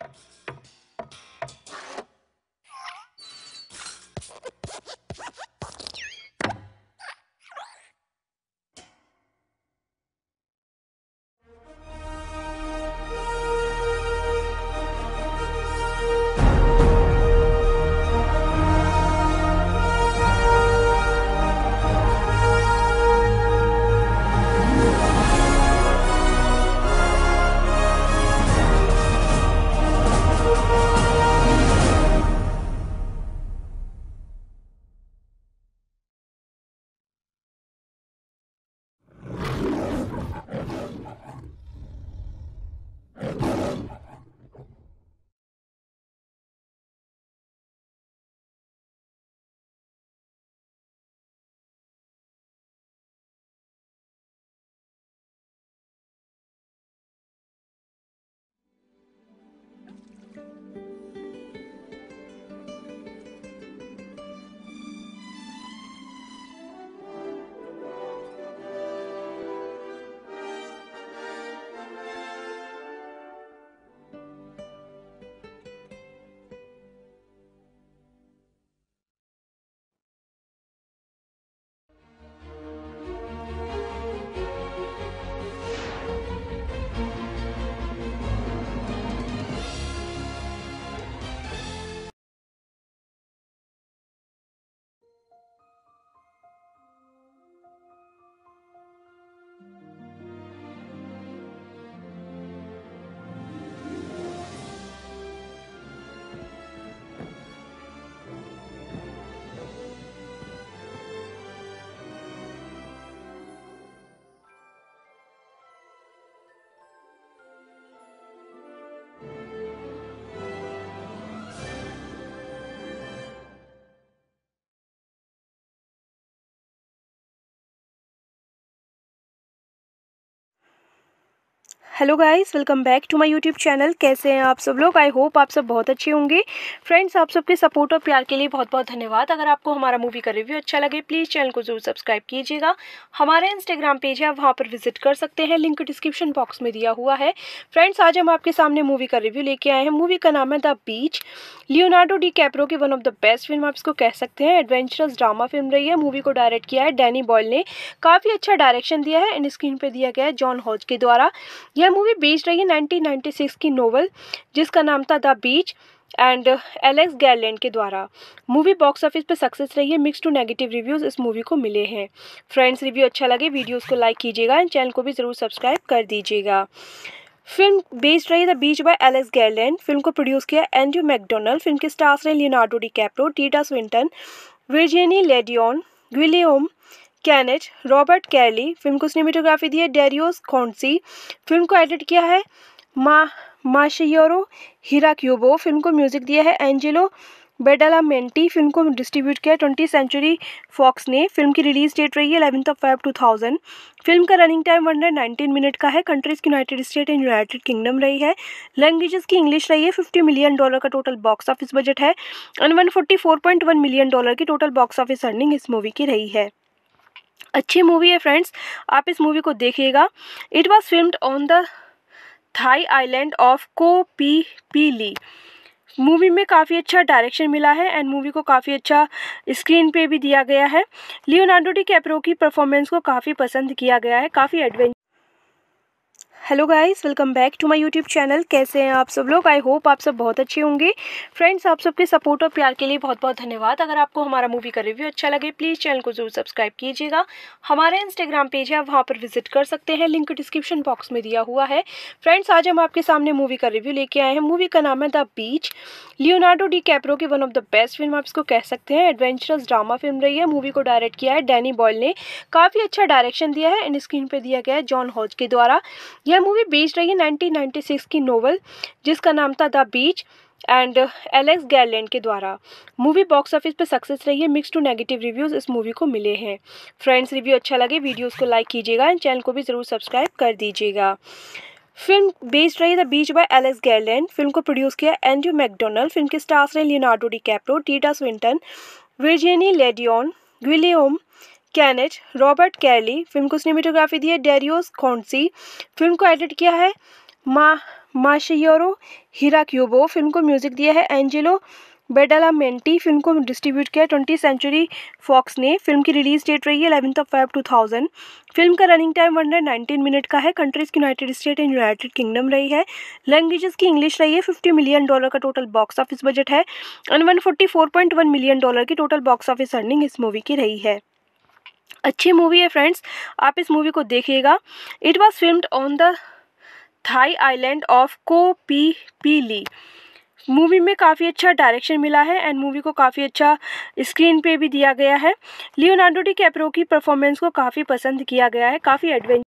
Thank you. Hello guys welcome back to my YouTube channel कैसे हैं आप सब लोग आई होप आप सब बहुत अच्छे होंगे फ्रेंड्स आप सबके सपोर्ट और प्यार के लिए बहुत बहुत धन्यवाद अगर आपको हमारा मूवी का रिव्यू अच्छा लगे प्लीज़ चैनल को जरूर सब्सक्राइब कीजिएगा हमारा इंस्टाग्राम पेज है आप वहाँ पर विजिट कर सकते हैं लिंक डिस्क्रिप्शन बॉक्स में दिया हुआ है फ्रेंड्स आज हम आपके सामने मूवी का रिव्यू लेके आए हैं मूवी का नाम है the beach Leonardo DiCaprio की one of the best film आप इसको कह सकते हैं एडवेंचरस ड्रामा फिल्म रही है मूवी को डायरेक्ट किया है डैनी बॉयल ने काफ़ी अच्छा डायरेक्शन दिया है एंड स्क्रीन पर दिया गया है जॉन हॉज के द्वारा यह यह मूवी बेस्ड रही है 1996 की नोवेल जिसका नाम था the beach and Alex Garland के द्वारा मूवी बॉक्स ऑफिस पर सक्सेस रही है मिक्स टू नेगेटिव रिव्यूज़ इस मूवी को मिले हैं फ्रेंड्स रिव्यू अच्छा लगे वीडियोस को लाइक कीजिएगा एंड चैनल को भी ज़रूर सब्सक्राइब कर दीजिएगा फिल्म बेस्ड रही the beach by Alex Garland film को प्रोड्यूस किया एंड्रू मैकडोनल्ड फिल्म के स्टार्स रहे लियोनार्डो डी कैप्रो टीटा Swinton Virginie Ledoyen William Canet Robert Carlyle film को सिनेमेटोग्राफी दी है डेरियोस कौनसी फिल्म को एडिट किया है मा माशियोरो क्यूबो फिल्म को म्यूजिक दिया है एंजेलो बेडालामेंटी फिल्म को डिस्ट्रीब्यूट किया ट्वेंटी सेंचुरी फॉक्स ने फिल्म की रिलीज डेट रही है eleventh of five two thousand film का running time hundred nineteen minute का है कंट्रीज की United State and United Kingdom रही है लैंग्वेजेस की इंग्लिश रही है फिफ्टी मिलियन डॉलर का टोटल बॉक्स ऑफिस बजट है and one forty four point one million dollar की टोटल बॉक्स ऑफिस अर्निंग इस मूवी की रही है अच्छी मूवी है फ्रेंड्स आप इस मूवी को देखिएगा it was film on the Thai island of को पी पी ली मूवी में काफ़ी अच्छा डायरेक्शन मिला है एंड मूवी को काफ़ी अच्छा स्क्रीन पे भी दिया गया है लियोनार्डो डी कैप्रो की परफॉर्मेंस को काफ़ी पसंद किया गया है काफ़ी adventure hello guys welcome back to my YouTube channel कैसे हैं आप सब लोग आई होप आप सब बहुत अच्छे होंगे फ्रेंड्स आप सबके सपोर्ट और प्यार के लिए बहुत बहुत धन्यवाद अगर आपको हमारा मूवी का रिव्यू अच्छा लगे प्लीज़ चैनल को जरूर सब्सक्राइब कीजिएगा हमारा इंस्टाग्राम पेज है आप वहाँ पर विजिट कर सकते हैं लिंक डिस्क्रिप्शन बॉक्स में दिया हुआ है फ्रेंड्स आज हम आपके सामने मूवी का रिव्यू लेके आए हैं मूवी का नाम है the beach Leonardo DiCaprio की one of the best film आप इसको कह सकते हैं एडवेंचरस ड्रामा फिल्म रही है मूवी को डायरेक्ट किया है डैनी बॉयल ने काफ़ी अच्छा डायरेक्शन दिया है एंड स्क्रीन पर दिया गया है जॉन हॉज के द्वारा यह यह मूवी बेस्ड रही है 1996 की नोवेल जिसका नाम था the beach and Alex Garland के द्वारा मूवी बॉक्स ऑफिस पर सक्सेस रही है मिक्स टू नेगेटिव रिव्यूज़ इस मूवी को मिले हैं फ्रेंड्स रिव्यू अच्छा लगे वीडियोस को लाइक कीजिएगा एंड चैनल को भी ज़रूर सब्सक्राइब कर दीजिएगा फिल्म बेस्ड रही the beach by Alex Garland film को प्रोड्यूस किया एंड्रू मैकडोनल्ड फिल्म के स्टार्स रहे लियोनार्डो डी कैप्रो टीटा Swinton Virginie Ledoyen William Canet Robert Carlyle film को सिनेमेटोग्राफी दी है डेरियोस कौनसी फिल्म को एडिट किया है मा माशियोरो क्यूबो फिल्म को म्यूजिक दिया है एंजेलो बेडालामेंटी फिल्म को डिस्ट्रीब्यूट किया ट्वेंटी सेंचुरी फॉक्स ने फिल्म की रिलीज डेट रही है eleventh of five two thousand film का running time one hundred nineteen minute का है कंट्रीज की United State and United Kingdom रही है लैंग्वेजेस की इंग्लिश रही है फिफ्टी मिलियन डॉलर का टोटल बॉक्स ऑफिस बजट है and one forty four point one million dollar की टोटल बॉक्स ऑफिस अर्निंग इस मूवी की रही है अच्छी मूवी है फ्रेंड्स आप इस मूवी को देखिएगा it was film on the Thai island of को पी पी ली मूवी में काफ़ी अच्छा डायरेक्शन मिला है एंड मूवी को काफ़ी अच्छा स्क्रीन पे भी दिया गया है लियोनार्डो डी कैप्रो की परफॉर्मेंस को काफ़ी पसंद किया गया है काफ़ी adventure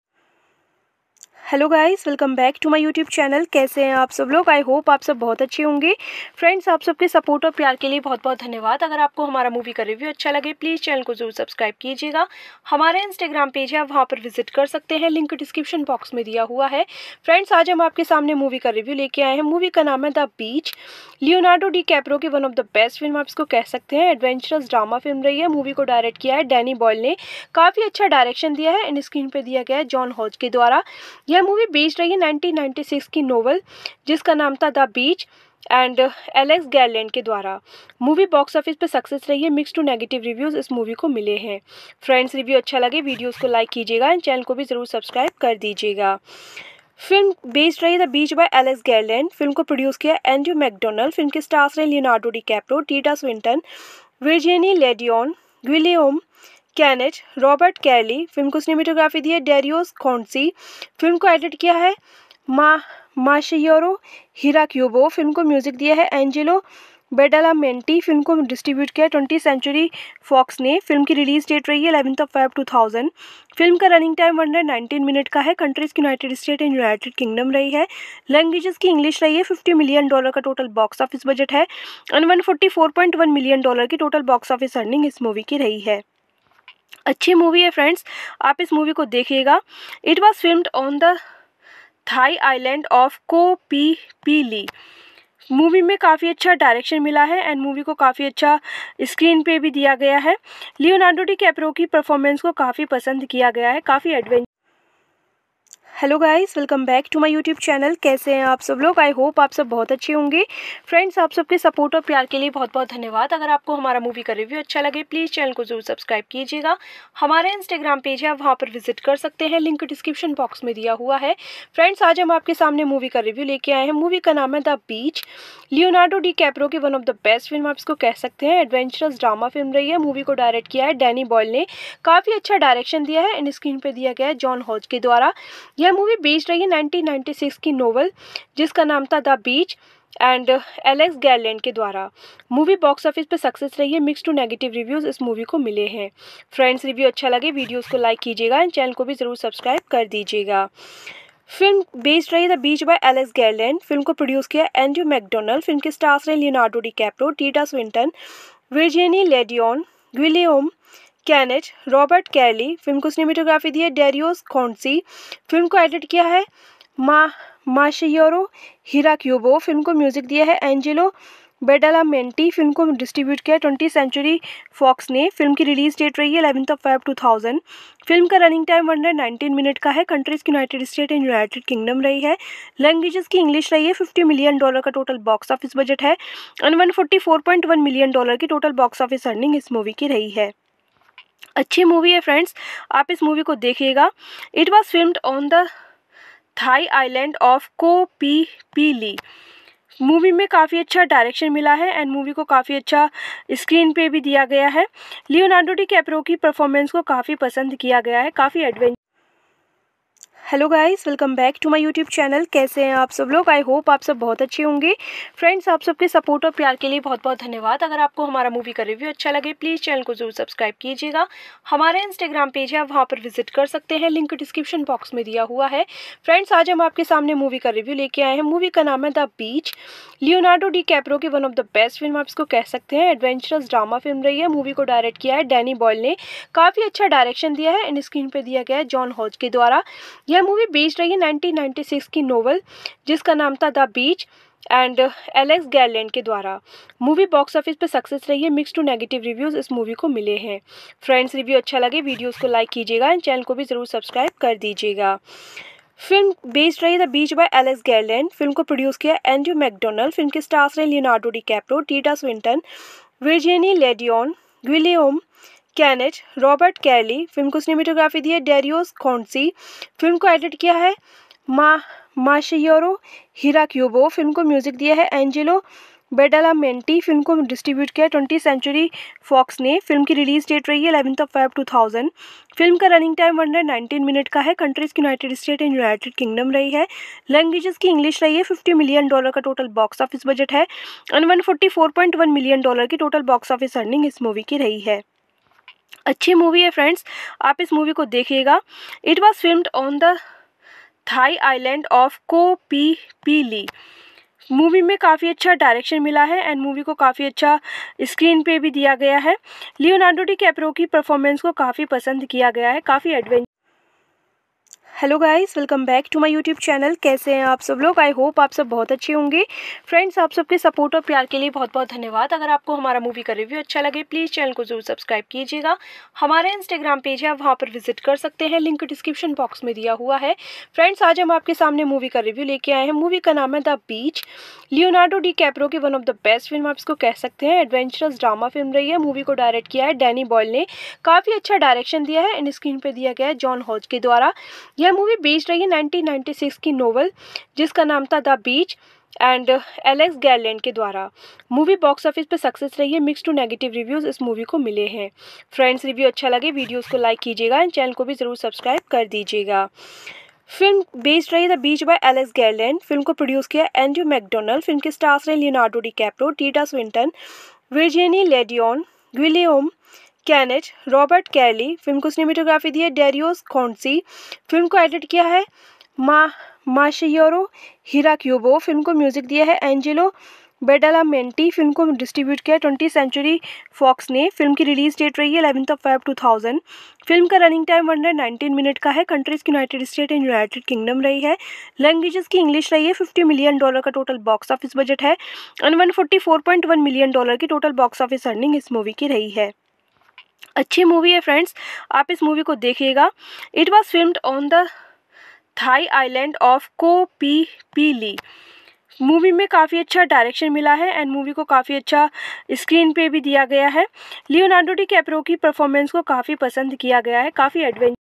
hello guys welcome back to my YouTube channel कैसे हैं आप सब लोग आई होप आप सब बहुत अच्छे होंगे फ्रेंड्स आप सबके सपोर्ट और प्यार के लिए बहुत बहुत धन्यवाद अगर आपको हमारा मूवी का रिव्यू अच्छा लगे प्लीज़ चैनल को जरूर सब्सक्राइब कीजिएगा हमारा इंस्टाग्राम पेज है आप वहाँ पर विजिट कर सकते हैं लिंक डिस्क्रिप्शन बॉक्स में दिया हुआ है फ्रेंड्स आज हम आपके सामने मूवी का रिव्यू लेके आए हैं मूवी का नाम है the beach Leonardo DiCaprio की one of the best film आप इसको कह सकते हैं एडवेंचरस ड्रामा फिल्म रही है मूवी को डायरेक्ट किया है डैनी बॉयल ने काफ़ी अच्छा डायरेक्शन दिया है एंड स्क्रीन पर दिया गया है जॉन हॉज के द्वारा यह मूवी बेस्ड रही है 1996 की नोवेल जिसका नाम था the beach and uh, Alex Garland के द्वारा मूवी बॉक्स ऑफिस पर सक्सेस रही है मिक्स टू नेगेटिव रिव्यूज़ इस मूवी को मिले हैं फ्रेंड्स रिव्यू अच्छा लगे वीडियोस को लाइक कीजिएगा एंड चैनल को भी ज़रूर सब्सक्राइब कर दीजिएगा फिल्म बेस्ड रही the beach by Alex Garland film को प्रोड्यूस किया एंड्रू मैकडोनल्ड फिल्म के स्टार्स रहे लियोनार्डो डी कैप्रो टीटा Swinton Virginie Ledoyen William Canet Robert Carlyle film को सिनेमेटोग्राफी दी है डेरियोस कौनसी फिल्म को एडिट किया है मा माशियोरो हीरा क्यूबो फिल्म को म्यूजिक दिया है एंजेलो बेडाला मेंटी फिल्म को डिस्ट्रीब्यूट किया ट्वेंटी सेंचुरी फॉक्स ने फिल्म की रिलीज डेट रही है eleventh of five two thousand film का running time hundred nineteen minute का है कंट्रीज की United State and United Kingdom रही है लैंग्वेजेस की इंग्लिश रही है फिफ्टी मिलियन डॉलर का टोटल बॉक्स ऑफिस बजट है and one forty four point one million dollar की टोटल बॉक्स ऑफिस अर्निंग इस मूवी की रही है अच्छी मूवी है फ्रेंड्स आप इस मूवी को देखिएगा it was film on the Thai island of को पी पी ली मूवी में काफ़ी अच्छा डायरेक्शन मिला है एंड मूवी को काफ़ी अच्छा स्क्रीन पे भी दिया गया है लियोनार्डो डी कैप्रो की परफॉर्मेंस को काफ़ी पसंद किया गया है काफ़ी adventure hello guys welcome back to my YouTube channel कैसे हैं आप सब लोग आई होप आप सब बहुत अच्छे होंगे फ्रेंड्स आप सबके सपोर्ट और प्यार के लिए बहुत बहुत धन्यवाद अगर आपको हमारा मूवी का रिव्यू अच्छा लगे प्लीज़ चैनल को जरूर सब्सक्राइब कीजिएगा हमारा इंस्टाग्राम पेज है आप वहाँ पर विजिट कर सकते हैं लिंक डिस्क्रिप्शन बॉक्स में दिया हुआ है फ्रेंड्स आज हम आपके सामने मूवी का रिव्यू लेके आए हैं मूवी का नाम है the beach Leonardo DiCaprio की one of the best film आप इसको कह सकते हैं एडवेंचरस ड्रामा फिल्म रही है मूवी को डायरेक्ट किया है डैनी बॉयल ने काफ़ी अच्छा डायरेक्शन दिया है एंड स्क्रीन पर दिया गया है जॉन हॉज के द्वारा यह मूवी बेस्ड रही है 1996 की नोवेल जिसका नाम था the beach and Alex Garland के द्वारा मूवी बॉक्स ऑफिस पर सक्सेस रही है मिक्स टू नेगेटिव रिव्यूज़ इस मूवी को मिले हैं फ्रेंड्स रिव्यू अच्छा लगे वीडियोस को लाइक कीजिएगा एंड चैनल को भी ज़रूर सब्सक्राइब कर दीजिएगा फिल्म बेस्ड रही the beach by Alex Garland film को प्रोड्यूस किया एंड्रू मैकडोनल्ड फिल्म के स्टार्स रहे लियोनार्डो डी कैप्रो टीटा Swinton Virginie Ledoyen William Canet Robert Carlyle film को सिनेमेटोग्राफी दी है डेरियोस कौनसी फिल्म को एडिट किया है मा माशियोरो क्यूबो फिल्म को म्यूजिक दिया है एंजेलो बेडालामेंटी फिल्म को डिस्ट्रीब्यूट किया ट्वेंटी सेंचुरी फॉक्स ने फिल्म की रिलीज डेट रही है eleventh of five two thousand film का running time one hundred nineteen minute का है कंट्रीज की United State and United Kingdom रही है लैंग्वेजेस की इंग्लिश रही है फिफ्टी मिलियन डॉलर का टोटल बॉक्स ऑफिस बजट है and one forty four point one million dollar की टोटल बॉक्स ऑफिस अर्निंग इस मूवी की रही है अच्छी मूवी है फ्रेंड्स आप इस मूवी को देखिएगा it was film on the Thai island of को पी पीली मूवी में काफ़ी अच्छा डायरेक्शन मिला है एंड मूवी को काफ़ी अच्छा स्क्रीन पे भी दिया गया है लियोनार्डो डी कैप्रो की परफॉर्मेंस को काफ़ी पसंद किया गया है काफ़ी adventure hello guys welcome back to my YouTube channel कैसे हैं आप सब लोग आई होप आप सब बहुत अच्छे होंगे फ्रेंड्स आप सबके सपोर्ट और प्यार के लिए बहुत बहुत धन्यवाद अगर आपको हमारा मूवी का रिव्यू अच्छा लगे प्लीज़ चैनल को जरूर सब्सक्राइब कीजिएगा हमारा इंस्टाग्राम पेज है आप वहाँ पर विजिट कर सकते हैं लिंक डिस्क्रिप्शन बॉक्स में दिया हुआ है फ्रेंड्स आज हम आपके सामने मूवी का रिव्यू लेके आए हैं मूवी का नाम है the beach Leonardo DiCaprio की one of the best film आप इसको कह सकते हैं एडवेंचरस ड्रामा फिल्म रही है मूवी को डायरेक्ट किया है डैनी बॉयल ने काफ़ी अच्छा डायरेक्शन दिया है एंड स्क्रीन पर दिया गया है जॉन हॉज के द्वारा यह यह मूवी बेस्ड रही है 1996 की नोवेल जिसका नाम था the beach and Alex Garland के द्वारा मूवी बॉक्स ऑफिस पर सक्सेस रही है मिक्स टू नेगेटिव रिव्यूज़ इस मूवी को मिले हैं फ्रेंड्स रिव्यू अच्छा लगे वीडियोस को लाइक कीजिएगा एंड चैनल को भी ज़रूर सब्सक्राइब कर दीजिएगा फिल्म बेस्ड रही the beach by Alex Garland film को प्रोड्यूस किया एंड्रू मैकडोनल्ड फिल्म के स्टार्स रहे लियोनार्डो डी कैप्रो टीटा Swinton Virginie Ledoyen William Canet Robert Carlyle film को सिनेमेटोग्राफी दी है डेरियोस कौनसी फिल्म को एडिट किया है मा माशियोरो क्यूबो फिल्म को म्यूजिक दिया है एंजेलो बेडालामेंटी फिल्म को डिस्ट्रीब्यूट किया ट्वेंटी सेंचुरी फॉक्स ने फिल्म की रिलीज डेट रही है eleventh of five two thousand film का running time one hundred nineteen minute का है कंट्रीज की United State and United Kingdom रही है लैंग्वेजेस की इंग्लिश रही है फिफ्टी मिलियन डॉलर का टोटल बॉक्स ऑफिस बजट है and one forty four point one million dollar की टोटल बॉक्स ऑफिस अर्निंग इस मूवी की रही है अच्छी मूवी है फ्रेंड्स आप इस मूवी को देखिएगा it was film on the Thai island of को पी पी ली मूवी में काफ़ी अच्छा डायरेक्शन मिला है एंड मूवी को काफ़ी अच्छा स्क्रीन पे भी दिया गया है लियोनार्डो डी कैप्रो की परफॉर्मेंस को काफ़ी पसंद किया गया है काफ़ी adventure hello guys welcome back to my YouTube channel कैसे हैं आप सब लोग आई होप आप सब बहुत अच्छे होंगे फ्रेंड्स आप सबके सपोर्ट और प्यार के लिए बहुत बहुत धन्यवाद अगर आपको हमारा मूवी का रिव्यू अच्छा लगे प्लीज़ चैनल को जरूर सब्सक्राइब कीजिएगा हमारा इंस्टाग्राम पेज है आप वहाँ पर विजिट कर सकते हैं लिंक डिस्क्रिप्शन बॉक्स में दिया हुआ है फ्रेंड्स आज हम आपके सामने मूवी का रिव्यू लेके आए हैं मूवी का नाम है the beach Leonardo DiCaprio की one of the best film आप इसको कह सकते हैं एडवेंचरस ड्रामा फिल्म रही है मूवी को डायरेक्ट किया है डैनी बॉयल ने काफ़ी अच्छा डायरेक्शन दिया है एंड स्क्रीन पर दिया गया है जॉन हॉज के द्वारा यह यह मूवी बेस्ड रही है 1996 की नोवेल जिसका नाम था the beach and Alex Garland के द्वारा मूवी बॉक्स ऑफिस पर सक्सेस रही है मिक्स टू नेगेटिव रिव्यूज़ इस मूवी को मिले हैं फ्रेंड्स रिव्यू अच्छा लगे वीडियोस को लाइक कीजिएगा एंड चैनल को भी ज़रूर सब्सक्राइब कर दीजिएगा फिल्म बेस्ड रही the beach by Alex Garland film को प्रोड्यूस किया एंड्रू मैकडोनल्ड फिल्म के स्टार्स रहे लियोनार्डो डी कैप्रो टीटा Swinton Virginie Ledoyen William Canet Robert Carlyle film को सिनेमेटोग्राफी दी है डेरियोस कौनसी फिल्म को एडिट किया है मा माशियोरो क्यूबो फिल्म को म्यूजिक दिया है एंजेलो बेडालामेंटी फिल्म को डिस्ट्रीब्यूट किया ट्वेंटी सेंचुरी फॉक्स ने फिल्म की रिलीज डेट रही है eleventh of five two thousand film का running time hundred nineteen minute का है कंट्रीज की United State and United Kingdom रही है लैंग्वेजेस की इंग्लिश रही है फिफ्टी मिलियन डॉलर का टोटल बॉक्स ऑफिस बजट है and one forty four point one million dollar की टोटल बॉक्स ऑफिस अर्निंग इस मूवी की रही है अच्छी मूवी है फ्रेंड्स आप इस मूवी को देखिएगा it was film on the Thai island of को पी पी ली मूवी में काफ़ी अच्छा डायरेक्शन मिला है एंड मूवी को काफ़ी अच्छा स्क्रीन पे भी दिया गया है लियोनार्डो डी कैप्रो की परफॉर्मेंस को काफ़ी पसंद किया गया है काफ़ी adventure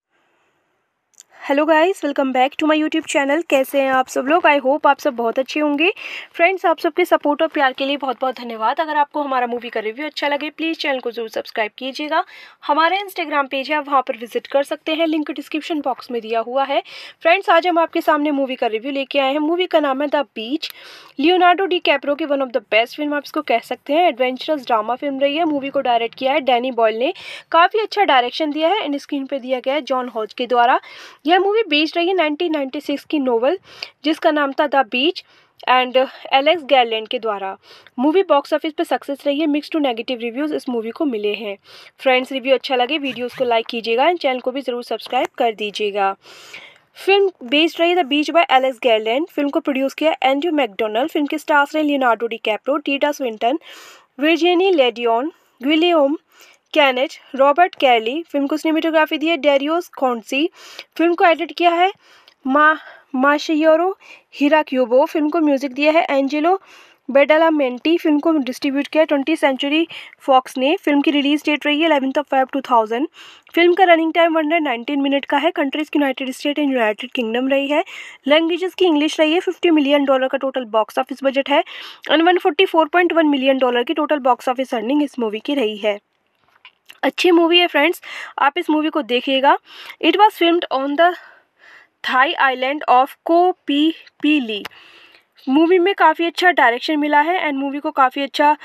hello guys welcome back to my YouTube channel कैसे हैं आप सब लोग आई होप आप सब बहुत अच्छे होंगे फ्रेंड्स आप सबके सपोर्ट और प्यार के लिए बहुत बहुत धन्यवाद अगर आपको हमारा मूवी का रिव्यू अच्छा लगे प्लीज़ चैनल को जरूर सब्सक्राइब कीजिएगा हमारा इंस्टाग्राम पेज है आप वहाँ पर विजिट कर सकते हैं लिंक डिस्क्रिप्शन बॉक्स में दिया हुआ है फ्रेंड्स आज हम आपके सामने मूवी का रिव्यू लेके आए हैं मूवी का नाम है the beach Leonardo DiCaprio की one of the best film आप इसको कह सकते हैं एडवेंचरस ड्रामा फिल्म रही है मूवी को डायरेक्ट किया है डैनी बॉयल ने काफ़ी अच्छा डायरेक्शन दिया है एंड स्क्रीन पर दिया गया है जॉन हॉज के द्वारा यह यह मूवी बेस्ड रही है 1996 की नोवेल जिसका नाम था the beach and Alex Garland के द्वारा मूवी बॉक्स ऑफिस पर सक्सेस रही है मिक्स टू नेगेटिव रिव्यूज़ इस मूवी को मिले हैं फ्रेंड्स रिव्यू अच्छा लगे वीडियोस को लाइक कीजिएगा एंड चैनल को भी ज़रूर सब्सक्राइब कर दीजिएगा फिल्म बेस्ड रही the beach by Alex Garland film को प्रोड्यूस किया एंड्रू मैकडोनल्ड फिल्म के स्टार्स रहे लियोनार्डो डी कैप्रो टीटा Swinton Virginie Ledoyen William Canet Robert Carlyle film को सिनेमेटोग्राफी दी है डेरियोस कौनसी फिल्म को एडिट किया है मा माशियोरो हीरा क्यूबो फिल्म को म्यूजिक दिया है एंजेलो बेडाला मेंटी फिल्म को डिस्ट्रीब्यूट किया ट्वेंटी सेंचुरी फॉक्स ने फिल्म की रिलीज डेट रही है eleventh of five two thousand film का running time one hundred nineteen minute का है कंट्रीज की United State and United Kingdom रही है लैंग्वेजेस की इंग्लिश रही है फिफ्टी मिलियन डॉलर का टोटल बॉक्स ऑफिस बजट है and one forty four point one million dollar की टोटल बॉक्स ऑफिस अर्निंग इस मूवी की रही है अच्छी मूवी है फ्रेंड्स आप इस मूवी को देखिएगा it was film on the Thai island of को पी पी ली मूवी में काफ़ी अच्छा डायरेक्शन मिला है एंड मूवी को काफ़ी अच्छा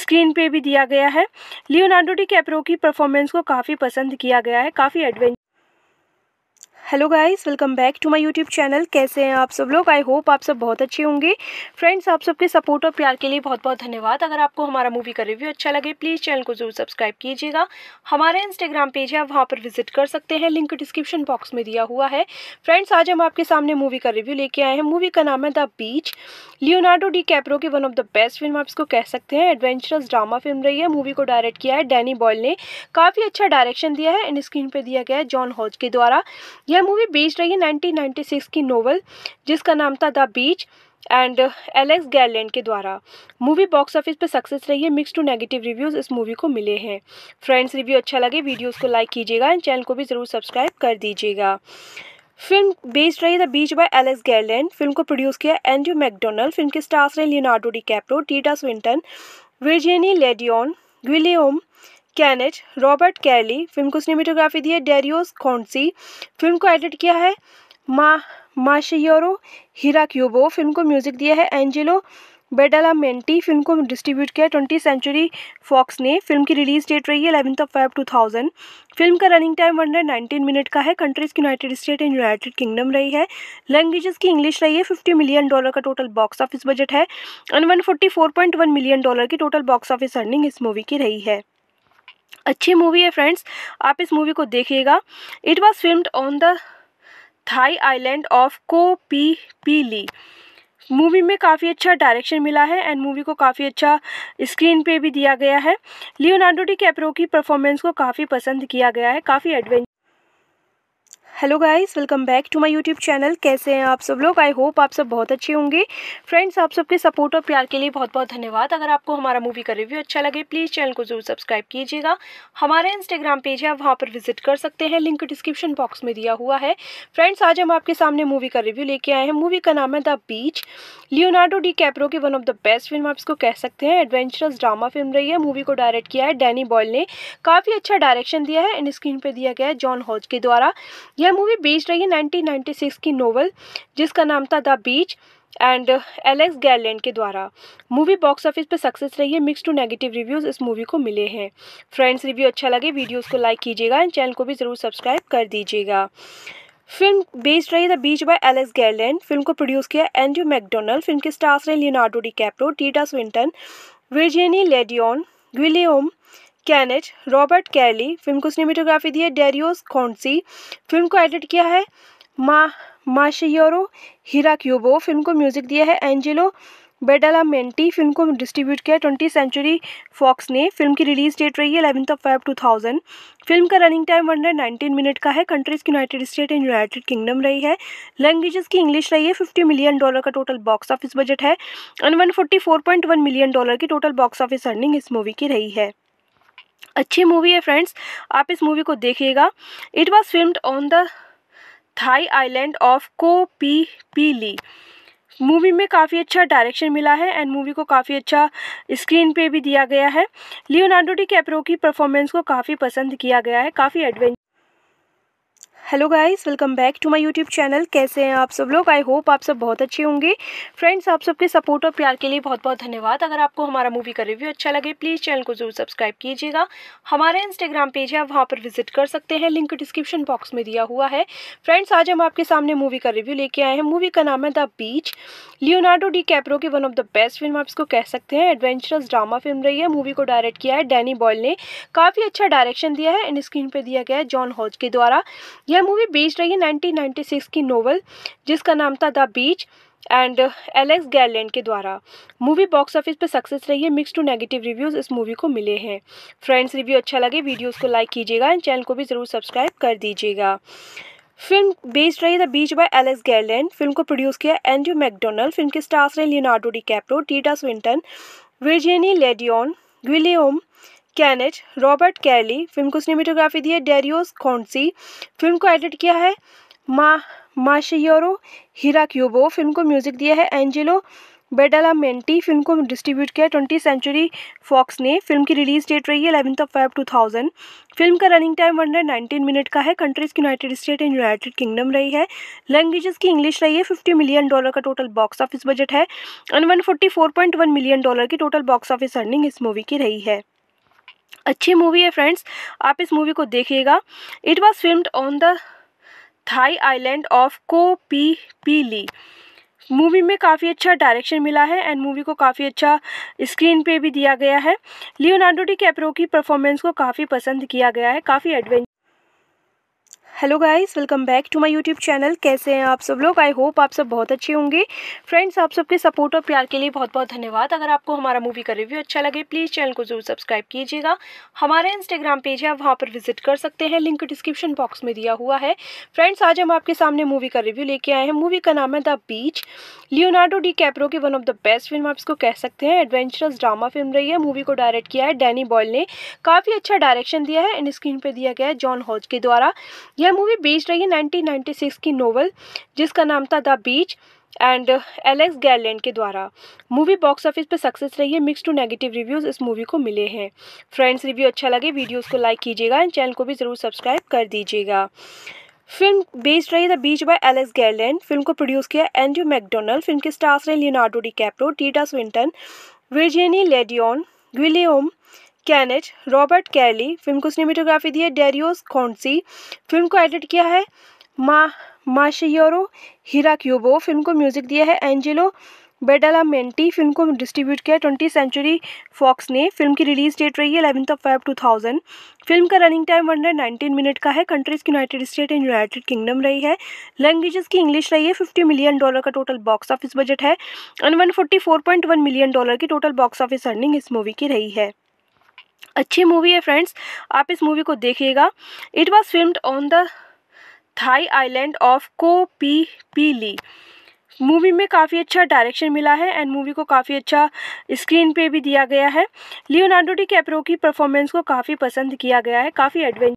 स्क्रीन पे भी दिया गया है लियोनार्डो डी कैप्रो की परफॉर्मेंस को काफ़ी पसंद किया गया है काफ़ी adventure hello guys welcome back to my YouTube channel कैसे हैं आप सब लोग आई होप आप सब बहुत अच्छे होंगे फ्रेंड्स आप सबके सपोर्ट और प्यार के लिए बहुत बहुत धन्यवाद अगर आपको हमारा मूवी का रिव्यू अच्छा लगे प्लीज़ चैनल को जरूर सब्सक्राइब कीजिएगा हमारा इंस्टाग्राम पेज है आप वहाँ पर विजिट कर सकते हैं लिंक डिस्क्रिप्शन बॉक्स में दिया हुआ है फ्रेंड्स आज हम आपके सामने मूवी का रिव्यू लेके आए हैं मूवी का नाम है the beach Leonardo DiCaprio की one of the best film आप इसको कह सकते हैं एडवेंचरस ड्रामा फिल्म रही है मूवी को डायरेक्ट किया है डैनी बॉयल ने काफ़ी अच्छा डायरेक्शन दिया है एंड स्क्रीन पर दिया गया है जॉन हॉज के द्वारा यह मूवी बेस्ड रही है 1996 की नोवेल जिसका नाम था the beach and Alex Garland के द्वारा मूवी बॉक्स ऑफिस पर सक्सेस रही है मिक्स टू नेगेटिव रिव्यूज़ इस मूवी को मिले हैं फ्रेंड्स रिव्यू अच्छा लगे वीडियोस को लाइक कीजिएगा एंड चैनल को भी ज़रूर सब्सक्राइब कर दीजिएगा फिल्म बेस्ड रही the beach by Alex Garland film को प्रोड्यूस किया एंड्रू मैकडोनल्ड फिल्म के स्टार्स रहे लियोनार्डो डी कैप्रो टीटा Swinton Virginie Ledoyen William Canet Robert Carlyle film को सिनेमेटोग्राफी दी है डेरियोस कौनसी फिल्म को एडिट किया है मा माशियोरो हीरा क्यूबो फिल्म को म्यूजिक दिया है एंजेलो बेडाला मेंटी फिल्म को डिस्ट्रीब्यूट किया ट्वेंटी सेंचुरी फॉक्स ने फिल्म की रिलीज डेट रही है eleventh of five two thousand film का running time one hundred nineteen minute का है कंट्रीज की United State and United Kingdom रही है लैंग्वेजेस की इंग्लिश रही है फिफ्टी मिलियन डॉलर का टोटल बॉक्स ऑफिस बजट है and one forty four point one million dollar की टोटल बॉक्स ऑफिस अर्निंग इस मूवी की रही है अच्छी मूवी है फ्रेंड्स आप इस मूवी को देखिएगा it was film on the Thai island of को पी पी ली मूवी में काफ़ी अच्छा डायरेक्शन मिला है एंड मूवी को काफ़ी अच्छा स्क्रीन पे भी दिया गया है लियोनार्डो डी कैप्रो की परफॉर्मेंस को काफ़ी पसंद किया गया है काफ़ी adventure hello guys welcome back to my YouTube channel कैसे हैं आप सब लोग आई होप आप सब बहुत अच्छे होंगे फ्रेंड्स आप सबके सपोर्ट और प्यार के लिए बहुत बहुत धन्यवाद अगर आपको हमारा मूवी का रिव्यू अच्छा लगे प्लीज़ चैनल को जरूर सब्सक्राइब कीजिएगा हमारा इंस्टाग्राम पेज है आप वहाँ पर विजिट कर सकते हैं लिंक डिस्क्रिप्शन बॉक्स में दिया हुआ है फ्रेंड्स आज हम आपके सामने मूवी का रिव्यू लेके आए हैं मूवी का नाम है the beach Leonardo DiCaprio की one of the best film आप इसको कह सकते हैं एडवेंचरस ड्रामा फिल्म रही है मूवी को डायरेक्ट किया है डैनी बॉयल ने काफ़ी अच्छा डायरेक्शन दिया है एंड स्क्रीन पर दिया गया है जॉन हॉज के द्वारा यह यह मूवी बेस्ड रही है 1996 की नोवेल जिसका नाम था the beach and Alex Garland के द्वारा मूवी बॉक्स ऑफिस पर सक्सेस रही है मिक्स टू नेगेटिव रिव्यूज़ इस मूवी को मिले हैं फ्रेंड्स रिव्यू अच्छा लगे वीडियोस को लाइक कीजिएगा एंड चैनल को भी ज़रूर सब्सक्राइब कर दीजिएगा फिल्म बेस्ड रही the beach by Alex Garland film को प्रोड्यूस किया एंड्रू मैकडोनल्ड फिल्म के स्टार्स रहे लियोनार्डो डी कैप्रो टीटा Swinton Virginie Ledoyen William Canet Robert Carlyle film को सिनेमेटोग्राफी दी है डेरियोस कौनसी फिल्म को एडिट किया है मा माशियोरो क्यूबो फिल्म को म्यूजिक दिया है एंजेलो बेडालामेंटी फिल्म को डिस्ट्रीब्यूट किया ट्वेंटी सेंचुरी फॉक्स ने फिल्म की रिलीज डेट रही है eleventh of five two thousand film का running time one hundred nineteen minute का है कंट्रीज की United State and United Kingdom रही है लैंग्वेजेस की इंग्लिश रही है फिफ्टी मिलियन डॉलर का टोटल बॉक्स ऑफिस बजट है and one forty four point one million dollar की टोटल बॉक्स ऑफिस अर्निंग इस मूवी की रही है अच्छी मूवी है फ्रेंड्स आप इस मूवी को देखिएगा it was film on the Thai island of को पी पी ली मूवी में काफ़ी अच्छा डायरेक्शन मिला है एंड मूवी को काफ़ी अच्छा स्क्रीन पे भी दिया गया है लियोनार्डो डी कैप्रो की परफॉर्मेंस को काफ़ी पसंद किया गया है काफ़ी adventure hello guys welcome back to my YouTube channel कैसे हैं आप सब लोग आई होप आप सब बहुत अच्छे होंगे फ्रेंड्स आप सबके सपोर्ट और प्यार के लिए बहुत बहुत धन्यवाद अगर आपको हमारा मूवी का रिव्यू अच्छा लगे प्लीज़ चैनल को जरूर सब्सक्राइब कीजिएगा हमारा इंस्टाग्राम पेज है आप वहाँ पर विजिट कर सकते हैं लिंक डिस्क्रिप्शन बॉक्स में दिया हुआ है फ्रेंड्स आज हम आपके सामने मूवी का रिव्यू लेके आए हैं मूवी का नाम है the beach Leonardo DiCaprio की one of the best film आप इसको कह सकते हैं एडवेंचरस ड्रामा फिल्म रही है मूवी को डायरेक्ट किया है डैनी बॉयल ने काफ़ी अच्छा डायरेक्शन दिया है एंड स्क्रीन पर दिया गया है जॉन हॉज के द्वारा यह यह मूवी बेस्ड रही है 1996 की नोवेल जिसका नाम था the beach and Alex Garland के द्वारा मूवी बॉक्स ऑफिस पर सक्सेस रही है मिक्स टू नेगेटिव रिव्यूज़ इस मूवी को मिले हैं फ्रेंड्स रिव्यू अच्छा लगे वीडियोस को लाइक कीजिएगा एंड चैनल को भी ज़रूर सब्सक्राइब कर दीजिएगा फिल्म बेस्ड रही the beach by Alex Garland film को प्रोड्यूस किया एंड्रू मैकडोनल्ड फिल्म के स्टार्स रहे लियोनार्डो डी कैप्रो टीटा Swinton Virginie Ledoyen William Canet Robert Carlyle film को सिनेमेटोग्राफी दी है डेरियोस कौनसी फिल्म को एडिट किया है मा माशियोरो क्यूबो फिल्म को म्यूजिक दिया है एंजेलो बेडालामेंटी फिल्म को डिस्ट्रीब्यूट किया ट्वेंटी सेंचुरी फॉक्स ने फिल्म की रिलीज डेट रही है eleventh of five two thousand film का running time hundred nineteen minute का है कंट्रीज की United State and United Kingdom रही है लैंग्वेजेस की इंग्लिश रही है फिफ्टी मिलियन डॉलर का टोटल बॉक्स ऑफिस बजट है and one forty four point one million dollar की टोटल बॉक्स ऑफिस अर्निंग इस मूवी की रही है अच्छी मूवी है फ्रेंड्स आप इस मूवी को देखिएगा it was film on the Thai island of को पी पी ली मूवी में काफ़ी अच्छा डायरेक्शन मिला है एंड मूवी को काफ़ी अच्छा स्क्रीन पे भी दिया गया है लियोनार्डो डी कैप्रो की परफॉर्मेंस को काफ़ी पसंद किया गया है काफ़ी adventure hello guys welcome back to my YouTube channel कैसे हैं आप सब लोग आई होप आप सब बहुत अच्छे होंगे फ्रेंड्स आप सबके सपोर्ट और प्यार के लिए बहुत बहुत धन्यवाद अगर आपको हमारा मूवी का रिव्यू अच्छा लगे प्लीज़ चैनल को जरूर सब्सक्राइब कीजिएगा हमारा इंस्टाग्राम पेज है आप वहाँ पर विजिट कर सकते हैं लिंक डिस्क्रिप्शन बॉक्स में दिया हुआ है फ्रेंड्स आज हम आपके सामने मूवी का रिव्यू लेके आए हैं मूवी का नाम है the beach Leonardo DiCaprio की one of the best film आप इसको कह सकते हैं एडवेंचरस ड्रामा फिल्म रही है मूवी को डायरेक्ट किया है डैनी बॉयल ने काफ़ी अच्छा डायरेक्शन दिया है एंड स्क्रीन पर दिया गया है जॉन हॉज के द्वारा यह यह मूवी बेस्ड रही है 1996 की नोवेल जिसका नाम था the beach and Alex Garland के द्वारा मूवी बॉक्स ऑफिस पर सक्सेस रही है मिक्स टू नेगेटिव रिव्यूज़ इस मूवी को मिले हैं फ्रेंड्स रिव्यू अच्छा लगे वीडियोस को लाइक कीजिएगा एंड चैनल को भी ज़रूर सब्सक्राइब कर दीजिएगा फिल्म बेस्ड रही the beach by Alex Garland film को प्रोड्यूस किया एंड्रू मैकडोनल्ड फिल्म के स्टार्स रहे लियोनार्डो डी कैप्रो टीटा Swinton Virginie Ledoyen William Canet Robert Carlyle film को सिनेमेटोग्राफी दी है डेरियोस कौनसी फिल्म को एडिट किया है मा माशियोरो क्यूबो फिल्म को म्यूजिक दिया है एंजेलो बेडालामेंटी फिल्म को डिस्ट्रीब्यूट किया ट्वेंटी सेंचुरी फॉक्स ने फिल्म की रिलीज डेट रही है eleventh of five two thousand film का running time one hundred nineteen minute का है कंट्रीज की United State and United Kingdom रही है लैंग्वेजेस की इंग्लिश रही है फिफ्टी मिलियन डॉलर का टोटल बॉक्स ऑफिस बजट है and one forty four point one million dollar की टोटल बॉक्स ऑफिस अर्निंग इस मूवी की रही है अच्छी मूवी है फ्रेंड्स आप इस मूवी को देखिएगा it was film on the Thai island of को पी पी ली मूवी में काफ़ी अच्छा डायरेक्शन मिला है एंड मूवी को काफ़ी अच्छा स्क्रीन पे भी दिया गया है लियोनार्डो डी कैप्रो की परफॉर्मेंस को काफ़ी पसंद किया गया है काफ़ी adventure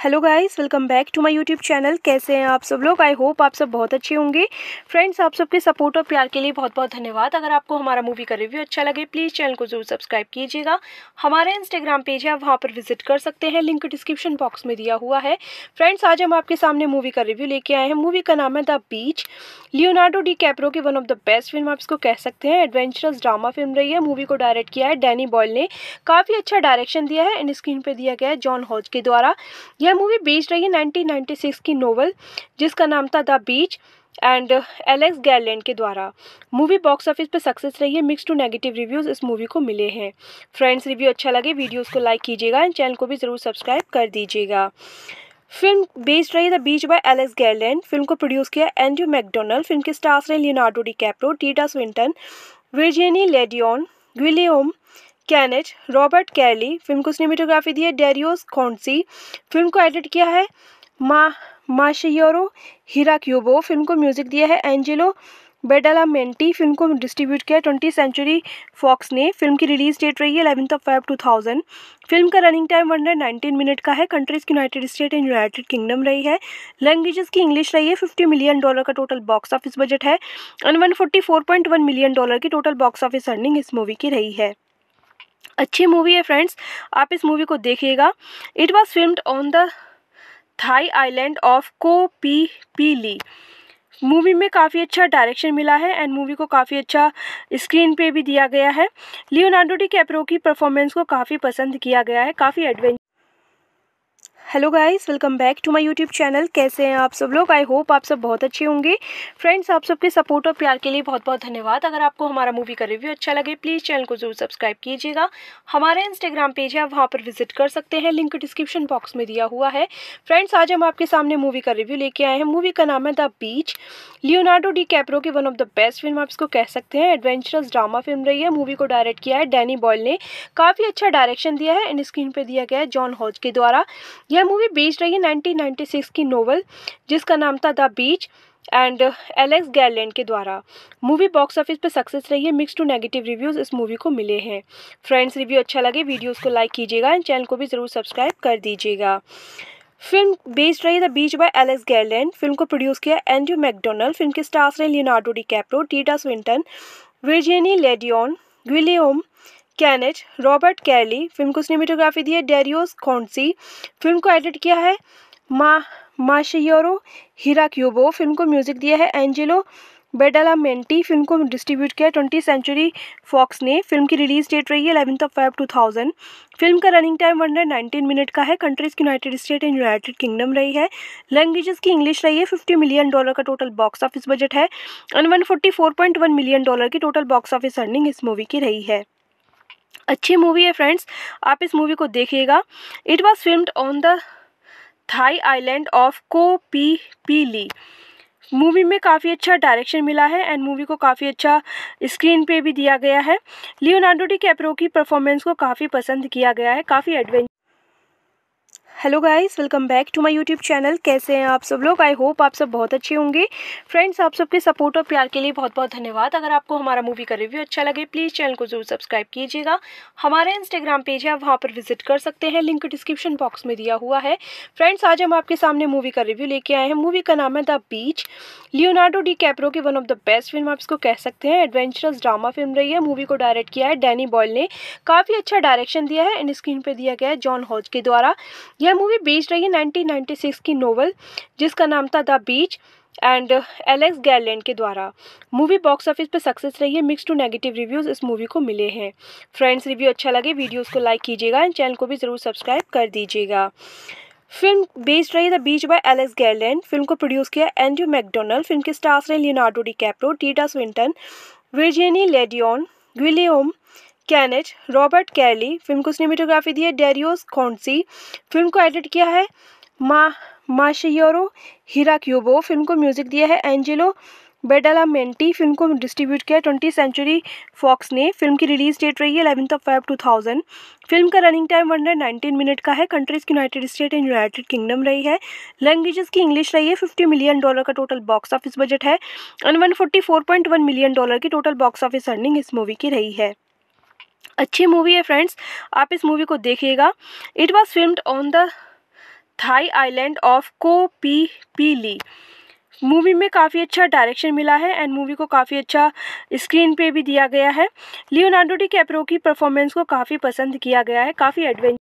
hello guys welcome back to my YouTube channel कैसे हैं आप सब लोग आई होप आप सब बहुत अच्छे होंगे फ्रेंड्स आप सबके सपोर्ट और प्यार के लिए बहुत बहुत धन्यवाद अगर आपको हमारा मूवी का रिव्यू अच्छा लगे प्लीज़ चैनल को जरूर सब्सक्राइब कीजिएगा हमारा इंस्टाग्राम पेज है आप वहाँ पर विजिट कर सकते हैं लिंक डिस्क्रिप्शन बॉक्स में दिया हुआ है फ्रेंड्स आज हम आपके सामने मूवी का रिव्यू लेके आए हैं मूवी का नाम है the beach Leonardo DiCaprio की one of the best film आप इसको कह सकते हैं एडवेंचरस ड्रामा फिल्म रही है मूवी को डायरेक्ट किया है डैनी बॉयल ने काफ़ी अच्छा डायरेक्शन दिया है एंड स्क्रीन पर दिया गया है जॉन हॉज के द्वारा यह मूवी बेस्ड रही है 1996 की नोवेल जिसका नाम था the beach and Alex Garland के द्वारा मूवी बॉक्स ऑफिस पर सक्सेस रही है मिक्स टू नेगेटिव रिव्यूज़ इस मूवी को मिले हैं फ्रेंड्स रिव्यू अच्छा लगे वीडियोस को लाइक कीजिएगा एंड चैनल को भी ज़रूर सब्सक्राइब कर दीजिएगा फिल्म बेस्ड रही the beach by Alex Garland film को प्रोड्यूस किया एंड्रू मैकडोनल्ड फिल्म के स्टार्स रहे लियोनार्डो डी कैप्रो टीटा Swinton Virginie Ledoyen William Canet Robert Carlyle film को सिनेमेटोग्राफी दी है डेरियोस कौनसी फिल्म को एडिट किया है मा माशियोरो क्यूबो फिल्म को म्यूजिक दिया है एंजेलो बेडालामेंटी फिल्म को डिस्ट्रीब्यूट किया ट्वेंटी सेंचुरी फॉक्स ने फिल्म की रिलीज डेट रही है eleventh of five two thousand film का running time one hundred nineteen minute का है कंट्रीज की United State and United Kingdom रही है लैंग्वेजेस की इंग्लिश रही है फिफ्टी मिलियन डॉलर का टोटल बॉक्स ऑफिस बजट है and one forty four point one million dollar की टोटल बॉक्स ऑफिस अर्निंग इस मूवी की रही है अच्छी मूवी है फ्रेंड्स आप इस मूवी को देखिएगा it was film on the Thai island of को पी पीली मूवी में काफ़ी अच्छा डायरेक्शन मिला है एंड मूवी को काफ़ी अच्छा स्क्रीन पे भी दिया गया है लियोनार्डो डी कैप्रो की परफॉर्मेंस को काफ़ी पसंद किया गया है काफ़ी adventure hello guys welcome back to my YouTube channel कैसे हैं आप सब लोग आई होप आप सब बहुत अच्छे होंगे फ्रेंड्स आप सबके सपोर्ट और प्यार के लिए बहुत बहुत धन्यवाद अगर आपको हमारा मूवी का रिव्यू अच्छा लगे प्लीज़ चैनल को जरूर सब्सक्राइब कीजिएगा हमारा इंस्टाग्राम पेज है आप वहाँ पर विजिट कर सकते हैं लिंक डिस्क्रिप्शन बॉक्स में दिया हुआ है फ्रेंड्स आज हम आपके सामने मूवी का रिव्यू लेके आए हैं मूवी का नाम है the beach Leonardo DiCaprio की one of the best film आप इसको कह सकते हैं एडवेंचरस ड्रामा फिल्म रही है मूवी को डायरेक्ट किया है डैनी बॉयल ने काफ़ी अच्छा डायरेक्शन दिया है एंड स्क्रीन पर दिया गया है जॉन हॉज के द्वारा यह यह मूवी बेस्ड रही है 1996 की नोवेल जिसका नाम था the beach and Alex Garland के द्वारा मूवी बॉक्स ऑफिस पर सक्सेस रही है मिक्स टू नेगेटिव रिव्यूज़ इस मूवी को मिले हैं फ्रेंड्स रिव्यू अच्छा लगे वीडियोस को लाइक कीजिएगा एंड चैनल को भी ज़रूर सब्सक्राइब कर दीजिएगा फिल्म बेस्ड रही the beach by Alex Garland film को प्रोड्यूस किया एंड्रू मैकडोनल्ड फिल्म के स्टार्स रहे लियोनार्डो डी कैप्रो टीटा Swinton Virginie Ledoyen William Canet Robert Carlyle film को सिनेमेटोग्राफी दी है डेरियोस कौनसी फिल्म को एडिट किया है मा माशियोरो क्यूबो फिल्म को म्यूजिक दिया है एंजेलो बेडालामेंटी फिल्म को डिस्ट्रीब्यूट किया ट्वेंटी सेंचुरी फॉक्स ने फिल्म की रिलीज डेट रही है eleventh of five two thousand film का running time one hundred nineteen minute का है कंट्रीज की United State and United Kingdom रही है लैंग्वेजेस की इंग्लिश रही है फिफ्टी मिलियन डॉलर का टोटल बॉक्स ऑफिस बजट है and one forty four point one million dollar की टोटल बॉक्स ऑफिस अर्निंग इस मूवी की रही है अच्छी मूवी है फ्रेंड्स आप इस मूवी को देखिएगा it was film on the Thai island of को पी पी ली मूवी में काफ़ी अच्छा डायरेक्शन मिला है एंड मूवी को काफ़ी अच्छा स्क्रीन पे भी दिया गया है लियोनार्डो डी कैप्रो की परफॉर्मेंस को काफ़ी पसंद किया गया है काफ़ी adventure hello guys welcome back to my YouTube channel कैसे हैं आप सब लोग आई होप आप सब बहुत अच्छे होंगे फ्रेंड्स आप सबके सपोर्ट और प्यार के लिए बहुत बहुत धन्यवाद अगर आपको हमारा मूवी का रिव्यू अच्छा लगे प्लीज़ चैनल को जरूर सब्सक्राइब कीजिएगा हमारा इंस्टाग्राम पेज है आप वहाँ पर विजिट कर सकते हैं लिंक डिस्क्रिप्शन बॉक्स में दिया हुआ है फ्रेंड्स आज हम आपके सामने मूवी का रिव्यू लेके आए हैं मूवी का नाम है the beach Leonardo DiCaprio की one of the best film आप इसको कह सकते हैं एडवेंचरस ड्रामा फिल्म रही है मूवी को डायरेक्ट किया है डैनी बॉयल ने काफ़ी अच्छा डायरेक्शन दिया है एंड स्क्रीन पर दिया गया है जॉन हॉज के द्वारा यह मूवी बेस्ड रही है 1996 की नोवेल जिसका नाम था the beach and uh, Alex Garland के द्वारा मूवी बॉक्स ऑफिस पर सक्सेस रही है मिक्स टू नेगेटिव रिव्यूज़ इस मूवी को मिले हैं फ्रेंड्स रिव्यू अच्छा लगे वीडियोस को लाइक कीजिएगा एंड चैनल को भी ज़रूर सब्सक्राइब कर दीजिएगा फिल्म बेस्ड रही the beach by Alex Garland film को प्रोड्यूस किया एंड्रू मैकडोनल्ड फिल्म के स्टार्स रहे लियोनार्डो डी कैप्रो टीटा Swinton Virginie Ledoyen William Canet Robert Carlyle film को सिनेमेटोग्राफी दी है डेरियोस कौनसी फिल्म को एडिट किया है मा माशियोरो क्यूबो फिल्म को म्यूजिक दिया है एंजेलो बेडालामेंटी फिल्म को डिस्ट्रीब्यूट किया ट्वेंटी सेंचुरी फॉक्स ने फिल्म की रिलीज डेट रही है eleventh of five two thousand film का running time hundred nineteen minute का है कंट्रीज की United State and United Kingdom रही है लैंग्वेजेस की इंग्लिश रही है फिफ्टी मिलियन डॉलर का टोटल बॉक्स ऑफिस बजट है and one forty four point one million dollar की टोटल बॉक्स ऑफिस अर्निंग इस मूवी की रही है अच्छी मूवी है फ्रेंड्स आप इस मूवी को देखिएगा it was film on the Thai island of को पी पी ली मूवी में काफ़ी अच्छा डायरेक्शन मिला है एंड मूवी को काफ़ी अच्छा स्क्रीन पे भी दिया गया है लियोनार्डो डी कैप्रो की परफॉर्मेंस को काफ़ी पसंद किया गया है काफ़ी adventure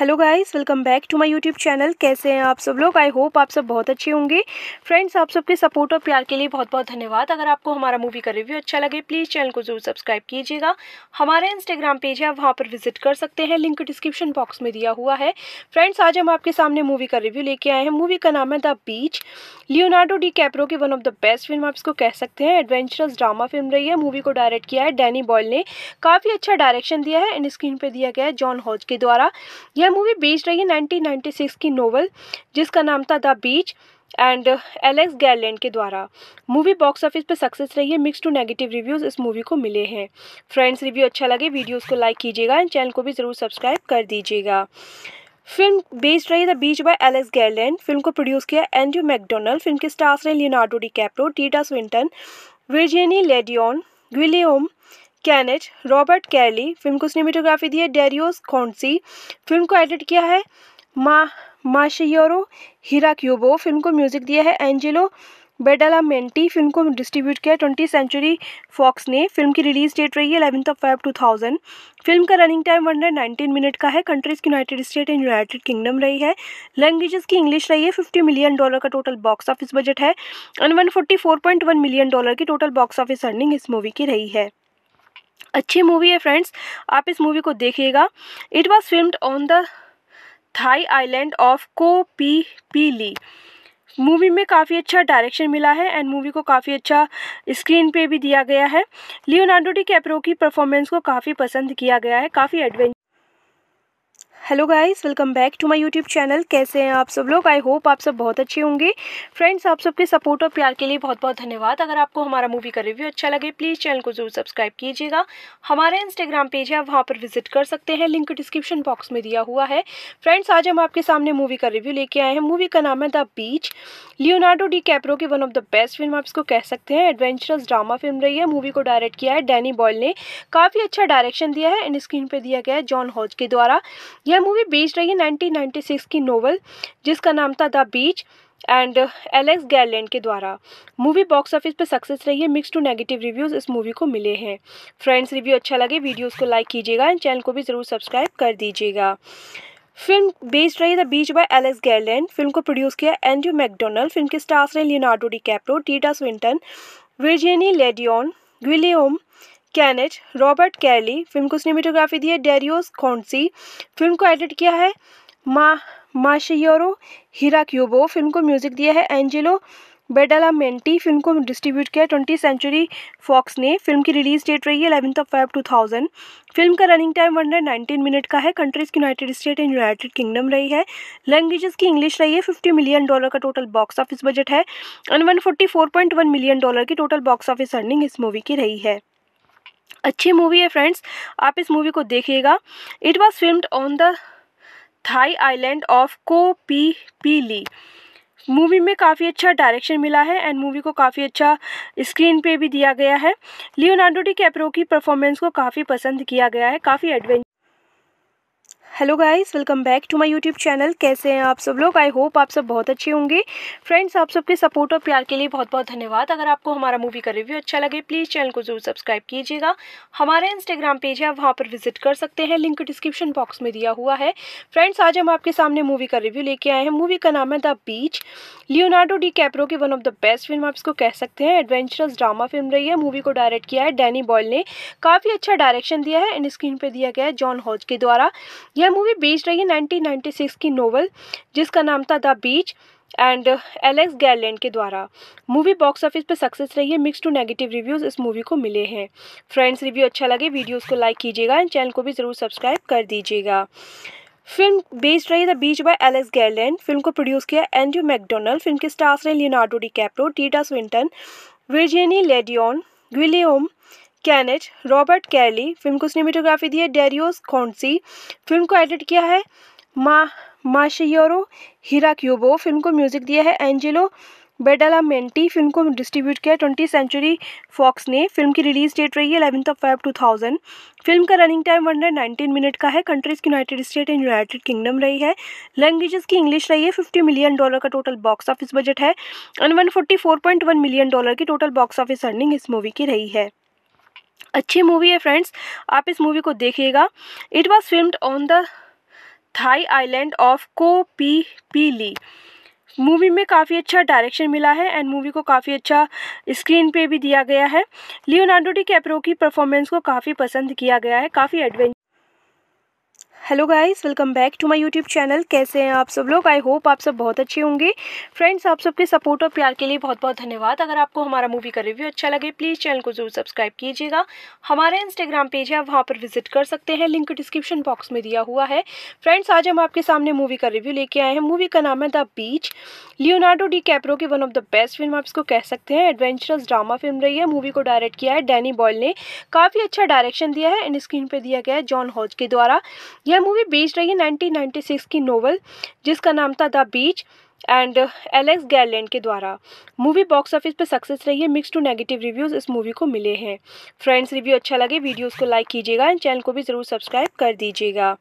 hello guys welcome back to my YouTube channel कैसे हैं आप सब लोग आई होप आप सब बहुत अच्छे होंगे फ्रेंड्स आप सबके सपोर्ट और प्यार के लिए बहुत बहुत धन्यवाद अगर आपको हमारा मूवी का रिव्यू अच्छा लगे प्लीज़ चैनल को जरूर सब्सक्राइब कीजिएगा हमारा इंस्टाग्राम पेज है आप वहाँ पर विजिट कर सकते हैं लिंक डिस्क्रिप्शन बॉक्स में दिया हुआ है फ्रेंड्स आज हम आपके सामने मूवी का रिव्यू लेके आए हैं मूवी का नाम है the beach Leonardo DiCaprio की one of the best film आप इसको कह सकते हैं एडवेंचरस ड्रामा फिल्म रही है मूवी को डायरेक्ट किया है डैनी बॉयल ने काफ़ी अच्छा डायरेक्शन दिया है एंड स्क्रीन पर दिया गया है जॉन हॉज के द्वारा यह यह मूवी बेस्ड रही है 1996 की नोवेल जिसका नाम था the beach and Alex Garland के द्वारा मूवी बॉक्स ऑफिस पर सक्सेस रही है मिक्स टू नेगेटिव रिव्यूज़ इस मूवी को मिले हैं फ्रेंड्स रिव्यू अच्छा लगे वीडियोस को लाइक कीजिएगा एंड चैनल को भी ज़रूर सब्सक्राइब कर दीजिएगा फिल्म बेस्ड रही the beach by Alex Garland film को प्रोड्यूस किया एंड्रू मैकडोनल्ड फिल्म के स्टार्स रहे लियोनार्डो डी कैप्रो टीटा Swinton Virginie Ledoyen William Canet Robert Carlyle film को सिनेमेटोग्राफी दी है डेरियोस कौनसी फिल्म को एडिट किया है मा माशियोरो हीरा क्यूबो फिल्म को म्यूजिक दिया है एंजेलो बेडाला मेंटी फिल्म को डिस्ट्रीब्यूट किया ट्वेंटी सेंचुरी फॉक्स ने फिल्म की रिलीज डेट रही है eleventh of five two thousand film का running time one hundred nineteen minute का है कंट्रीज की United State and United Kingdom रही है लैंग्वेजेस की इंग्लिश रही है फिफ्टी मिलियन डॉलर का टोटल बॉक्स ऑफिस बजट है and one forty four point one million dollar की टोटल बॉक्स ऑफिस अर्निंग इस मूवी की रही है अच्छी मूवी है फ्रेंड्स आप इस मूवी को देखिएगा it was film on the Thai island of को पी पी ली मूवी में काफ़ी अच्छा डायरेक्शन मिला है एंड मूवी को काफ़ी अच्छा स्क्रीन पे भी दिया गया है लियोनार्डो डी कैप्रो की परफॉर्मेंस को काफ़ी पसंद किया गया है काफ़ी adventure hello guys welcome back to my YouTube channel कैसे हैं आप सब लोग आई होप आप सब बहुत अच्छे होंगे फ्रेंड्स आप सबके सपोर्ट और प्यार के लिए बहुत बहुत धन्यवाद अगर आपको हमारा मूवी का रिव्यू अच्छा लगे प्लीज़ चैनल को जरूर सब्सक्राइब कीजिएगा हमारा इंस्टाग्राम पेज है आप वहाँ पर विजिट कर सकते हैं लिंक डिस्क्रिप्शन बॉक्स में दिया हुआ है फ्रेंड्स आज हम आपके सामने मूवी का रिव्यू लेके आए हैं मूवी का नाम है the beach Leonardo DiCaprio की one of the best film आप इसको कह सकते हैं एडवेंचरस ड्रामा फिल्म रही है मूवी को डायरेक्ट किया है डैनी बॉयल ने काफ़ी अच्छा डायरेक्शन दिया है एंड स्क्रीन पर दिया गया है जॉन हॉज के द्वारा यह मूवी बेस्ड रही है 1996 की नोवल जिसका नाम था the beach and Alex Garland के द्वारा मूवी बॉक्स ऑफिस पर सक्सेस रही है मिक्स टू नेगेटिव रिव्यूज़ इस मूवी को मिले हैं फ्रेंड्स रिव्यू अच्छा लगे वीडियोस को लाइक कीजिएगा एंड चैनल को भी ज़रूर सब्सक्राइब कर दीजिएगा फिल्म बेस्ड रही the beach by Alex Garland film को प्रोड्यूस किया एंड्रू मैकडोनल्ड फिल्म के स्टार्स रहे लियोनार्डो डी कैप्रो टीटा Swinton Virginie Ledoyen William Canet Robert Carlyle film को सिनेमेटोग्राफी दी है डेरियोस कौनसी फिल्म को एडिट किया है मा माशियोरो हीरा क्यूबो फिल्म को म्यूजिक दिया है एंजेलो बेडाला मेंटी फिल्म को डिस्ट्रीब्यूट किया ट्वेंटी सेंचुरी फॉक्स ने फिल्म की रिलीज डेट रही है eleventh of five two thousand film का running time one hundred nineteen minute का है countries United State and United Kingdom रही है लैंग्वेजेस की इंग्लिश रही है फिफ्टी मिलियन डॉलर का टोटल बॉक्स ऑफिस बजट है and one forty four point one million dollar की टोटल बॉक्स ऑफिस अर्निंग इस मूवी की रही है अच्छी मूवी है फ्रेंड्स आप इस मूवी को देखिएगा it was film on the Thai island of को पी पीली मूवी में काफ़ी अच्छा डायरेक्शन मिला है एंड मूवी को काफ़ी अच्छा स्क्रीन पे भी दिया गया है लियोनार्डो डी कैप्रो की परफॉर्मेंस को काफ़ी पसंद किया गया है काफ़ी adventure hello guys welcome back to my YouTube channel कैसे हैं आप सब लोग आई होप आप सब बहुत अच्छे होंगे फ्रेंड्स आप सबके सपोर्ट और प्यार के लिए बहुत बहुत धन्यवाद अगर आपको हमारा मूवी का रिव्यू अच्छा लगे प्लीज़ चैनल को जरूर सब्सक्राइब कीजिएगा हमारा इंस्टाग्राम पेज है आप वहाँ पर विजिट कर सकते हैं लिंक डिस्क्रिप्शन बॉक्स में दिया हुआ है फ्रेंड्स आज हम आपके सामने मूवी का रिव्यू लेके आए हैं मूवी का नाम है the beach Leonardo DiCaprio की one of the best film आप इसको कह सकते हैं एडवेंचरस ड्रामा फिल्म रही है मूवी को डायरेक्ट किया है डैनी बॉयल ने काफ़ी अच्छा डायरेक्शन दिया है एंड स्क्रीन पर दिया गया है जॉन हॉज के द्वारा यह यह मूवी बेस्ड रही है 1996 की नोवेल जिसका नाम था the beach and Alex Garland के द्वारा मूवी बॉक्स ऑफिस पर सक्सेस रही है मिक्स टू नेगेटिव रिव्यूज़ इस मूवी को मिले हैं फ्रेंड्स रिव्यू अच्छा लगे वीडियोस को लाइक कीजिएगा एंड चैनल को भी ज़रूर सब्सक्राइब कर दीजिएगा फिल्म बेस्ड रही the beach by Alex Garland film को प्रोड्यूस किया एंड्रू मैकडोनल्ड फिल्म के स्टार्स रहे लियोनार्डो डी कैप्रो टीटा Swinton Virginie Ledoyen William Canet Robert Carlyle film को सिनेमेटोग्राफी दी है डेरियोस कौनसी फिल्म को एडिट किया है मा माशियोरो क्यूबो फिल्म को म्यूजिक दिया है एंजेलो बेडालामेंटी फिल्म को डिस्ट्रीब्यूट किया ट्वेंटी सेंचुरी फॉक्स ने फिल्म की रिलीज डेट रही है eleventh of five two thousand film का running time one hundred nineteen minute का है कंट्रीज की United State and United Kingdom रही है लैंग्वेजेस की इंग्लिश रही है फिफ्टी मिलियन डॉलर का टोटल बॉक्स ऑफिस बजट है and one forty four point one million dollar की टोटल बॉक्स ऑफिस अर्निंग इस मूवी की रही है अच्छी मूवी है फ्रेंड्स आप इस मूवी को देखिएगा it was film on the Thai island of को पी पी ली मूवी में काफ़ी अच्छा डायरेक्शन मिला है एंड मूवी को काफ़ी अच्छा स्क्रीन पे भी दिया गया है लियोनार्डो डी कैप्रो की परफॉर्मेंस को काफ़ी पसंद किया गया है काफ़ी adventure hello guys welcome back to my YouTube channel कैसे हैं आप सब लोग आई होप आप सब बहुत अच्छे होंगे फ्रेंड्स आप सबके सपोर्ट और प्यार के लिए बहुत बहुत धन्यवाद अगर आपको हमारा मूवी का रिव्यू अच्छा लगे प्लीज़ चैनल को जरूर सब्सक्राइब कीजिएगा हमारा इंस्टाग्राम पेज है आप वहाँ पर विजिट कर सकते हैं लिंक डिस्क्रिप्शन बॉक्स में दिया हुआ है फ्रेंड्स आज हम आपके सामने मूवी का रिव्यू लेके आए हैं मूवी का नाम है the beach Leonardo DiCaprio की one of the best film आप इसको कह सकते हैं एडवेंचरस ड्रामा फिल्म रही है मूवी को डायरेक्ट किया है डैनी बॉयल ने काफ़ी अच्छा डायरेक्शन दिया है एंड स्क्रीन पर दिया गया है जॉन हॉज के द्वारा यह यह मूवी बेस्ड रही है 1996 की नोवेल जिसका नाम था the beach and Alex Garland के द्वारा मूवी बॉक्स ऑफिस पर सक्सेस रही है मिक्स टू नेगेटिव रिव्यूज़ इस मूवी को मिले हैं फ्रेंड्स रिव्यू अच्छा लगे वीडियोस को लाइक कीजिएगा एंड चैनल को भी ज़रूर सब्सक्राइब कर दीजिएगा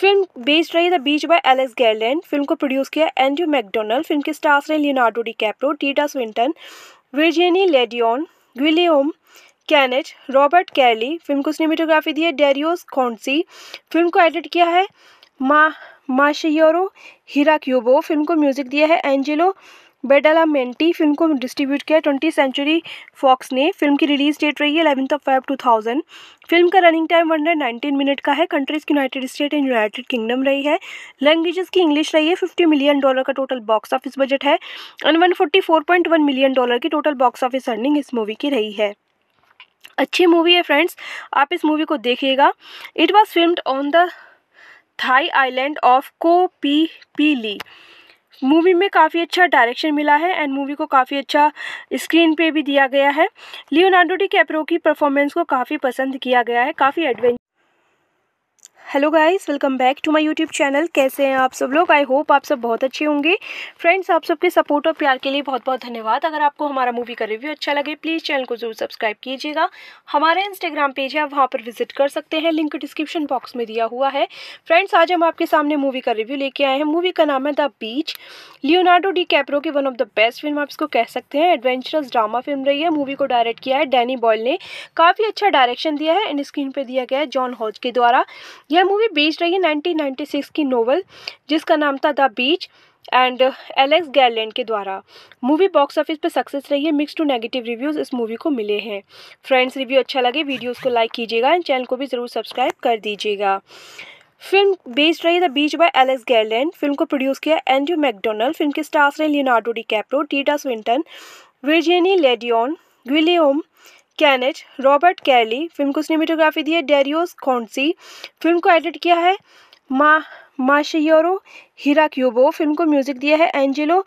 फिल्म बेस्ड रही the beach by Alex Garland film को प्रोड्यूस किया एंड्रू मैकडोनल्ड फिल्म के स्टार्स रहे लियोनार्डो डी कैप्रो टीटा Swinton Virginie Ledoyen William Canet Robert Carlyle film को सिनेमेटोग्राफी दी है डेरियोस कौनसी फिल्म को एडिट किया है मा माशियोरो हीरा क्यूबो फिल्म को म्यूजिक दिया है एंजेलो बेडाला मेंटी फिल्म को डिस्ट्रीब्यूट किया ट्वेंटी सेंचुरी फॉक्स ने फिल्म की रिलीज डेट रही है eleventh of five two thousand film का running time one hundred nineteen minute का है countries United State and United Kingdom रही है लैंग्वेजेस की इंग्लिश रही है फिफ्टी मिलियन डॉलर का टोटल बॉक्स ऑफिस बजट है and one forty four point one million dollar की टोटल बॉक्स ऑफिस अर्निंग इस मूवी की रही है अच्छी मूवी है फ्रेंड्स आप इस मूवी को देखिएगा it was film on the Thai island of को पी पी ली मूवी में काफ़ी अच्छा डायरेक्शन मिला है एंड मूवी को काफ़ी अच्छा स्क्रीन पे भी दिया गया है लियोनार्डो डी कैप्रो की परफॉर्मेंस को काफ़ी पसंद किया गया है काफ़ी adventure hello guys welcome back to my YouTube channel कैसे हैं आप सब लोग आई होप आप सब बहुत अच्छे होंगे फ्रेंड्स आप सबके सपोर्ट और प्यार के लिए बहुत बहुत धन्यवाद अगर आपको हमारा मूवी का रिव्यू अच्छा लगे प्लीज़ चैनल को जरूर सब्सक्राइब कीजिएगा हमारा इंस्टाग्राम पेज है आप वहाँ पर विजिट कर सकते हैं लिंक डिस्क्रिप्शन बॉक्स में दिया हुआ है फ्रेंड्स आज हम आपके सामने मूवी का रिव्यू लेके आए हैं मूवी का नाम है the beach Leonardo DiCaprio की one of the best film आप इसको कह सकते हैं एडवेंचरस ड्रामा फिल्म रही है मूवी को डायरेक्ट किया है डैनी बॉयल ने काफ़ी अच्छा डायरेक्शन दिया है एंड स्क्रीन पर दिया गया है जॉन हॉज के द्वारा यह मूवी बेस्ड रही है 1996 की नोवेल जिसका नाम था the beach and uh, Alex Garland के द्वारा मूवी बॉक्स ऑफिस पर सक्सेस रही है मिक्स टू नेगेटिव रिव्यूज़ इस मूवी को मिले हैं फ्रेंड्स रिव्यू अच्छा लगे वीडियोस को लाइक कीजिएगा एंड चैनल को भी ज़रूर सब्सक्राइब कर दीजिएगा फिल्म बेस्ड रही the beach by Alex Garland film को प्रोड्यूस किया एंड्रू मैकडोनल्ड फिल्म के स्टार्स रहे लियोनार्डो डी कैप्रो टीटा Swinton Virginie Ledoyen William Canet Robert Carlyle film को सिनेमेटोग्राफी दी है डेरियोस कौनसी फिल्म को एडिट किया है मा माशियोरो क्यूबो फिल्म को म्यूजिक दिया है एंजेलो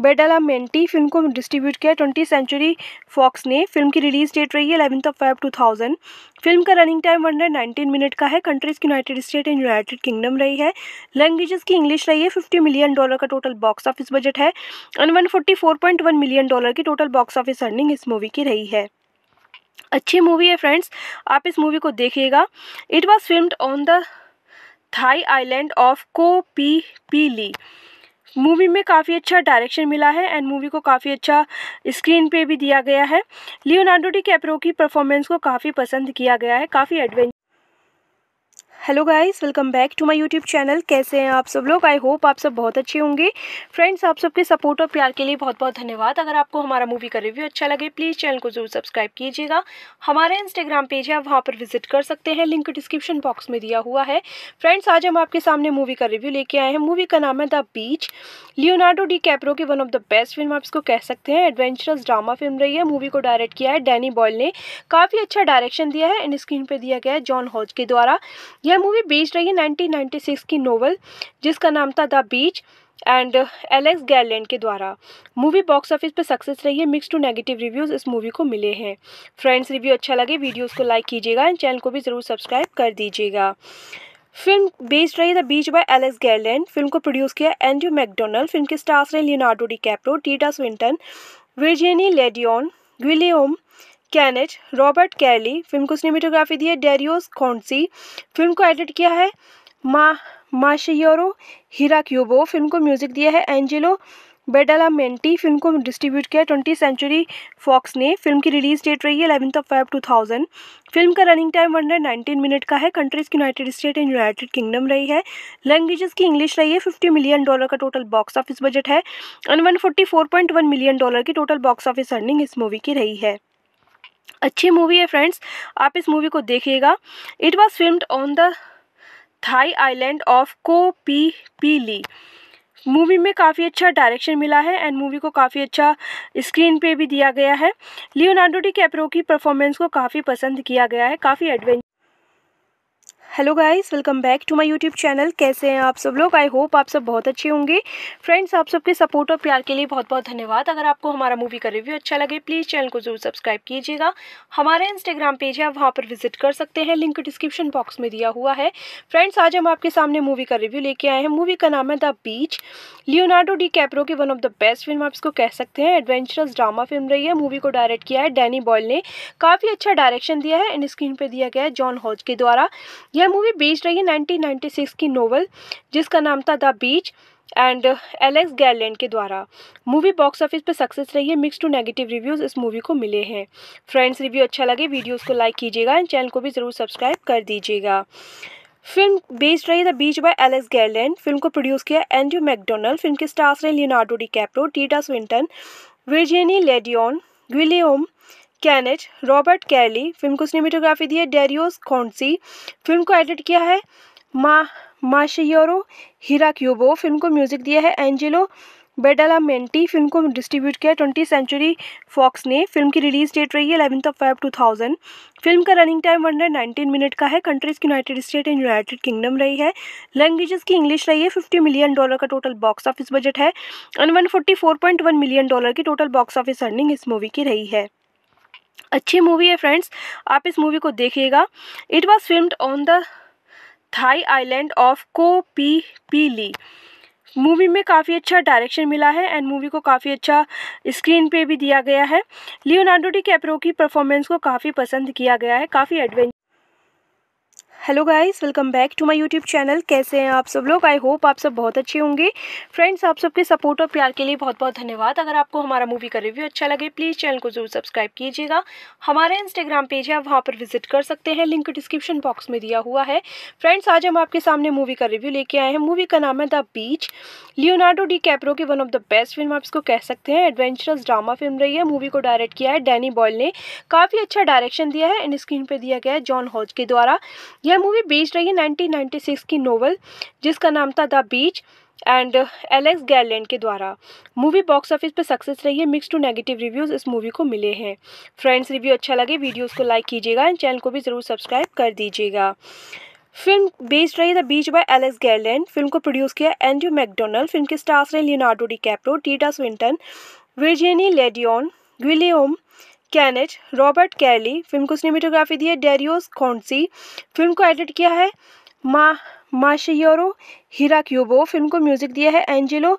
बेडालामेंटी फिल्म को डिस्ट्रीब्यूट किया ट्वेंटी सेंचुरी फॉक्स ने फिल्म की रिलीज डेट रही है eleventh of five two thousand film का running time one hundred nineteen minute का है कंट्रीज की United State and United Kingdom रही है लैंग्वेजेस की इंग्लिश रही है फिफ्टी मिलियन डॉलर का टोटल बॉक्स ऑफिस बजट है and one forty four point one million dollar की टोटल बॉक्स ऑफिस अर्निंग इस मूवी की रही है अच्छी मूवी है फ्रेंड्स आप इस मूवी को देखिएगा it was film on the Thai island of को पी पी ली मूवी में काफ़ी अच्छा डायरेक्शन मिला है एंड मूवी को काफ़ी अच्छा स्क्रीन पे भी दिया गया है लियोनार्डो डी कैप्रो की परफॉर्मेंस को काफ़ी पसंद किया गया है काफ़ी adventure hello guys welcome back to my YouTube channel कैसे हैं आप सब लोग आई होप आप सब बहुत अच्छे होंगे फ्रेंड्स आप सबके सपोर्ट और प्यार के लिए बहुत बहुत धन्यवाद अगर आपको हमारा मूवी का रिव्यू अच्छा लगे प्लीज़ चैनल को जरूर सब्सक्राइब कीजिएगा हमारा इंस्टाग्राम पेज है आप वहाँ पर विजिट कर सकते हैं लिंक डिस्क्रिप्शन बॉक्स में दिया हुआ है फ्रेंड्स आज हम आपके सामने मूवी का रिव्यू लेके आए हैं मूवी का नाम है the beach Leonardo DiCaprio की one of the best film आप इसको कह सकते हैं एडवेंचरस ड्रामा फिल्म रही है मूवी को डायरेक्ट किया है डैनी बॉयल ने काफ़ी अच्छा डायरेक्शन दिया है एंड स्क्रीन पर दिया गया है जॉन हॉज के द्वारा यह यह मूवी बेस्ड रही है 1996 की नोवेल जिसका नाम था the beach and Alex Garland के द्वारा मूवी बॉक्स ऑफिस पर सक्सेस रही है मिक्स टू नेगेटिव रिव्यूज़ इस मूवी को मिले हैं फ्रेंड्स रिव्यू अच्छा लगे वीडियोस को लाइक कीजिएगा एंड चैनल को भी ज़रूर सब्सक्राइब कर दीजिएगा फिल्म बेस्ड रही the beach by Alex Garland film को प्रोड्यूस किया एंड्रू मैकडोनल्ड फिल्म के स्टार्स रहे लियोनार्डो डी कैप्रो टीटा Swinton Virginie Ledoyen William Canet Robert Carlyle film को सिनेमेटोग्राफी दी है डेरियोस कौनसी फिल्म को एडिट किया है मा माशियोरो क्यूबो फिल्म को म्यूजिक दिया है एंजेलो बेडालामेंटी फिल्म को डिस्ट्रीब्यूट किया ट्वेंटी सेंचुरी फॉक्स ने फिल्म की रिलीज डेट रही है eleventh of five two thousand film का running time one hundred nineteen minute का है कंट्रीज की United State and United Kingdom रही है लैंग्वेजेस की इंग्लिश रही है फिफ्टी मिलियन डॉलर का टोटल बॉक्स ऑफिस बजट है and one forty four point one million dollar की टोटल बॉक्स ऑफिस अर्निंग इस मूवी की रही है अच्छी मूवी है फ्रेंड्स आप इस मूवी को देखिएगा it was film on the Thai island of को पी पीली मूवी में काफ़ी अच्छा डायरेक्शन मिला है एंड मूवी को काफ़ी अच्छा स्क्रीन पे भी दिया गया है लियोनार्डो डी कैप्रो की परफॉर्मेंस को काफ़ी पसंद किया गया है काफ़ी adventure hello guys welcome back to my YouTube channel कैसे हैं आप सब लोग आई होप आप सब बहुत अच्छे होंगे फ्रेंड्स आप सबके सपोर्ट और प्यार के लिए बहुत बहुत धन्यवाद अगर आपको हमारा मूवी का रिव्यू अच्छा लगे प्लीज़ चैनल को जरूर सब्सक्राइब कीजिएगा हमारा इंस्टाग्राम पेज है आप वहाँ पर विजिट कर सकते हैं लिंक डिस्क्रिप्शन बॉक्स में दिया हुआ है फ्रेंड्स आज हम आपके सामने मूवी का रिव्यू लेके आए हैं मूवी का नाम है the beach Leonardo DiCaprio की one of the best film आप इसको कह सकते हैं एडवेंचरस ड्रामा फिल्म रही है मूवी को डायरेक्ट किया है डैनी बॉयल ने काफ़ी अच्छा डायरेक्शन दिया है एंड स्क्रीन पर दिया गया है जॉन हॉज के द्वारा यह यह मूवी बेस्ड रही है 1996 की नोवेल जिसका नाम था the beach and Alex Garland के द्वारा मूवी बॉक्स ऑफिस पर सक्सेस रही है मिक्स टू नेगेटिव रिव्यूज़ इस मूवी को मिले हैं फ्रेंड्स रिव्यू अच्छा लगे वीडियोस को लाइक कीजिएगा एंड चैनल को भी ज़रूर सब्सक्राइब कर दीजिएगा फिल्म बेस्ड रही the beach by Alex Garland film को प्रोड्यूस किया एंड्रू मैकडोनल्ड फिल्म के स्टार्स रहे लियोनार्डो डी कैप्रो टीटा Swinton Virginie Ledoyen William Canet Robert Carlyle film को सिनेमेटोग्राफी दी है डेरियोस कौनसी फिल्म को एडिट किया है मा माशियोरो क्यूबो फिल्म को म्यूजिक दिया है एंजेलो बेडालामेंटी फिल्म को डिस्ट्रीब्यूट किया ट्वेंटी सेंचुरी फॉक्स ने फिल्म की रिलीज डेट रही है eleventh of five two thousand film का running time one hundred nineteen minute का है कंट्रीज की United State and United Kingdom रही है लैंग्वेजेस की इंग्लिश रही है फिफ्टी मिलियन डॉलर का टोटल बॉक्स ऑफिस बजट है and one forty four point one million dollar की टोटल बॉक्स ऑफिस अर्निंग इस मूवी की रही है अच्छी मूवी है फ्रेंड्स आप इस मूवी को देखिएगा it was film on the Thai island of को पी पी ली मूवी में काफ़ी अच्छा डायरेक्शन मिला है एंड मूवी को काफ़ी अच्छा स्क्रीन पे भी दिया गया है लियोनार्डो डी कैप्रो की परफॉर्मेंस को काफ़ी पसंद किया गया है काफ़ी adventure hello guys welcome back to my YouTube channel कैसे हैं आप सब लोग आई होप आप सब बहुत अच्छे होंगे फ्रेंड्स आप सबके सपोर्ट और प्यार के लिए बहुत बहुत धन्यवाद अगर आपको हमारा मूवी का रिव्यू अच्छा लगे प्लीज़ चैनल को जरूर सब्सक्राइब कीजिएगा हमारा इंस्टाग्राम पेज है आप वहाँ पर विजिट कर सकते हैं लिंक डिस्क्रिप्शन बॉक्स में दिया हुआ है फ्रेंड्स आज हम आपके सामने मूवी का रिव्यू लेके आए हैं मूवी का नाम है the beach Leonardo DiCaprio की one of the best film आप इसको कह सकते हैं एडवेंचरस ड्रामा फिल्म रही है मूवी को डायरेक्ट किया है डैनी बॉयल ने काफ़ी अच्छा डायरेक्शन दिया है एंड स्क्रीन पर दिया गया है जॉन हॉज के द्वारा यह यह मूवी बेस्ड रही है 1996 की नोवेल जिसका नाम था the beach and Alex Garland के द्वारा मूवी बॉक्स ऑफिस पर सक्सेस रही है मिक्स टू नेगेटिव रिव्यूज़ इस मूवी को मिले हैं फ्रेंड्स रिव्यू अच्छा लगे वीडियोस को लाइक कीजिएगा एंड चैनल को भी ज़रूर सब्सक्राइब कर दीजिएगा फिल्म बेस्ड रही the beach by Alex Garland film को प्रोड्यूस किया एंड्रू मैकडोनल्ड फिल्म के स्टार्स रहे लियोनार्डो डी कैप्रो टीटा Swinton Virginie Ledoyen William Canet Robert Carlyle film को सिनेमेटोग्राफी दी है डेरियोस कौनसी फिल्म को एडिट किया है मा माशियोरो क्यूबो फिल्म को म्यूजिक दिया है एंजेलो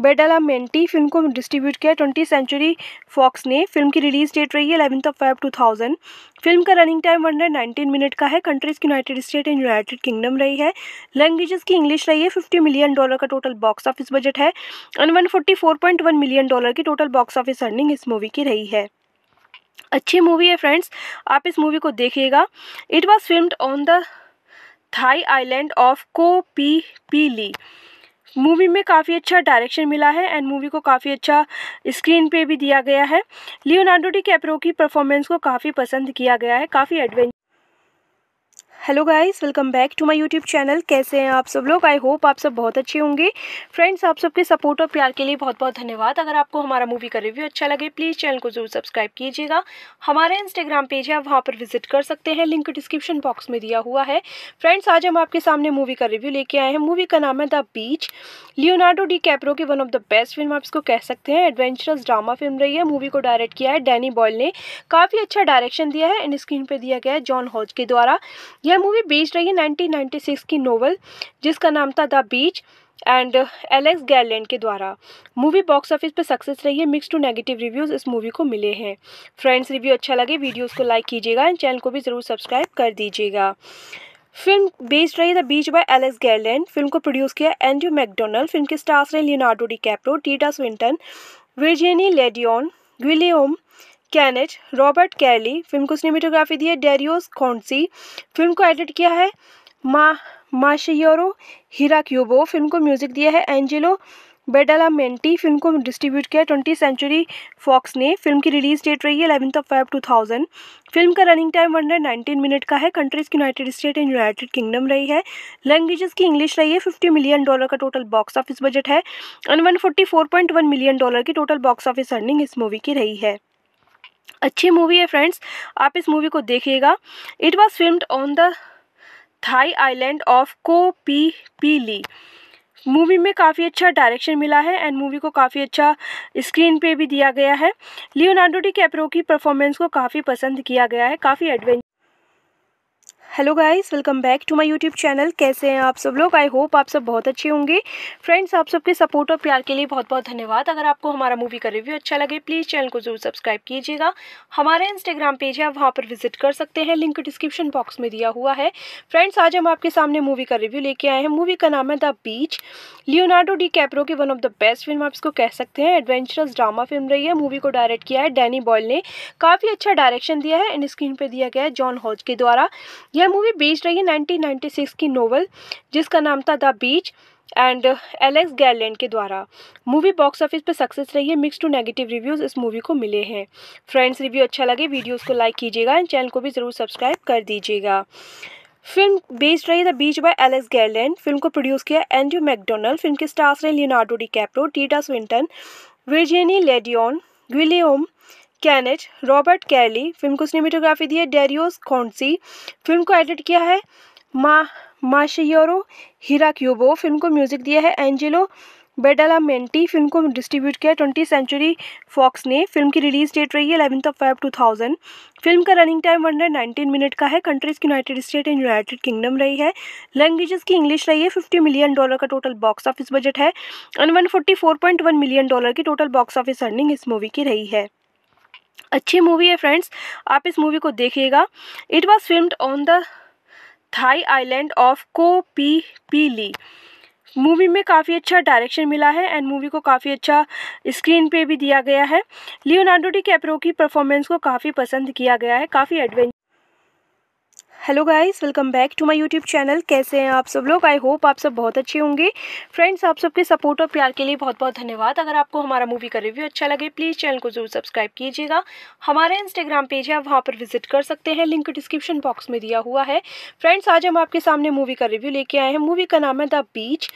बेडालामेंटी फिल्म को डिस्ट्रीब्यूट किया ट्वेंटी सेंचुरी फॉक्स ने फिल्म की रिलीज डेट रही है eleventh of five two thousand film का running time hundred nineteen minute का है कंट्रीज की United State and United Kingdom रही है लैंग्वेजेस की इंग्लिश रही है फिफ्टी मिलियन डॉलर का टोटल बॉक्स ऑफिस बजट है and one forty four point one million dollar की टोटल बॉक्स ऑफिस अर्निंग इस मूवी की रही है अच्छी मूवी है फ्रेंड्स आप इस मूवी को देखिएगा it was film on the Thai island of को पी पीली मूवी में काफ़ी अच्छा डायरेक्शन मिला है एंड मूवी को काफ़ी अच्छा स्क्रीन पे भी दिया गया है लियोनार्डो डी कैप्रो की परफॉर्मेंस को काफ़ी पसंद किया गया है काफ़ी adventure hello guys welcome back to my YouTube channel कैसे हैं आप सब लोग आई होप आप सब बहुत अच्छे होंगे फ्रेंड्स आप सबके सपोर्ट और प्यार के लिए बहुत बहुत धन्यवाद अगर आपको हमारा मूवी का रिव्यू अच्छा लगे प्लीज़ चैनल को जरूर सब्सक्राइब कीजिएगा हमारा इंस्टाग्राम पेज है आप वहाँ पर विजिट कर सकते हैं लिंक डिस्क्रिप्शन बॉक्स में दिया हुआ है फ्रेंड्स आज हम आपके सामने मूवी का रिव्यू लेके आए हैं मूवी का नाम है the beach Leonardo DiCaprio की one of the best film आप इसको कह सकते हैं एडवेंचरस ड्रामा फिल्म रही है मूवी को डायरेक्ट किया है डैनी बॉयल ने काफ़ी अच्छा डायरेक्शन दिया है एंड स्क्रीन पर दिया गया है जॉन हॉज के द्वारा यह यह मूवी बेस्ड रही है 1996 की नोवेल जिसका नाम था the beach and Alex Garland के द्वारा मूवी बॉक्स ऑफिस पर सक्सेस रही है मिक्स टू नेगेटिव रिव्यूज़ इस मूवी को मिले हैं फ्रेंड्स रिव्यू अच्छा लगे वीडियोस को लाइक कीजिएगा एंड चैनल को भी ज़रूर सब्सक्राइब कर दीजिएगा फिल्म बेस्ड रही the beach by Alex Garland film को प्रोड्यूस किया एंड्रू मैकडोनल्ड फिल्म के स्टार्स रहे लियोनार्डो डी कैप्रो टीटा Swinton Virginie Ledoyen William Canet Robert Carlyle film को सिनेमेटोग्राफी दी है डेरियोस कौनसी फिल्म को एडिट किया है मा माशियोरो क्यूबो फिल्म को म्यूजिक दिया है एंजेलो बेडालामेंटी फिल्म को डिस्ट्रीब्यूट किया ट्वेंटी सेंचुरी फॉक्स ने फिल्म की रिलीज डेट रही है eleventh of five two thousand film का running time one hundred nineteen minute का है कंट्रीज की United State and United Kingdom रही है लैंग्वेजेस की इंग्लिश रही है फिफ्टी मिलियन डॉलर का टोटल बॉक्स ऑफिस बजट है and one forty four point one million dollar की टोटल बॉक्स ऑफिस अर्निंग इस मूवी की रही है अच्छी मूवी है फ्रेंड्स आप इस मूवी को देखिएगा it was film on the Thai island of को पी पीली मूवी में काफ़ी अच्छा डायरेक्शन मिला है एंड मूवी को काफ़ी अच्छा स्क्रीन पे भी दिया गया है लियोनार्डो डी कैप्रो की परफॉर्मेंस को काफ़ी पसंद किया गया है काफ़ी adventure hello guys welcome back to my YouTube channel कैसे हैं आप सब लोग आई होप आप सब बहुत अच्छे होंगे फ्रेंड्स आप सबके सपोर्ट और प्यार के लिए बहुत बहुत धन्यवाद अगर आपको हमारा मूवी का रिव्यू अच्छा लगे प्लीज़ चैनल को जरूर सब्सक्राइब कीजिएगा हमारा इंस्टाग्राम पेज है आप वहाँ पर विजिट कर सकते हैं लिंक डिस्क्रिप्शन बॉक्स में दिया हुआ है फ्रेंड्स आज हम आपके सामने मूवी का रिव्यू लेके आए हैं मूवी का नाम है the beach Leonardo DiCaprio की one of the best film आप इसको कह सकते हैं एडवेंचरस ड्रामा फिल्म रही है मूवी को डायरेक्ट किया है डैनी बॉयल ने काफ़ी अच्छा डायरेक्शन दिया है एंड स्क्रीन पर दिया गया है जॉन हॉज के द्वारा यह मूवी बेस्ड रही है 1996 की नोवेल जिसका नाम था the beach and uh, Alex Garland के द्वारा मूवी बॉक्स ऑफिस पर सक्सेस रही है मिक्स टू नेगेटिव रिव्यूज़ इस मूवी को मिले हैं फ्रेंड्स रिव्यू अच्छा लगे वीडियोस को लाइक कीजिएगा एंड चैनल को भी ज़रूर सब्सक्राइब कर दीजिएगा फिल्म बेस्ड रही the beach by Alex Garland film को प्रोड्यूस किया एंड्रू मैकडोनल्ड फिल्म के स्टार्स रहे लियोनार्डो डी कैप्रो टीटा Swinton Virginie Ledoyen William Canet Robert Carlyle film को सिनेमेटोग्राफी दी है डेरियोस कौनसी फिल्म को एडिट किया है मा माशियोरो क्यूबो फिल्म को म्यूजिक दिया है एंजेलो बेडालामेंटी फिल्म को डिस्ट्रीब्यूट किया ट्वेंटी सेंचुरी फॉक्स ने फिल्म की रिलीज डेट रही है eleventh of five two thousand film का running time one hundred nineteen minute का है कंट्रीज की United State and United Kingdom रही है लैंग्वेजेस की इंग्लिश रही है फिफ्टी मिलियन डॉलर का टोटल बॉक्स ऑफिस बजट है and one forty four point one million dollar की टोटल बॉक्स ऑफिस अर्निंग इस मूवी की रही है अच्छी मूवी है फ्रेंड्स आप इस मूवी को देखिएगा it was film on the Thai island of को पी पी ली मूवी में काफ़ी अच्छा डायरेक्शन मिला है एंड मूवी को काफ़ी अच्छा स्क्रीन पे भी दिया गया है लियोनार्डो डी कैप्रो की परफॉर्मेंस को काफ़ी पसंद किया गया है काफ़ी adventure hello guys welcome back to my YouTube channel कैसे हैं आप सब लोग आई होप आप सब बहुत अच्छे होंगे फ्रेंड्स आप सबके सपोर्ट और प्यार के लिए बहुत बहुत धन्यवाद अगर आपको हमारा मूवी का रिव्यू अच्छा लगे प्लीज़ चैनल को जरूर सब्सक्राइब कीजिएगा हमारा इंस्टाग्राम पेज है आप वहाँ पर विजिट कर सकते हैं लिंक डिस्क्रिप्शन बॉक्स में दिया हुआ है फ्रेंड्स आज हम आपके सामने मूवी का रिव्यू लेके आए हैं मूवी का नाम है the beach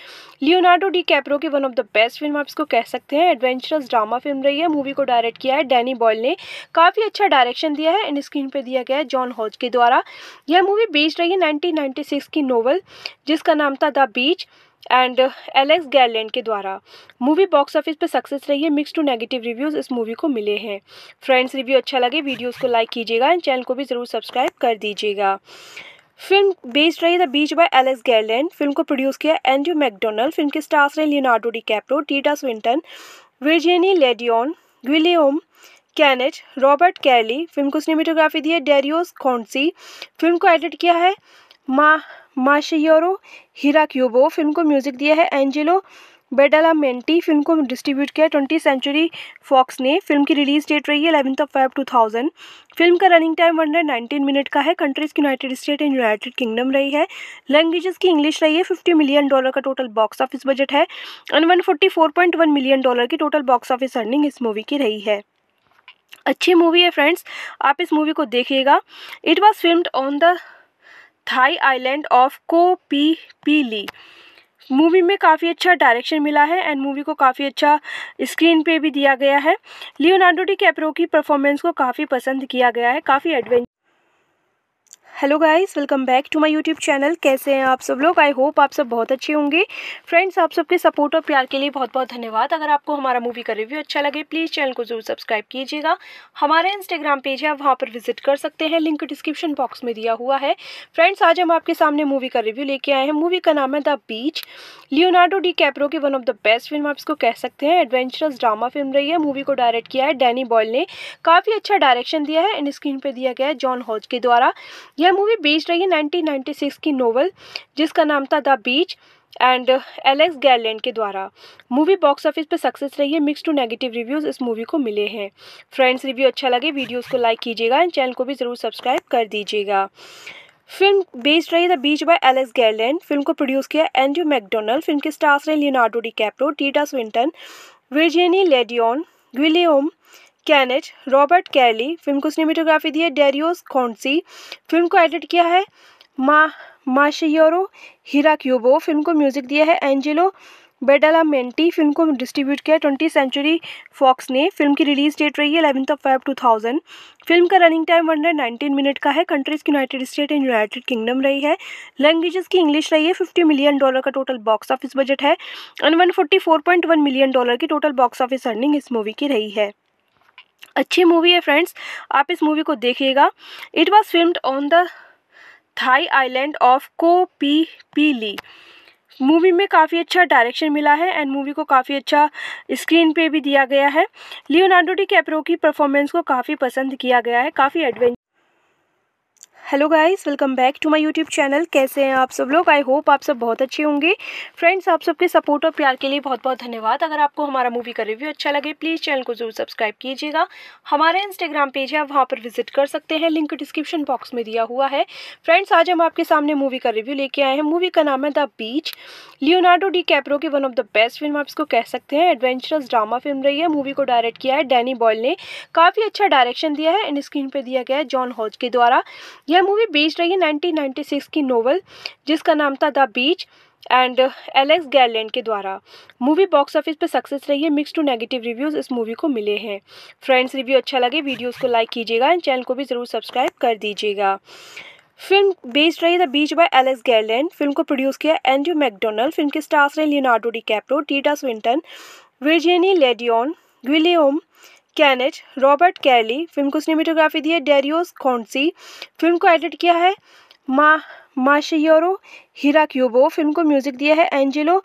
Leonardo DiCaprio की one of the best film आप इसको कह सकते हैं एडवेंचरस ड्रामा फिल्म रही है मूवी को डायरेक्ट किया है डैनी बॉयल ने काफ़ी अच्छा डायरेक्शन दिया है एंड स्क्रीन पर दिया गया है जॉन हॉज के द्वारा यह यह मूवी बेस्ड रही है 1996 की नोवेल जिसका नाम था the beach and Alex Garland के द्वारा मूवी बॉक्स ऑफिस पर सक्सेस रही है मिक्स टू नेगेटिव रिव्यूज़ इस मूवी को मिले हैं फ्रेंड्स रिव्यू अच्छा लगे वीडियोस को लाइक कीजिएगा एंड चैनल को भी ज़रूर सब्सक्राइब कर दीजिएगा फिल्म बेस्ड रही the beach by Alex Garland film को प्रोड्यूस किया एंड्रू मैकडोनल्ड फिल्म के स्टार्स रहे लियोनार्डो डी कैप्रो टीटा Swinton Virginie Ledoyen William Canet Robert Carlyle film को सिनेमेटोग्राफी दी है डेरियोस कौनसी फिल्म को एडिट किया है मा माशियोरो क्यूबो फिल्म को म्यूजिक दिया है एंजेलो बेडालामेंटी फिल्म को डिस्ट्रीब्यूट किया ट्वेंटी सेंचुरी फॉक्स ने फिल्म की रिलीज डेट रही है eleventh of five two thousand film का running time hundred nineteen minute का है कंट्रीज की United State and United Kingdom रही है लैंग्वेजेस की इंग्लिश रही है फिफ्टी मिलियन डॉलर का टोटल बॉक्स ऑफिस बजट है and one forty four point one million dollar की टोटल बॉक्स ऑफिस अर्निंग इस मूवी की रही है अच्छी मूवी है फ्रेंड्स आप इस मूवी को देखिएगा it was film on the Thai island of को पी पी ली मूवी में काफ़ी अच्छा डायरेक्शन मिला है एंड मूवी को काफ़ी अच्छा स्क्रीन पे भी दिया गया है लियोनार्डो डी कैप्रो की परफॉर्मेंस को काफ़ी पसंद किया गया है काफ़ी adventure hello guys welcome back to my YouTube channel कैसे हैं आप सब लोग आई होप आप सब बहुत अच्छे होंगे फ्रेंड्स आप सबके सपोर्ट और प्यार के लिए बहुत बहुत धन्यवाद अगर आपको हमारा मूवी का रिव्यू अच्छा लगे प्लीज़ चैनल को जरूर सब्सक्राइब कीजिएगा हमारा इंस्टाग्राम पेज है आप वहाँ पर विजिट कर सकते हैं लिंक डिस्क्रिप्शन बॉक्स में दिया हुआ है फ्रेंड्स आज हम आपके सामने मूवी का रिव्यू लेके आए हैं मूवी का नाम है the beach Leonardo DiCaprio की one of the best film आप इसको कह सकते हैं एडवेंचरस ड्रामा फिल्म रही है मूवी को डायरेक्ट किया है डैनी बॉयल ने काफ़ी अच्छा डायरेक्शन दिया है एंड स्क्रीन पर दिया गया है जॉन हॉज के द्वारा यह यह मूवी बेस्ड रही है 1996 की नोवेल जिसका नाम था the beach and Alex Garland के द्वारा मूवी बॉक्स ऑफिस पर सक्सेस रही है मिक्स टू नेगेटिव रिव्यूज़ इस मूवी को मिले हैं फ्रेंड्स रिव्यू अच्छा लगे वीडियोस को लाइक कीजिएगा एंड चैनल को भी ज़रूर सब्सक्राइब कर दीजिएगा फिल्म बेस्ड रही the beach by Alex Garland film को प्रोड्यूस किया एंड्रू मैकडोनल्ड फिल्म के स्टार्स रहे लियोनार्डो डी कैप्रो टीटा Swinton Virginie Ledoyen William Canet Robert Carlyle film को सिनेमेटोग्राफी दी है डेरियोस कौनसी फिल्म को एडिट किया है मा माशियोरो क्यूबो फिल्म को म्यूजिक दिया है एंजेलो बेडालामेंटी फिल्म को डिस्ट्रीब्यूट किया ट्वेंटी सेंचुरी फॉक्स ने फिल्म की रिलीज डेट रही है eleventh of five two thousand film का running time one hundred nineteen minute का है कंट्रीज की United State and United Kingdom रही है लैंग्वेजेस की इंग्लिश रही है फिफ्टी मिलियन डॉलर का टोटल बॉक्स ऑफिस बजट है and one forty four point one million dollar की टोटल बॉक्स ऑफिस अर्निंग इस मूवी की रही है अच्छी मूवी है फ्रेंड्स आप इस मूवी को देखिएगा it was film on the Thai island of को पी पी ली मूवी में काफ़ी अच्छा डायरेक्शन मिला है एंड मूवी को काफ़ी अच्छा स्क्रीन पे भी दिया गया है लियोनार्डो डी कैप्रो की परफॉर्मेंस को काफ़ी पसंद किया गया है काफ़ी adventure hello guys welcome back to my YouTube channel कैसे हैं आप सब लोग आई होप आप सब बहुत अच्छे होंगे फ्रेंड्स आप सबके सपोर्ट और प्यार के लिए बहुत बहुत धन्यवाद अगर आपको हमारा मूवी का रिव्यू अच्छा लगे प्लीज़ चैनल को जरूर सब्सक्राइब कीजिएगा हमारा इंस्टाग्राम पेज है आप वहाँ पर विजिट कर सकते हैं लिंक डिस्क्रिप्शन बॉक्स में दिया हुआ है फ्रेंड्स आज हम आपके सामने मूवी का रिव्यू लेके आए हैं मूवी का नाम है the beach Leonardo DiCaprio की one of the best film आप इसको कह सकते हैं एडवेंचरस ड्रामा फिल्म रही है मूवी को डायरेक्ट किया है डैनी बॉयल ने काफ़ी अच्छा डायरेक्शन दिया है एंड स्क्रीन पर दिया गया है जॉन हॉज के द्वारा यह मूवी बेस्ड रही है 1996 की नोवेल जिसका नाम था the beach and Alex Garland के द्वारा मूवी बॉक्स ऑफिस पर सक्सेस रही है मिक्स टू नेगेटिव रिव्यूज़ इस मूवी को मिले हैं फ्रेंड्स रिव्यू अच्छा लगे वीडियोस को लाइक कीजिएगा एंड चैनल को भी ज़रूर सब्सक्राइब कर दीजिएगा फिल्म बेस्ड रही the beach by Alex Garland film को प्रोड्यूस किया एंड्रू मैकडोनल्ड फिल्म के स्टार्स रहे लियोनार्डो डी कैप्रो टीटा Swinton Virginie Ledoyen William Canet Robert Carlyle film को सिनेमेटोग्राफी दी है डेरियोस कौनसी फिल्म को एडिट किया है मा माशियोरो क्यूबो फिल्म को म्यूजिक दिया है एंजेलो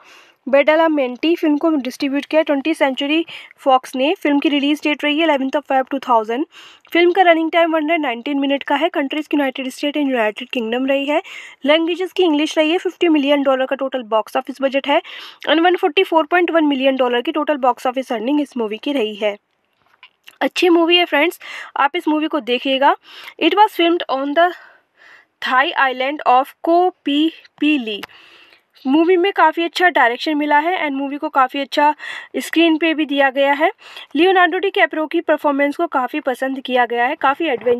बेडालामेंटी फिल्म को डिस्ट्रीब्यूट किया ट्वेंटी सेंचुरी फॉक्स ने फिल्म की रिलीज डेट रही है eleventh of five two thousand film का running time one hundred nineteen minute का है कंट्रीज की United State and United Kingdom रही है लैंग्वेजेस की इंग्लिश रही है फिफ्टी मिलियन डॉलर का टोटल बॉक्स ऑफिस बजट है and one forty four point one million dollar की टोटल बॉक्स ऑफिस अर्निंग इस मूवी की रही है अच्छी मूवी है फ्रेंड्स आप इस मूवी को देखिएगा it was film on the Thai island of को पी पी ली मूवी में काफ़ी अच्छा डायरेक्शन मिला है एंड मूवी को काफ़ी अच्छा स्क्रीन पे भी दिया गया है लियोनार्डो डी कैप्रो की परफॉर्मेंस को काफ़ी पसंद किया गया है काफ़ी adventure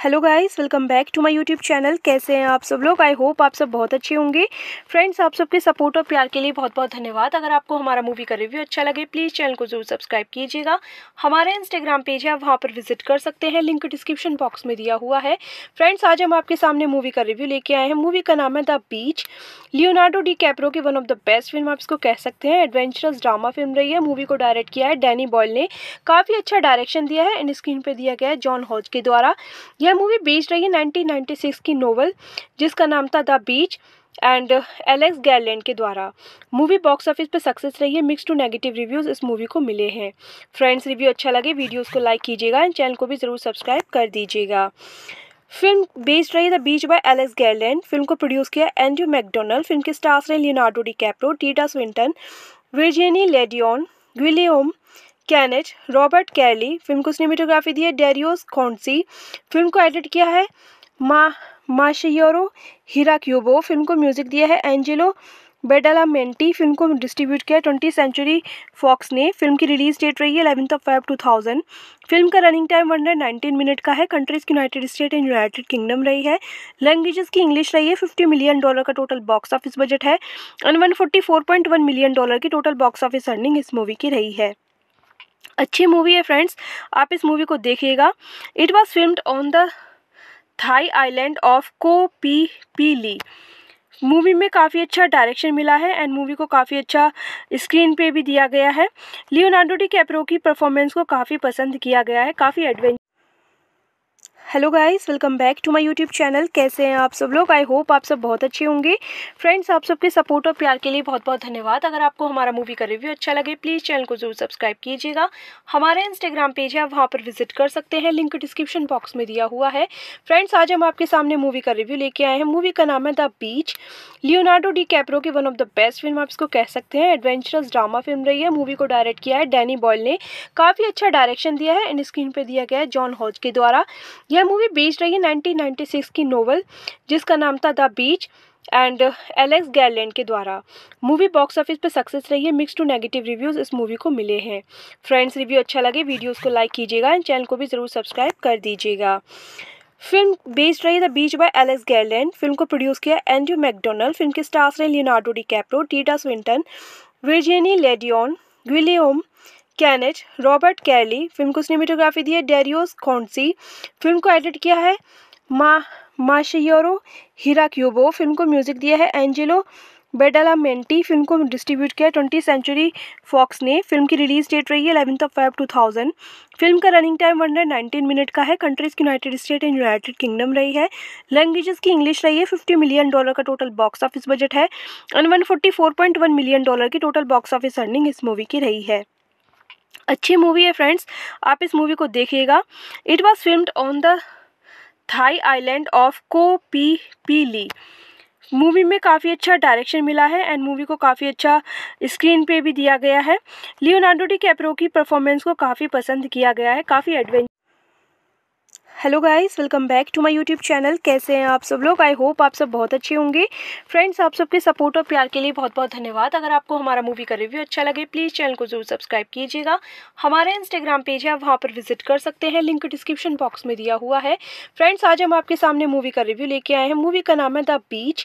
hello guys welcome back to my YouTube channel कैसे हैं आप सब लोग आई होप आप सब बहुत अच्छे होंगे फ्रेंड्स आप सबके सपोर्ट और प्यार के लिए बहुत बहुत धन्यवाद अगर आपको हमारा मूवी का रिव्यू अच्छा लगे प्लीज़ चैनल को जरूर सब्सक्राइब कीजिएगा हमारा इंस्टाग्राम पेज है आप वहाँ पर विजिट कर सकते हैं लिंक डिस्क्रिप्शन बॉक्स में दिया हुआ है फ्रेंड्स आज हम आपके सामने मूवी का रिव्यू लेके आए हैं मूवी का नाम है the beach Leonardo DiCaprio की one of the best film आप इसको कह सकते हैं एडवेंचरस ड्रामा फिल्म रही है मूवी को डायरेक्ट किया है डैनी बॉयल ने काफ़ी अच्छा डायरेक्शन दिया है एंड स्क्रीन पर दिया गया है जॉन हॉज के द्वारा यह मूवी बेस्ड रही है 1996 की नोवेल जिसका नाम था the beach and Alex Garland के द्वारा मूवी बॉक्स ऑफिस पर सक्सेस रही है मिक्स टू नेगेटिव रिव्यूज़ इस मूवी को मिले हैं फ्रेंड्स रिव्यू अच्छा लगे वीडियोस को लाइक कीजिएगा एंड चैनल को भी ज़रूर सब्सक्राइब कर दीजिएगा फिल्म बेस्ड रही the beach by Alex Garland film को प्रोड्यूस किया एंड्रू मैकडोनल्ड फिल्म के स्टार्स रहे लियोनार्डो डी कैप्रो टीटा Swinton Virginie Ledoyen William Canet Robert Carlyle film को सिनेमेटोग्राफी दी है डेरियोस कॉन्सी फिल्म को एडिट किया है मा माशियोरो क्यूबो फिल्म को म्यूजिक दिया है एंजेलो बेडालामेंटी फिल्म को डिस्ट्रीब्यूट किया ट्वेंटी सेंचुरी फॉक्स ने फिल्म की रिलीज डेट रही है eleventh of five two thousand film का running time one hundred nineteen minute का है कंट्रीज की United State and United Kingdom रही है लैंग्वेजेस की इंग्लिश रही है फिफ्टी मिलियन डॉलर का टोटल बॉक्स ऑफिस बजट है and one forty four point one million dollar की टोटल बॉक्स ऑफिस अर्निंग इस मूवी की रही है अच्छी मूवी है फ्रेंड्स आप इस मूवी को देखिएगा it was film on the Thai island of को पी पी ली मूवी में काफ़ी अच्छा डायरेक्शन मिला है एंड मूवी को काफ़ी अच्छा स्क्रीन पे भी दिया गया है लियोनार्डो डी कैप्रो की परफॉर्मेंस को काफ़ी पसंद किया गया है काफ़ी adventure hello guys welcome back to my YouTube channel कैसे हैं आप सब लोग आई होप आप सब बहुत अच्छे होंगे फ्रेंड्स आप सबके सपोर्ट और प्यार के लिए बहुत बहुत धन्यवाद अगर आपको हमारा मूवी का रिव्यू अच्छा लगे प्लीज़ चैनल को जरूर सब्सक्राइब कीजिएगा हमारा इंस्टाग्राम पेज है आप वहाँ पर विजिट कर सकते हैं लिंक डिस्क्रिप्शन बॉक्स में दिया हुआ है फ्रेंड्स आज हम आपके सामने मूवी का रिव्यू लेके आए हैं मूवी का नाम है the beach Leonardo DiCaprio की one of the best film आप इसको कह सकते हैं एडवेंचरस ड्रामा फिल्म रही है मूवी को डायरेक्ट किया है डैनी बॉयल ने काफ़ी अच्छा डायरेक्शन दिया है एंड स्क्रीन पर दिया गया है जॉन हॉज के द्वारा यह यह मूवी बेस्ड रही है 1996 की नोवेल जिसका नाम था the beach and Alex Garland के द्वारा मूवी बॉक्स ऑफिस पर सक्सेस रही है मिक्स टू नेगेटिव रिव्यूज़ इस मूवी को मिले हैं फ्रेंड्स रिव्यू अच्छा लगे वीडियोस को लाइक कीजिएगा एंड चैनल को भी ज़रूर सब्सक्राइब कर दीजिएगा फिल्म बेस्ड रही the beach by Alex Garland film को प्रोड्यूस किया एंड्रू मैकडोनल्ड फिल्म के स्टार्स रहे लियोनार्डो डी कैप्रो टीटा Swinton Virginie Ledoyen William Canet Robert Carlyle film को सिनेमेटोग्राफी दी है डेरियोस कौनसी फिल्म को एडिट किया है मा माशियोरो क्यूबो फिल्म को म्यूजिक दिया है एंजेलो बेडालामेंटी फिल्म को डिस्ट्रीब्यूट किया ट्वेंटी सेंचुरी फॉक्स ने फिल्म की रिलीज डेट रही है eleventh of five two thousand film का running time one hundred nineteen minute का है कंट्रीज की United State and United Kingdom रही है लैंग्वेजेस की इंग्लिश रही है फिफ्टी मिलियन डॉलर का टोटल बॉक्स ऑफिस बजट है and one forty four point one million dollar की टोटल बॉक्स ऑफिस अर्निंग इस मूवी की रही है अच्छी मूवी है फ्रेंड्स आप इस मूवी को देखिएगा it was film on the Thai island of को पी पीली मूवी में काफ़ी अच्छा डायरेक्शन मिला है एंड मूवी को काफ़ी अच्छा स्क्रीन पे भी दिया गया है लियोनार्डो डी कैप्रो की परफॉर्मेंस को काफ़ी पसंद किया गया है काफ़ी adventure hello guys welcome back to my YouTube channel कैसे हैं आप सब लोग आई होप आप सब बहुत अच्छे होंगे फ्रेंड्स आप सबके सपोर्ट और प्यार के लिए बहुत बहुत धन्यवाद अगर आपको हमारा मूवी का रिव्यू अच्छा लगे प्लीज़ चैनल को जरूर सब्सक्राइब कीजिएगा हमारा इंस्टाग्राम पेज है आप वहाँ पर विजिट कर सकते हैं लिंक डिस्क्रिप्शन बॉक्स में दिया हुआ है फ्रेंड्स आज हम आपके सामने मूवी का रिव्यू लेके आए हैं मूवी का नाम है the beach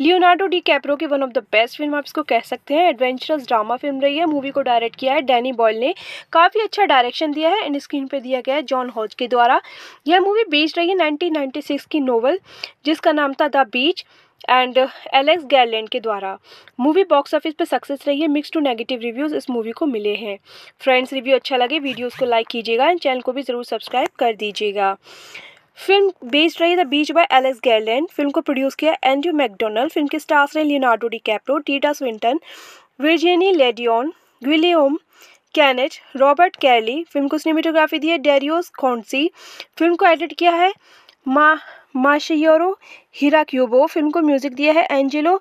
Leonardo DiCaprio की one of the best film आप इसको कह सकते हैं एडवेंचरस ड्रामा फिल्म रही है मूवी को डायरेक्ट किया है डैनी बॉयल ने काफ़ी अच्छा डायरेक्शन दिया है एंड स्क्रीन पर दिया गया है जॉन हॉज के द्वारा यह यह मूवी बेस्ड रही है 1996 की नोवेल जिसका नाम था the beach and Alex Garland के द्वारा मूवी बॉक्स ऑफिस पर सक्सेस रही है मिक्स टू नेगेटिव रिव्यूज़ इस मूवी को मिले हैं फ्रेंड्स रिव्यू अच्छा लगे वीडियोस को लाइक कीजिएगा एंड चैनल को भी ज़रूर सब्सक्राइब कर दीजिएगा फिल्म बेस्ड रही the beach by Alex Garland film को प्रोड्यूस किया एंड्रू मैकडोनल्ड फिल्म के स्टार्स रहे लियोनार्डो डी कैप्रो टीटा Swinton Virginie Ledoyen William Canet Robert Carlyle film को सिनेमेटोग्राफी दी है डेरियोस कौनसी फिल्म को एडिट किया है मा माशियोरो क्यूबो फिल्म को म्यूजिक दिया है एंजेलो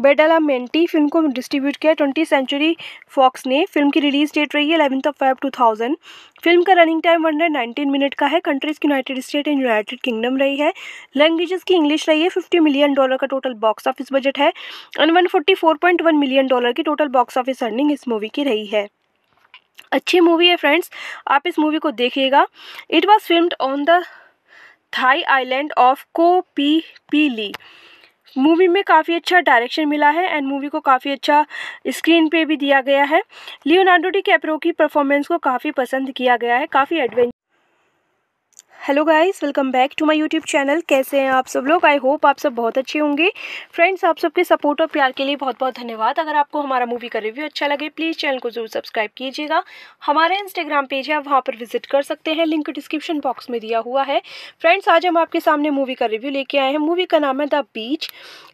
बेडालामेंटी फिल्म को डिस्ट्रीब्यूट किया ट्वेंटी सेंचुरी फॉक्स ने फिल्म की रिलीज डेट रही है eleventh of five two thousand film का running time hundred nineteen minute का है कंट्रीज की United State and United Kingdom रही है लैंग्वेजेस की इंग्लिश रही है फिफ्टी मिलियन डॉलर का टोटल बॉक्स ऑफिस बजट है and one forty four point one million dollar की टोटल बॉक्स ऑफिस अर्निंग इस मूवी की रही है अच्छी मूवी है फ्रेंड्स आप इस मूवी को देखिएगा it was film on the Thai island of को पी पी ली मूवी में काफ़ी अच्छा डायरेक्शन मिला है एंड मूवी को काफ़ी अच्छा स्क्रीन पे भी दिया गया है लियोनार्डो डी कैप्रो की परफॉर्मेंस को काफ़ी पसंद किया गया है काफ़ी adventure hello guys welcome back to my YouTube channel कैसे हैं आप सब लोग आई होप आप सब बहुत अच्छे होंगे फ्रेंड्स आप सबके सपोर्ट और प्यार के लिए बहुत बहुत धन्यवाद अगर आपको हमारा मूवी का रिव्यू अच्छा लगे प्लीज़ चैनल को जरूर सब्सक्राइब कीजिएगा हमारा इंस्टाग्राम पेज है आप वहाँ पर विजिट कर सकते हैं लिंक डिस्क्रिप्शन बॉक्स में दिया हुआ है फ्रेंड्स आज हम आपके सामने मूवी का रिव्यू लेके आए हैं मूवी का नाम है the beach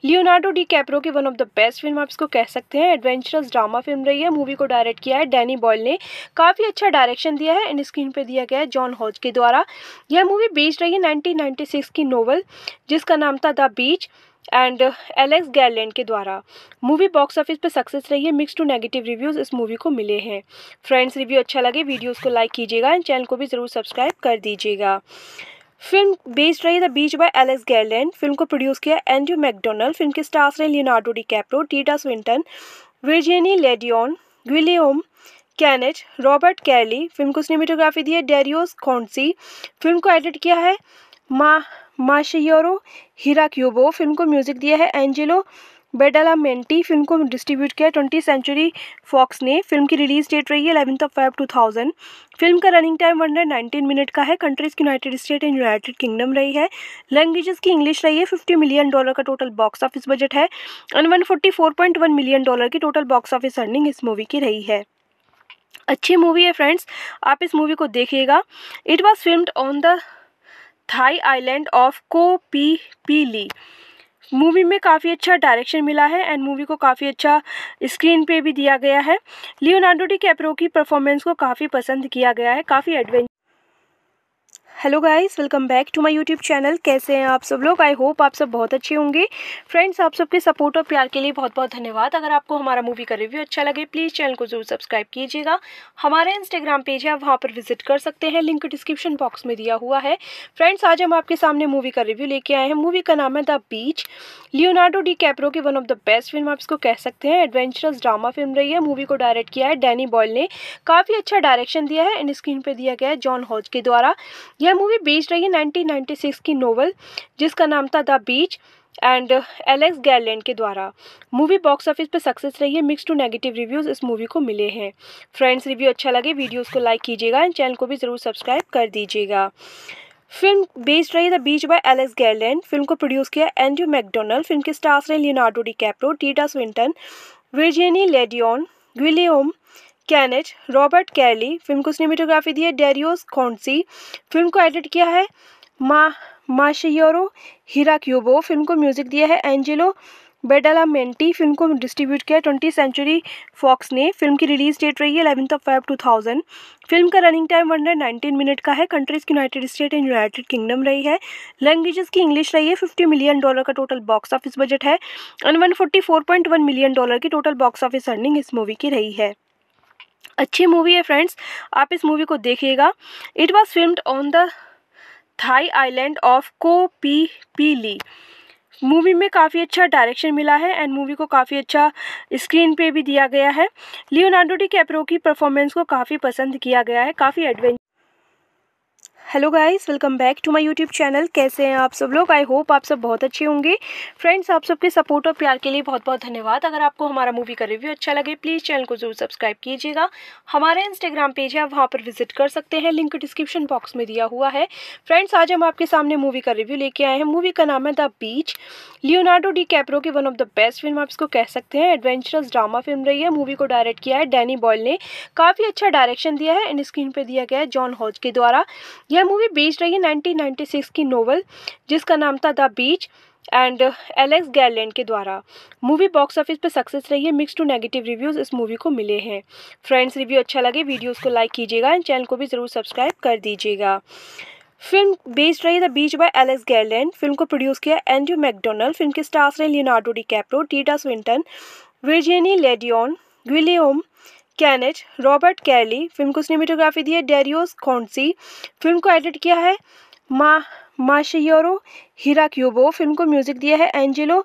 Leonardo DiCaprio की one of the best film आप इसको कह सकते हैं एडवेंचरस ड्रामा फिल्म रही है मूवी को डायरेक्ट किया है डैनी बॉयल ने काफ़ी अच्छा डायरेक्शन दिया है एंड स्क्रीन पर दिया गया है जॉन हॉज के द्वारा यह यह मूवी बेस्ड रही है 1996 की नोवेल जिसका नाम था the beach and Alex Garland के द्वारा मूवी बॉक्स ऑफिस पर सक्सेस रही है मिक्स टू नेगेटिव रिव्यूज़ इस मूवी को मिले हैं फ्रेंड्स रिव्यू अच्छा लगे वीडियोस को लाइक कीजिएगा एंड चैनल को भी ज़रूर सब्सक्राइब कर दीजिएगा फिल्म बेस्ड रही the beach by Alex Garland film को प्रोड्यूस किया एंड्रू मैकडोनल्ड फिल्म के स्टार्स रहे लियोनार्डो डी कैप्रो टीटा Swinton Virginie Ledoyen William Canet Robert Carlyle film को सिनेमेटोग्राफी दी है डेरियोस कौनसी फिल्म को एडिट किया है मा माशियोरो क्यूबो फिल्म को म्यूजिक दिया है एंजेलो बेडालामेंटी फिल्म को डिस्ट्रीब्यूट किया ट्वेंटी सेंचुरी फॉक्स ने फिल्म की रिलीज डेट रही है eleventh of five two thousand film का running time one hundred nineteen minute का है कंट्रीज की United State and United Kingdom रही है लैंग्वेजेस की इंग्लिश रही है फिफ्टी मिलियन डॉलर का टोटल बॉक्स ऑफिस बजट है and one forty four point one million dollar की टोटल बॉक्स ऑफिस अर्निंग इस मूवी की रही है अच्छी मूवी है फ्रेंड्स आप इस मूवी को देखिएगा it was film on the Thai island of को पी पी ली मूवी में काफ़ी अच्छा डायरेक्शन मिला है एंड मूवी को काफ़ी अच्छा स्क्रीन पे भी दिया गया है लियोनार्डो डी कैप्रो की परफॉर्मेंस को काफ़ी पसंद किया गया है काफ़ी adventure hello guys welcome back to my YouTube channel कैसे हैं आप सब लोग आई होप आप सब बहुत अच्छे होंगे फ्रेंड्स आप सबके सपोर्ट और प्यार के लिए बहुत बहुत धन्यवाद अगर आपको हमारा मूवी का रिव्यू अच्छा लगे प्लीज़ चैनल को जरूर सब्सक्राइब कीजिएगा हमारा इंस्टाग्राम पेज है आप वहाँ पर विजिट कर सकते हैं लिंक डिस्क्रिप्शन बॉक्स में दिया हुआ है फ्रेंड्स आज हम आपके सामने मूवी का रिव्यू लेके आए हैं मूवी का नाम है the beach Leonardo DiCaprio की one of the best film आप इसको कह सकते हैं एडवेंचरस ड्रामा फिल्म रही है मूवी को डायरेक्ट किया है डैनी बॉयल ने काफ़ी अच्छा डायरेक्शन दिया है एंड स्क्रीन पर दिया गया है जॉन हॉज के द्वारा यह मूवी बेस्ड रही है 1996 की नोवेल जिसका नाम था the beach and uh, Alex Garland के द्वारा मूवी बॉक्स ऑफिस पर सक्सेस रही है मिक्स टू नेगेटिव रिव्यूज़ इस मूवी को मिले हैं फ्रेंड्स रिव्यू अच्छा लगे वीडियोस को लाइक कीजिएगा एंड चैनल को भी ज़रूर सब्सक्राइब कर दीजिएगा फिल्म बेस्ड रही the beach by Alex Garland film को प्रोड्यूस किया एंड्रू मैकडोनल्ड फिल्म के स्टार्स रहे लियोनार्डो डी कैप्रो टीटा Swinton Virginie Ledoyen William Canet Robert Carlyle film को सिनेमेटोग्राफी दी है डेरियोस कौनसी फिल्म को एडिट किया है मा माशियोरो क्यूबो फिल्म को म्यूजिक दिया है एंजेलो बेडालामेंटी फिल्म को डिस्ट्रीब्यूट किया ट्वेंटी सेंचुरी फॉक्स ने फिल्म की रिलीज डेट रही है eleventh of five two thousand film का running time one hundred nineteen minute का है कंट्रीज की United State and United Kingdom रही है लैंग्वेजेस की इंग्लिश रही है फिफ्टी मिलियन डॉलर का टोटल बॉक्स ऑफिस बजट है and one forty four point one million dollar की टोटल बॉक्स ऑफिस अर्निंग इस मूवी की रही है अच्छी मूवी है फ्रेंड्स आप इस मूवी को देखिएगा it was film on the Thai island of को पी पी ली मूवी में काफ़ी अच्छा डायरेक्शन मिला है एंड मूवी को काफ़ी अच्छा स्क्रीन पे भी दिया गया है लियोनार्डो डी कैप्रो की परफॉर्मेंस को काफ़ी पसंद किया गया है काफ़ी adventure hello guys welcome back to my YouTube channel कैसे हैं आप सब लोग आई होप आप सब बहुत अच्छे होंगे फ्रेंड्स आप सबके सपोर्ट और प्यार के लिए बहुत बहुत धन्यवाद अगर आपको हमारा मूवी का रिव्यू अच्छा लगे प्लीज़ चैनल को जरूर सब्सक्राइब कीजिएगा हमारा इंस्टाग्राम पेज है आप वहाँ पर विजिट कर सकते हैं लिंक डिस्क्रिप्शन बॉक्स में दिया हुआ है फ्रेंड्स आज हम आपके सामने मूवी का रिव्यू लेके आए हैं मूवी का नाम है the beach Leonardo DiCaprio की one of the best film आप इसको कह सकते हैं एडवेंचरस ड्रामा फिल्म रही है मूवी को डायरेक्ट किया है डैनी बॉयल ने काफ़ी अच्छा डायरेक्शन दिया है एंड स्क्रीन पर दिया गया है जॉन हॉज के द्वारा यह यह मूवी बेस्ड रही है 1996 की नोवेल जिसका नाम था the beach and Alex Garland के द्वारा मूवी बॉक्स ऑफिस पर सक्सेस रही है मिक्स टू नेगेटिव रिव्यूज़ इस मूवी को मिले हैं फ्रेंड्स रिव्यू अच्छा लगे वीडियोस को लाइक कीजिएगा एंड चैनल को भी ज़रूर सब्सक्राइब कर दीजिएगा फिल्म बेस्ड रही the beach by Alex Garland film को प्रोड्यूस किया एंड्रू मैकडोनल्ड फिल्म के स्टार्स रहे लियोनार्डो डी कैप्रो टीटा Swinton Virginie Ledoyen William Canet Robert Carlyle film को सिनेमेटोग्राफी दी है डेरियोस कौनसी फिल्म को एडिट किया है मा माशियोरो हीरा क्यूबो फिल्म को म्यूजिक दिया है एंजेलो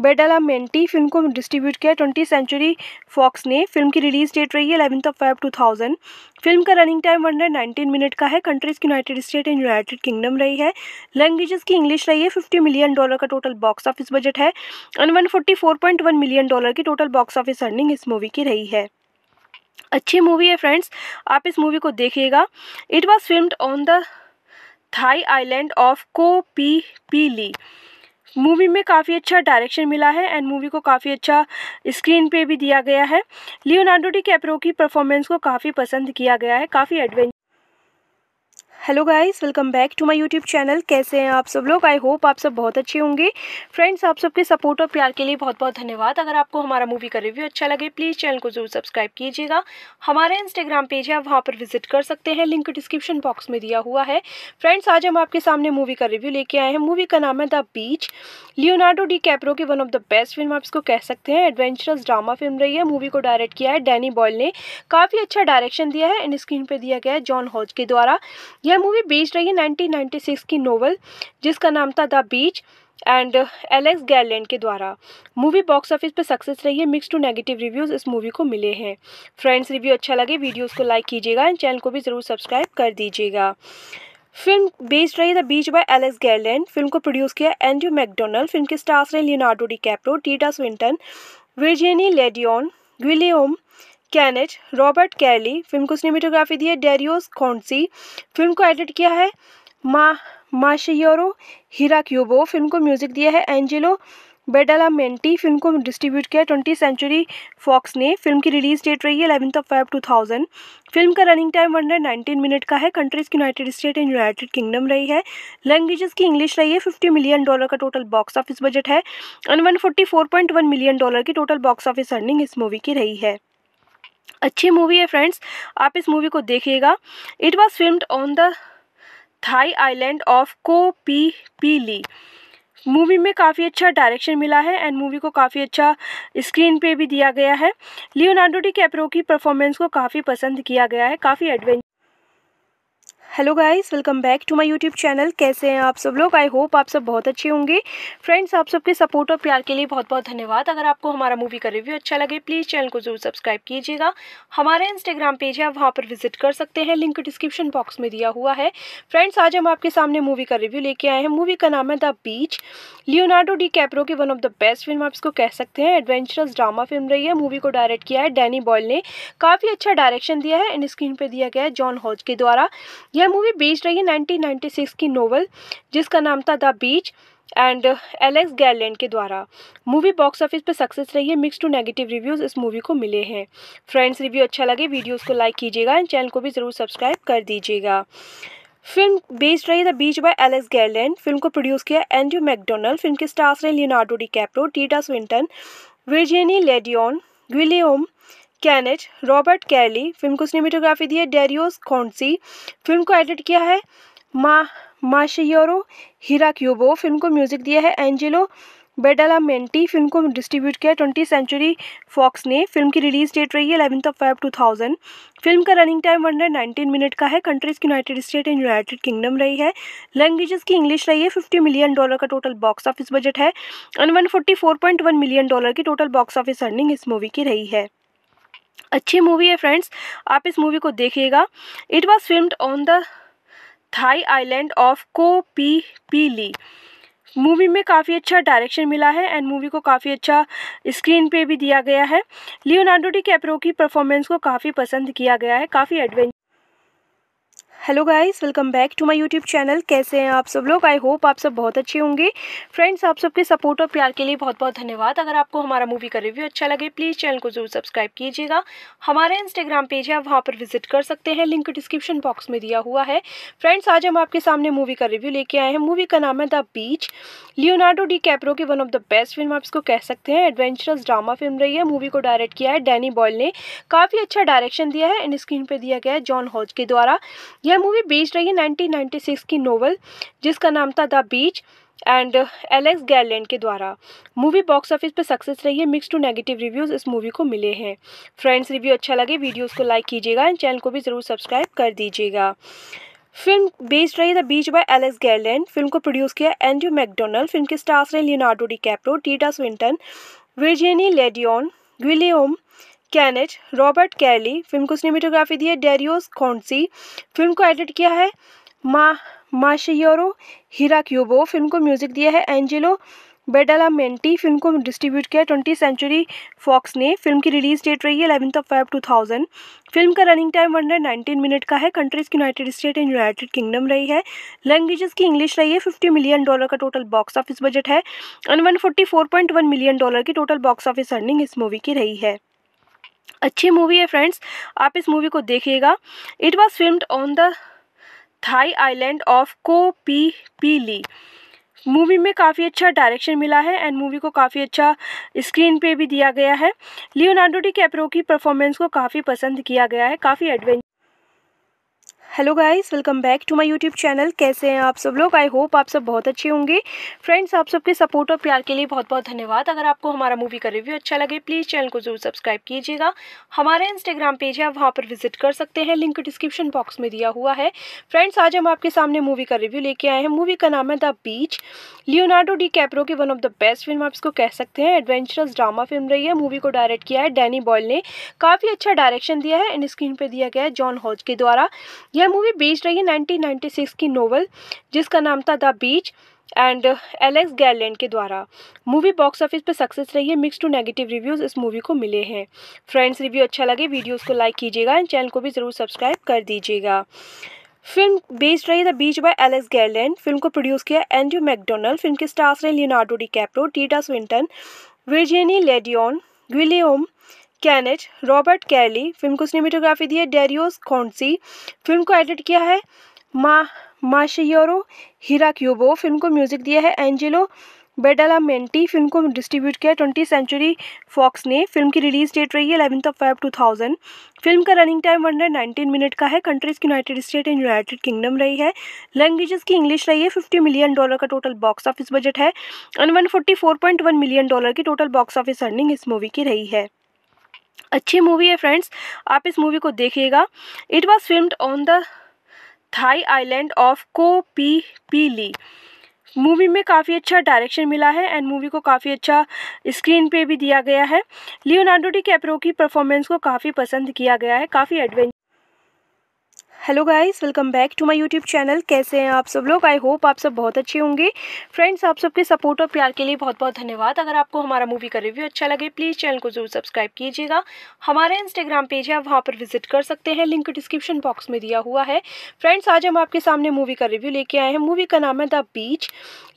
बेडाला मेंटी फिल्म को डिस्ट्रीब्यूट किया ट्वेंटी सेंचुरी फॉक्स ने फिल्म की रिलीज डेट रही है eleventh of five two thousand film का running time hundred nineteen minute का है कंट्रीज की United State and United Kingdom रही है लैंग्वेजेस की इंग्लिश रही है फिफ्टी मिलियन डॉलर का टोटल बॉक्स ऑफिस बजट है and one forty four point one million dollar की टोटल बॉक्स ऑफिस अर्निंग इस मूवी की रही है अच्छी मूवी है फ्रेंड्स आप इस मूवी को देखिएगा it was film on the Thai island of को पी पी ली मूवी में काफ़ी अच्छा डायरेक्शन मिला है एंड मूवी को काफ़ी अच्छा स्क्रीन पे भी दिया गया है लियोनार्डो डी कैप्रो की परफॉर्मेंस को काफ़ी पसंद किया गया है काफ़ी adventure hello guys welcome back to my YouTube channel कैसे हैं आप सब लोग आई होप आप सब बहुत अच्छे होंगे फ्रेंड्स आप सबके सपोर्ट और प्यार के लिए बहुत बहुत धन्यवाद अगर आपको हमारा मूवी का रिव्यू अच्छा लगे प्लीज़ चैनल को जरूर सब्सक्राइब कीजिएगा हमारा इंस्टाग्राम पेज है आप वहाँ पर विजिट कर सकते हैं लिंक डिस्क्रिप्शन बॉक्स में दिया हुआ है फ्रेंड्स आज हम आपके सामने मूवी का रिव्यू लेके आए हैं मूवी का नाम है the beach Leonardo DiCaprio की one of the best film आप इसको कह सकते हैं एडवेंचरस ड्रामा फिल्म रही है मूवी को डायरेक्ट किया है डैनी बॉयल ने काफ़ी अच्छा डायरेक्शन दिया है एंड स्क्रीन पर दिया गया है जॉन हॉज के द्वारा यह यह मूवी बेस्ड रही है 1996 की नोवेल जिसका नाम था the beach and Alex Garland के द्वारा मूवी बॉक्स ऑफिस पर सक्सेस रही है मिक्स टू नेगेटिव रिव्यूज़ इस मूवी को मिले हैं फ्रेंड्स रिव्यू अच्छा लगे वीडियोस को लाइक कीजिएगा एंड चैनल को भी ज़रूर सब्सक्राइब कर दीजिएगा फिल्म बेस्ड रही the beach by Alex Garland film को प्रोड्यूस किया एंड्रू मैकडोनल्ड फिल्म के स्टार्स रहे लियोनार्डो डी कैप्रो टीटा Swinton Virginie Ledoyen William Canet Robert Carlyle film को सिनेमेटोग्राफी दी है डेरियोस कौनसी फिल्म को एडिट किया है मा माशियोरो क्यूबो फिल्म को म्यूजिक दिया है एंजेलो बेडालामेंटी फिल्म को डिस्ट्रीब्यूट किया ट्वेंटी सेंचुरी फॉक्स ने फिल्म की रिलीज डेट रही है eleventh of five two thousand film का running time one hundred nineteen minute का है कंट्रीज की United State and United Kingdom रही है लैंग्वेजेस की इंग्लिश रही है फिफ्टी मिलियन डॉलर का टोटल बॉक्स ऑफिस बजट है and one forty four point one million dollar की टोटल बॉक्स ऑफिस अर्निंग इस मूवी की रही है अच्छी मूवी है फ्रेंड्स आप इस मूवी को देखिएगा it was film on the Thai island of को पी पी ली मूवी में काफ़ी अच्छा डायरेक्शन मिला है एंड मूवी को काफ़ी अच्छा स्क्रीन पे भी दिया गया है लियोनार्डो डी कैप्रो की परफॉर्मेंस को काफ़ी पसंद किया गया है काफ़ी adventure hello guys welcome back to my YouTube channel कैसे हैं आप सब लोग आई होप आप सब बहुत अच्छे होंगे फ्रेंड्स आप सबके सपोर्ट और प्यार के लिए बहुत बहुत धन्यवाद अगर आपको हमारा मूवी का रिव्यू अच्छा लगे प्लीज़ चैनल को जरूर सब्सक्राइब कीजिएगा हमारा इंस्टाग्राम पेज है आप वहाँ पर विजिट कर सकते हैं लिंक डिस्क्रिप्शन बॉक्स में दिया हुआ है फ्रेंड्स आज हम आपके सामने मूवी का रिव्यू लेके आए हैं मूवी का नाम है the beach Leonardo DiCaprio की one of the best film आप इसको कह सकते हैं एडवेंचरस ड्रामा फिल्म रही है मूवी को डायरेक्ट किया है डैनी बॉयल ने काफ़ी अच्छा डायरेक्शन दिया है एंड स्क्रीन पर दिया गया है जॉन हॉज के द्वारा यह मूवी बेस्ड रही है 1996 की नोवेल जिसका नाम था the beach and uh, Alex Garland के द्वारा मूवी बॉक्स ऑफिस पर सक्सेस रही है मिक्स टू नेगेटिव रिव्यूज़ इस मूवी को मिले हैं फ्रेंड्स रिव्यू अच्छा लगे वीडियोस को लाइक कीजिएगा एंड चैनल को भी ज़रूर सब्सक्राइब कर दीजिएगा फिल्म बेस्ड रही the beach by Alex Garland film को प्रोड्यूस किया एंड्रू मैकडोनल्ड फिल्म के स्टार्स रहे लियोनार्डो डी कैप्रो टीटा Swinton Virginie Ledoyen William Canet Robert Carlyle film को सिनेमेटोग्राफी दी है डेरियोस कौनसी फिल्म को एडिट किया है मा माशियोरो हीरा क्यूबो फिल्म को म्यूजिक दिया है एंजेलो बेडाला मेंटी फिल्म को डिस्ट्रीब्यूट किया ट्वेंटी सेंचुरी फॉक्स ने फिल्म की रिलीज डेट रही है eleventh of five two thousand film का running time one hundred nineteen minute का है कंट्रीज की United State and United Kingdom रही है लैंग्वेजेस की इंग्लिश रही है फिफ्टी मिलियन डॉलर का टोटल बॉक्स ऑफिस बजट है and one forty four point one million dollar की टोटल बॉक्स ऑफिस अर्निंग इस मूवी की रही है अच्छी मूवी है फ्रेंड्स आप इस मूवी को देखिएगा it was film on the Thai island of को पी पी ली मूवी में काफ़ी अच्छा डायरेक्शन मिला है एंड मूवी को काफ़ी अच्छा स्क्रीन पे भी दिया गया है लियोनार्डो डी कैप्रो की परफॉर्मेंस को काफ़ी पसंद किया गया है काफ़ी adventure hello guys welcome back to my YouTube channel कैसे हैं आप सब लोग आई होप आप सब बहुत अच्छे होंगे फ्रेंड्स आप सबके सपोर्ट और प्यार के लिए बहुत बहुत धन्यवाद अगर आपको हमारा मूवी का रिव्यू अच्छा लगे प्लीज़ चैनल को जरूर सब्सक्राइब कीजिएगा हमारा इंस्टाग्राम पेज है आप वहाँ पर विजिट कर सकते हैं लिंक डिस्क्रिप्शन बॉक्स में दिया हुआ है फ्रेंड्स आज हम आपके सामने मूवी का रिव्यू लेके आए हैं मूवी का नाम है the beach Leonardo DiCaprio की one of the best film आप इसको कह सकते हैं एडवेंचरस ड्रामा फिल्म रही है मूवी को डायरेक्ट किया है डैनी बॉयल ने काफ़ी अच्छा डायरेक्शन दिया है एंड स्क्रीन पर दिया गया है जॉन हॉज के द्वारा यह मूवी बेस्ड रही है 1996 की नोवेल जिसका नाम था the beach and Alex Garland के द्वारा मूवी बॉक्स ऑफिस पर सक्सेस रही है मिक्स टू नेगेटिव रिव्यूज़ इस मूवी को मिले हैं फ्रेंड्स रिव्यू अच्छा लगे वीडियोस को लाइक कीजिएगा एंड चैनल को भी ज़रूर सब्सक्राइब कर दीजिएगा फिल्म बेस्ड रही the beach by Alex Garland film को प्रोड्यूस किया एंड्रू मैकडोनल्ड फिल्म के स्टार्स रहे लियोनार्डो डी कैप्रो टीटा Swinton Virginie Ledoyen William Canet Robert Carlyle film को सिनेमेटोग्राफी दी है डेरियोस कॉन्सी फिल्म को एडिट किया है मा माशियोरो क्यूबो फिल्म को म्यूजिक दिया है एंजेलो बेडालामेंटी फिल्म को डिस्ट्रीब्यूट किया ट्वेंटी सेंचुरी फॉक्स ने फिल्म की रिलीज डेट रही है eleventh of five two thousand film का running time one hundred nineteen minute का है कंट्रीज की United State and United Kingdom रही है लैंग्वेजेस की इंग्लिश रही है फिफ्टी मिलियन डॉलर का टोटल बॉक्स ऑफिस बजट है and one forty four point one million dollar की टोटल बॉक्स ऑफिस अर्निंग इस मूवी की रही है अच्छी मूवी है फ्रेंड्स आप इस मूवी को देखिएगा it was film on the Thai island of को पी पी ली मूवी में काफ़ी अच्छा डायरेक्शन मिला है एंड मूवी को काफ़ी अच्छा स्क्रीन पे भी दिया गया है लियोनार्डो डी कैप्रो की परफॉर्मेंस को काफ़ी पसंद किया गया है काफ़ी adventure hello guys welcome back to my YouTube channel कैसे हैं आप सब लोग आई होप आप सब बहुत अच्छे होंगे फ्रेंड्स आप सबके सपोर्ट और प्यार के लिए बहुत बहुत धन्यवाद अगर आपको हमारा मूवी का रिव्यू अच्छा लगे प्लीज़ चैनल को जरूर सब्सक्राइब कीजिएगा हमारा इंस्टाग्राम पेज है आप वहाँ पर विजिट कर सकते हैं लिंक डिस्क्रिप्शन बॉक्स में दिया हुआ है फ्रेंड्स आज हम आपके सामने मूवी का रिव्यू लेके आए हैं मूवी का नाम है the beach Leonardo DiCaprio की one of the best film आप इसको कह सकते हैं एडवेंचरस ड्रामा फिल्म रही है मूवी को डायरेक्ट किया है डैनी बॉयल ने काफ़ी अच्छा डायरेक्शन दिया है एंड स्क्रीन पर दिया गया है जॉन हॉज के द्वारा यह यह मूवी बेस्ड रही है 1996 की नोवेल जिसका नाम था the beach and Alex Garland के द्वारा मूवी बॉक्स ऑफिस पर सक्सेस रही है मिक्स टू नेगेटिव रिव्यूज़ इस मूवी को मिले हैं फ्रेंड्स रिव्यू अच्छा लगे वीडियोस को लाइक कीजिएगा एंड चैनल को भी ज़रूर सब्सक्राइब कर दीजिएगा फिल्म बेस्ड रही the beach by Alex Garland film को प्रोड्यूस किया एंड्रू मैकडोनल्ड फिल्म के स्टार्स रहे लियोनार्डो डी कैप्रो टीटा Swinton Virginie Ledoyen William Canet Robert Carlyle film को सिनेमेटोग्राफी दी है डेरियोस कौनसी फिल्म को एडिट किया है मा माशियोरो क्यूबो फिल्म को म्यूजिक दिया है एंजेलो बेडालामेंटी फिल्म को डिस्ट्रीब्यूट किया ट्वेंटी सेंचुरी फॉक्स ने फिल्म की रिलीज डेट रही है eleventh of five two thousand film का running time one hundred nineteen minute का है कंट्रीज की United State and United Kingdom रही है लैंग्वेजेस की इंग्लिश रही है फिफ्टी मिलियन डॉलर का टोटल बॉक्स ऑफिस बजट है and one forty four point one million dollar की टोटल बॉक्स ऑफिस अर्निंग इस मूवी की रही है अच्छी मूवी है फ्रेंड्स आप इस मूवी को देखिएगा it was film on the Thai island of को पी पी ली मूवी में काफ़ी अच्छा डायरेक्शन मिला है एंड मूवी को काफ़ी अच्छा स्क्रीन पे भी दिया गया है लियोनार्डो डी कैप्रो की परफॉर्मेंस को काफ़ी पसंद किया गया है काफ़ी adventure hello guys welcome back to my YouTube channel कैसे हैं आप सब लोग आई होप आप सब बहुत अच्छे होंगे फ्रेंड्स आप सबके सपोर्ट और प्यार के लिए बहुत बहुत धन्यवाद अगर आपको हमारा मूवी का रिव्यू अच्छा लगे प्लीज़ चैनल को जरूर सब्सक्राइब कीजिएगा हमारा इंस्टाग्राम पेज है आप वहाँ पर विजिट कर सकते हैं लिंक डिस्क्रिप्शन बॉक्स में दिया हुआ है फ्रेंड्स आज हम आपके सामने मूवी का रिव्यू लेके आए हैं मूवी का नाम है the beach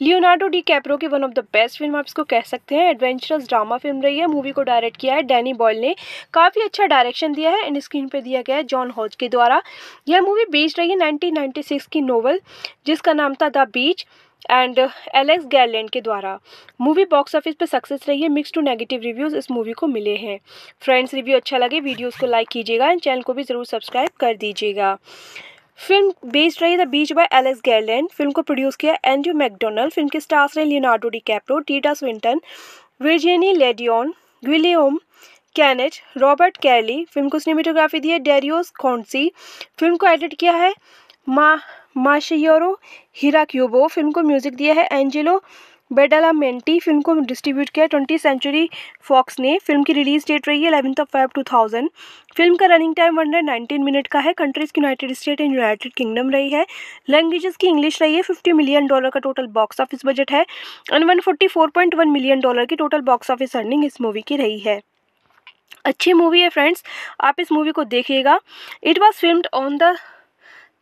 Leonardo DiCaprio की one of the best film आप इसको कह सकते हैं एडवेंचरस ड्रामा फिल्म रही है मूवी को डायरेक्ट किया है डैनी बॉयल ने काफ़ी अच्छा डायरेक्शन दिया है एंड स्क्रीन पर दिया गया है जॉन हॉज के द्वारा यह यह मूवी बेस्ड रही है 1996 की नोवेल जिसका नाम था the beach and Alex Garland के द्वारा मूवी बॉक्स ऑफिस पर सक्सेस रही है मिक्स टू नेगेटिव रिव्यूज़ इस मूवी को मिले हैं फ्रेंड्स रिव्यू अच्छा लगे वीडियोस को लाइक कीजिएगा एंड चैनल को भी ज़रूर सब्सक्राइब कर दीजिएगा फिल्म बेस्ड रही the beach by Alex Garland film को प्रोड्यूस किया एंड्रू मैकडोनल्ड फिल्म के स्टार्स रहे लियोनार्डो डी कैप्रो टीटा Swinton Virginie Ledoyen William Canet Robert Carlyle film को सिनेमेटोग्राफी दी है डेरियोस कौनसी फिल्म को एडिट किया है मा माशियोरो हीरा क्यूबो फिल्म को म्यूजिक दिया है एंजेलो बेडाला मेंटी फिल्म को डिस्ट्रीब्यूट किया ट्वेंटी सेंचुरी फॉक्स ने फिल्म की रिलीज डेट रही है eleventh of five two thousand film का running time hundred nineteen minute का है कंट्रीज की United State and United Kingdom रही है लैंग्वेजेस की इंग्लिश रही है फिफ्टी मिलियन डॉलर का टोटल बॉक्स ऑफिस बजट है and one forty four point one million dollar की टोटल बॉक्स ऑफिस अर्निंग इस मूवी की रही है अच्छी मूवी है फ्रेंड्स आप इस मूवी को देखिएगा it was film on the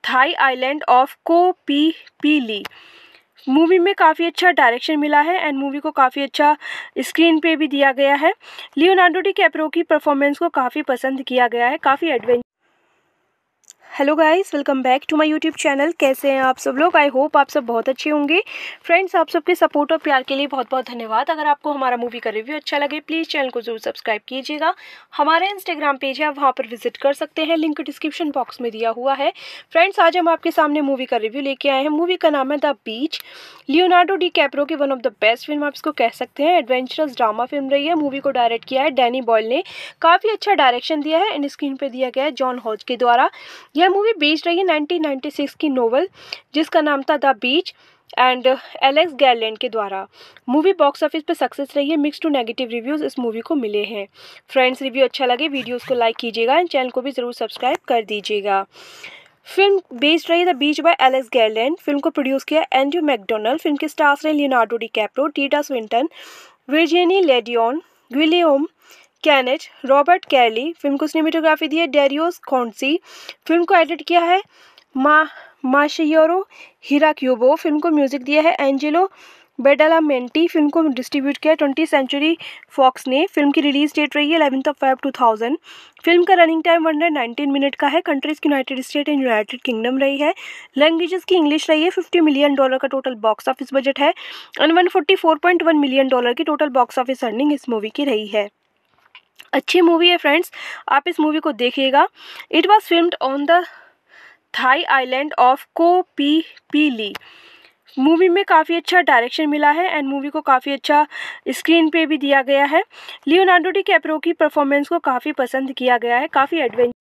Thai island of को पी पी ली मूवी में काफ़ी अच्छा डायरेक्शन मिला है एंड मूवी को काफ़ी अच्छा स्क्रीन पे भी दिया गया है लियोनार्डो डी कैप्रो की परफॉर्मेंस को काफ़ी पसंद किया गया है काफ़ी adventure hello guys welcome back to my YouTube channel कैसे हैं आप सब लोग आई होप आप सब बहुत अच्छे होंगे फ्रेंड्स आप सबके सपोर्ट और प्यार के लिए बहुत बहुत धन्यवाद अगर आपको हमारा मूवी का रिव्यू अच्छा लगे प्लीज़ चैनल को जरूर सब्सक्राइब कीजिएगा हमारा इंस्टाग्राम पेज है आप वहाँ पर विजिट कर सकते हैं लिंक डिस्क्रिप्शन बॉक्स में दिया हुआ है फ्रेंड्स आज हम आपके सामने मूवी का रिव्यू लेके आए हैं मूवी का नाम है the beach Leonardo DiCaprio की one of the best film आप इसको कह सकते हैं एडवेंचरस ड्रामा फिल्म रही है मूवी को डायरेक्ट किया है डैनी बॉयल ने काफ़ी अच्छा डायरेक्शन दिया है एंड स्क्रीन पर दिया गया है जॉन हॉज के द्वारा यह यह मूवी बेस्ड रही है 1996 की नोवेल जिसका नाम था the beach and Alex Garland के द्वारा मूवी बॉक्स ऑफिस पर सक्सेस रही है मिक्स टू नेगेटिव रिव्यूज़ इस मूवी को मिले हैं फ्रेंड्स रिव्यू अच्छा लगे वीडियोस को लाइक कीजिएगा एंड चैनल को भी ज़रूर सब्सक्राइब कर दीजिएगा फिल्म बेस्ड रही the beach by Alex Garland film को प्रोड्यूस किया एंड्रू मैकडोनल्ड फिल्म के स्टार्स रहे लियोनार्डो डी कैप्रो टीटा Swinton Virginie Ledoyen William Canet Robert Carlyle film को सिनेमेटोग्राफी दी है डेरियोस कौनसी फिल्म को एडिट किया है मा माशियोरो हीरा क्यूबो फिल्म को म्यूजिक दिया है एंजेलो बेडाला मेंटी फिल्म को डिस्ट्रीब्यूट किया ट्वेंटी सेंचुरी फॉक्स ने फिल्म की रिलीज डेट रही है eleventh of five two thousand film का running time one hundred nineteen minute का है countries United State and United Kingdom रही है लैंग्वेजेस की इंग्लिश रही है फिफ्टी मिलियन डॉलर का टोटल बॉक्स ऑफिस बजट है and one forty four point one million dollar की टोटल बॉक्स ऑफिस अर्निंग इस मूवी की रही है अच्छी मूवी है फ्रेंड्स आप इस मूवी को देखिएगा it was film on the Thai island of को पी पी ली मूवी में काफ़ी अच्छा डायरेक्शन मिला है एंड मूवी को काफ़ी अच्छा स्क्रीन पे भी दिया गया है लियोनार्डो डी कैप्रो की परफॉर्मेंस को काफ़ी पसंद किया गया है काफ़ी adventure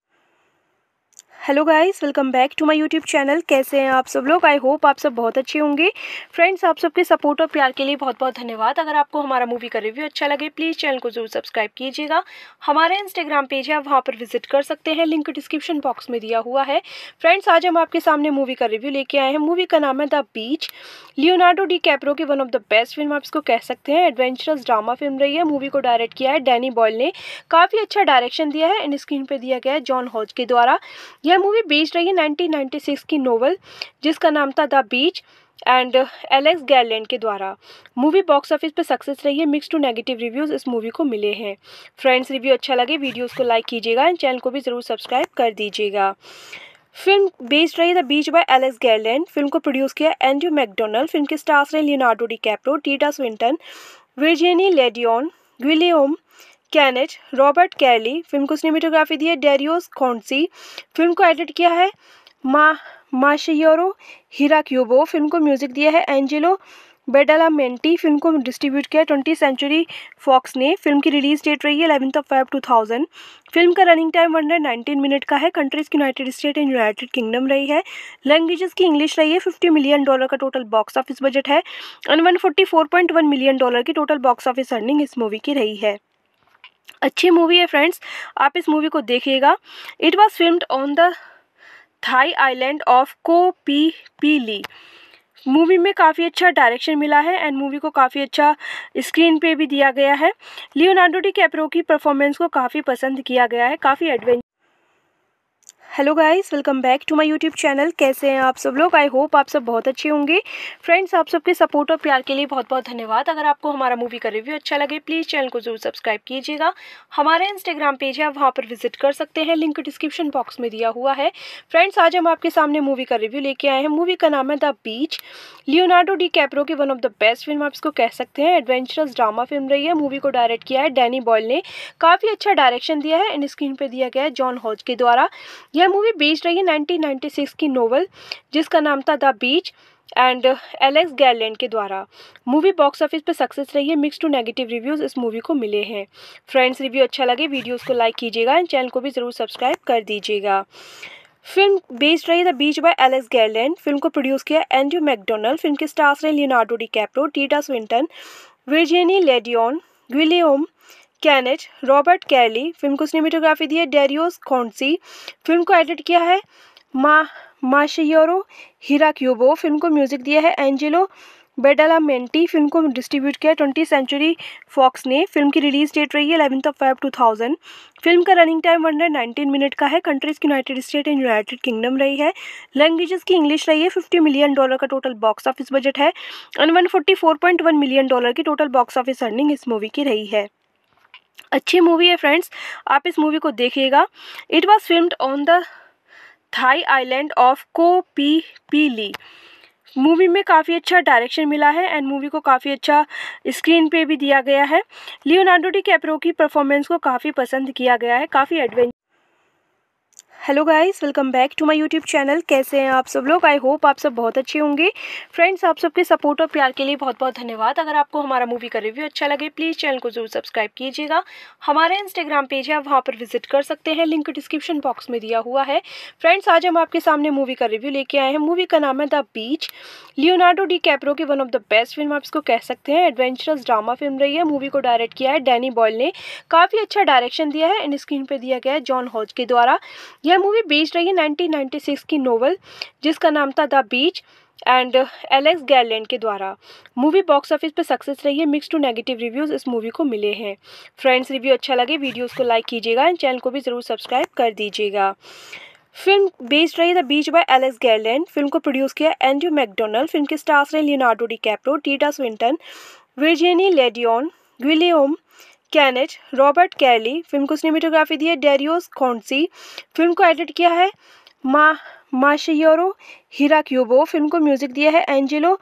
hello guys welcome back to my YouTube channel कैसे हैं आप सब लोग आई होप आप सब बहुत अच्छे होंगे फ्रेंड्स आप सबके सपोर्ट और प्यार के लिए बहुत बहुत धन्यवाद अगर आपको हमारा मूवी का रिव्यू अच्छा लगे प्लीज़ चैनल को जरूर सब्सक्राइब कीजिएगा हमारा इंस्टाग्राम पेज है आप वहाँ पर विजिट कर सकते हैं लिंक डिस्क्रिप्शन बॉक्स में दिया हुआ है फ्रेंड्स आज हम आपके सामने मूवी का रिव्यू लेके आए हैं मूवी का नाम है the beach Leonardo DiCaprio की one of the best film आप इसको कह सकते हैं एडवेंचरस ड्रामा फिल्म रही है मूवी को डायरेक्ट किया है डैनी बॉयल ने काफ़ी अच्छा डायरेक्शन दिया है एंड स्क्रीन पर दिया गया है जॉन हॉज के द्वारा यह मूवी बेस्ड रही है 1996 की नोवेल जिसका नाम था the beach and Alex Garland के द्वारा मूवी बॉक्स ऑफिस पर सक्सेस रही है मिक्स टू नेगेटिव रिव्यूज़ इस मूवी को मिले हैं फ्रेंड्स रिव्यू अच्छा लगे वीडियोस को लाइक कीजिएगा एंड चैनल को भी ज़रूर सब्सक्राइब कर दीजिएगा फिल्म बेस्ड रही the beach by Alex Garland film को प्रोड्यूस किया एंड्रू मैकडोनल्ड फिल्म के स्टार्स रहे लियोनार्डो डी कैप्रो टीटा Swinton Virginie Ledoyen William Canet Robert Carlyle film को सिनेमेटोग्राफी दी है डेरियोस कौनसी फिल्म को एडिट किया है मा माशियोरो क्यूबो फिल्म को म्यूजिक दिया है एंजेलो बेडालामेंटी फिल्म को डिस्ट्रीब्यूट किया ट्वेंटी सेंचुरी फॉक्स ने फिल्म की रिलीज डेट रही है eleventh of five two thousand film का running time one hundred nineteen minute का है कंट्रीज की United State and United Kingdom रही है लैंग्वेजेस की इंग्लिश रही है फिफ्टी मिलियन डॉलर का टोटल बॉक्स ऑफिस बजट है and one forty four point one million dollar की टोटल बॉक्स ऑफिस अर्निंग इस मूवी की रही है अच्छी मूवी है फ्रेंड्स आप इस मूवी को देखिएगा it was film on the Thai island of को पी पी ली मूवी में काफ़ी अच्छा डायरेक्शन मिला है एंड मूवी को काफ़ी अच्छा स्क्रीन पे भी दिया गया है लियोनार्डो डी कैप्रो की परफॉर्मेंस को काफ़ी पसंद किया गया है काफ़ी adventure hello guys welcome back to my YouTube channel कैसे हैं आप सब लोग आई होप आप सब बहुत अच्छे होंगे फ्रेंड्स आप सबके सपोर्ट और प्यार के लिए बहुत बहुत धन्यवाद अगर आपको हमारा मूवी का रिव्यू अच्छा लगे प्लीज़ चैनल को जरूर सब्सक्राइब कीजिएगा हमारा इंस्टाग्राम पेज है आप वहाँ पर विजिट कर सकते हैं लिंक डिस्क्रिप्शन बॉक्स में दिया हुआ है फ्रेंड्स आज हम आपके सामने मूवी का रिव्यू लेके आए हैं मूवी का नाम है the beach Leonardo DiCaprio की one of the best film आप इसको कह सकते हैं एडवेंचरस ड्रामा फिल्म रही है मूवी को डायरेक्ट किया है डैनी बॉयल ने काफ़ी अच्छा डायरेक्शन दिया है एंड स्क्रीन पर दिया गया है जॉन हॉज के द्वारा यह यह मूवी बेस्ड रही है 1996 की नोवेल जिसका नाम था the beach and Alex Garland के द्वारा मूवी बॉक्स ऑफिस पर सक्सेस रही है मिक्स टू नेगेटिव रिव्यूज़ इस मूवी को मिले हैं फ्रेंड्स रिव्यू अच्छा लगे वीडियोस को लाइक कीजिएगा एंड चैनल को भी ज़रूर सब्सक्राइब कर दीजिएगा फिल्म बेस्ड रही the beach by Alex Garland film को प्रोड्यूस किया एंड्रू मैकडोनल्ड फिल्म के स्टार्स रहे लियोनार्डो डी कैप्रो टीटा Swinton Virginie Ledoyen William Canet Robert Carlyle film को सिनेमेटोग्राफी दी है डेरियोस कौनसी फिल्म को एडिट किया है मा माशियोरो क्यूबो फिल्म को म्यूजिक दिया है एंजेलो बेडालामेंटी फिल्म को डिस्ट्रीब्यूट किया ट्वेंटी सेंचुरी फॉक्स ने फिल्म की रिलीज डेट रही है eleventh of five two thousand film का running time hundred nineteen minute का है कंट्रीज की United State and United Kingdom रही है लैंग्वेजेस की इंग्लिश रही है फिफ्टी मिलियन डॉलर का टोटल बॉक्स ऑफिस बजट है and one forty four point one million dollar की टोटल बॉक्स ऑफिस अर्निंग इस मूवी की रही है अच्छी मूवी है फ्रेंड्स आप इस मूवी को देखिएगा it was film on the Thai island of को पी पी ली मूवी में काफ़ी अच्छा डायरेक्शन मिला है एंड मूवी को काफ़ी अच्छा स्क्रीन पे भी दिया गया है लियोनार्डो डी कैप्रो की परफॉर्मेंस को काफ़ी पसंद किया गया है काफ़ी adventure hello guys welcome back to my YouTube channel कैसे हैं आप सब लोग आई होप आप सब बहुत अच्छे होंगे फ्रेंड्स आप सबके सपोर्ट और प्यार के लिए बहुत बहुत धन्यवाद अगर आपको हमारा मूवी का रिव्यू अच्छा लगे प्लीज़ चैनल को जरूर सब्सक्राइब कीजिएगा हमारा इंस्टाग्राम पेज है आप वहाँ पर विजिट कर सकते हैं लिंक डिस्क्रिप्शन बॉक्स में दिया हुआ है फ्रेंड्स आज हम आपके सामने मूवी का रिव्यू लेके आए हैं मूवी का नाम है the beach Leonardo DiCaprio की one of the best film आप इसको कह सकते हैं एडवेंचरस ड्रामा फिल्म रही है मूवी को डायरेक्ट किया है डैनी बॉयल ने काफ़ी अच्छा डायरेक्शन दिया है एंड स्क्रीन पर दिया गया है जॉन हॉज के द्वारा यह यह मूवी बेस्ड रही है 1996 की नोवेल जिसका नाम था the beach and Alex Garland के द्वारा मूवी बॉक्स ऑफिस पर सक्सेस रही है मिक्स टू नेगेटिव रिव्यूज़ इस मूवी को मिले हैं फ्रेंड्स रिव्यू अच्छा लगे वीडियोस को लाइक कीजिएगा एंड चैनल को भी ज़रूर सब्सक्राइब कर दीजिएगा फिल्म बेस्ड रही the beach by Alex Garland film को प्रोड्यूस किया एंड्रू मैकडोनल्ड फिल्म के स्टार्स रहे लियोनार्डो डी कैप्रो टीटा Swinton Virginie Ledoyen William Canet Robert Carlyle film को सिनेमेटोग्राफी दी है डेरियोस कौनसी फिल्म को एडिट किया है मा माशियोरो क्यूबो फिल्म को म्यूजिक दिया है एंजेलो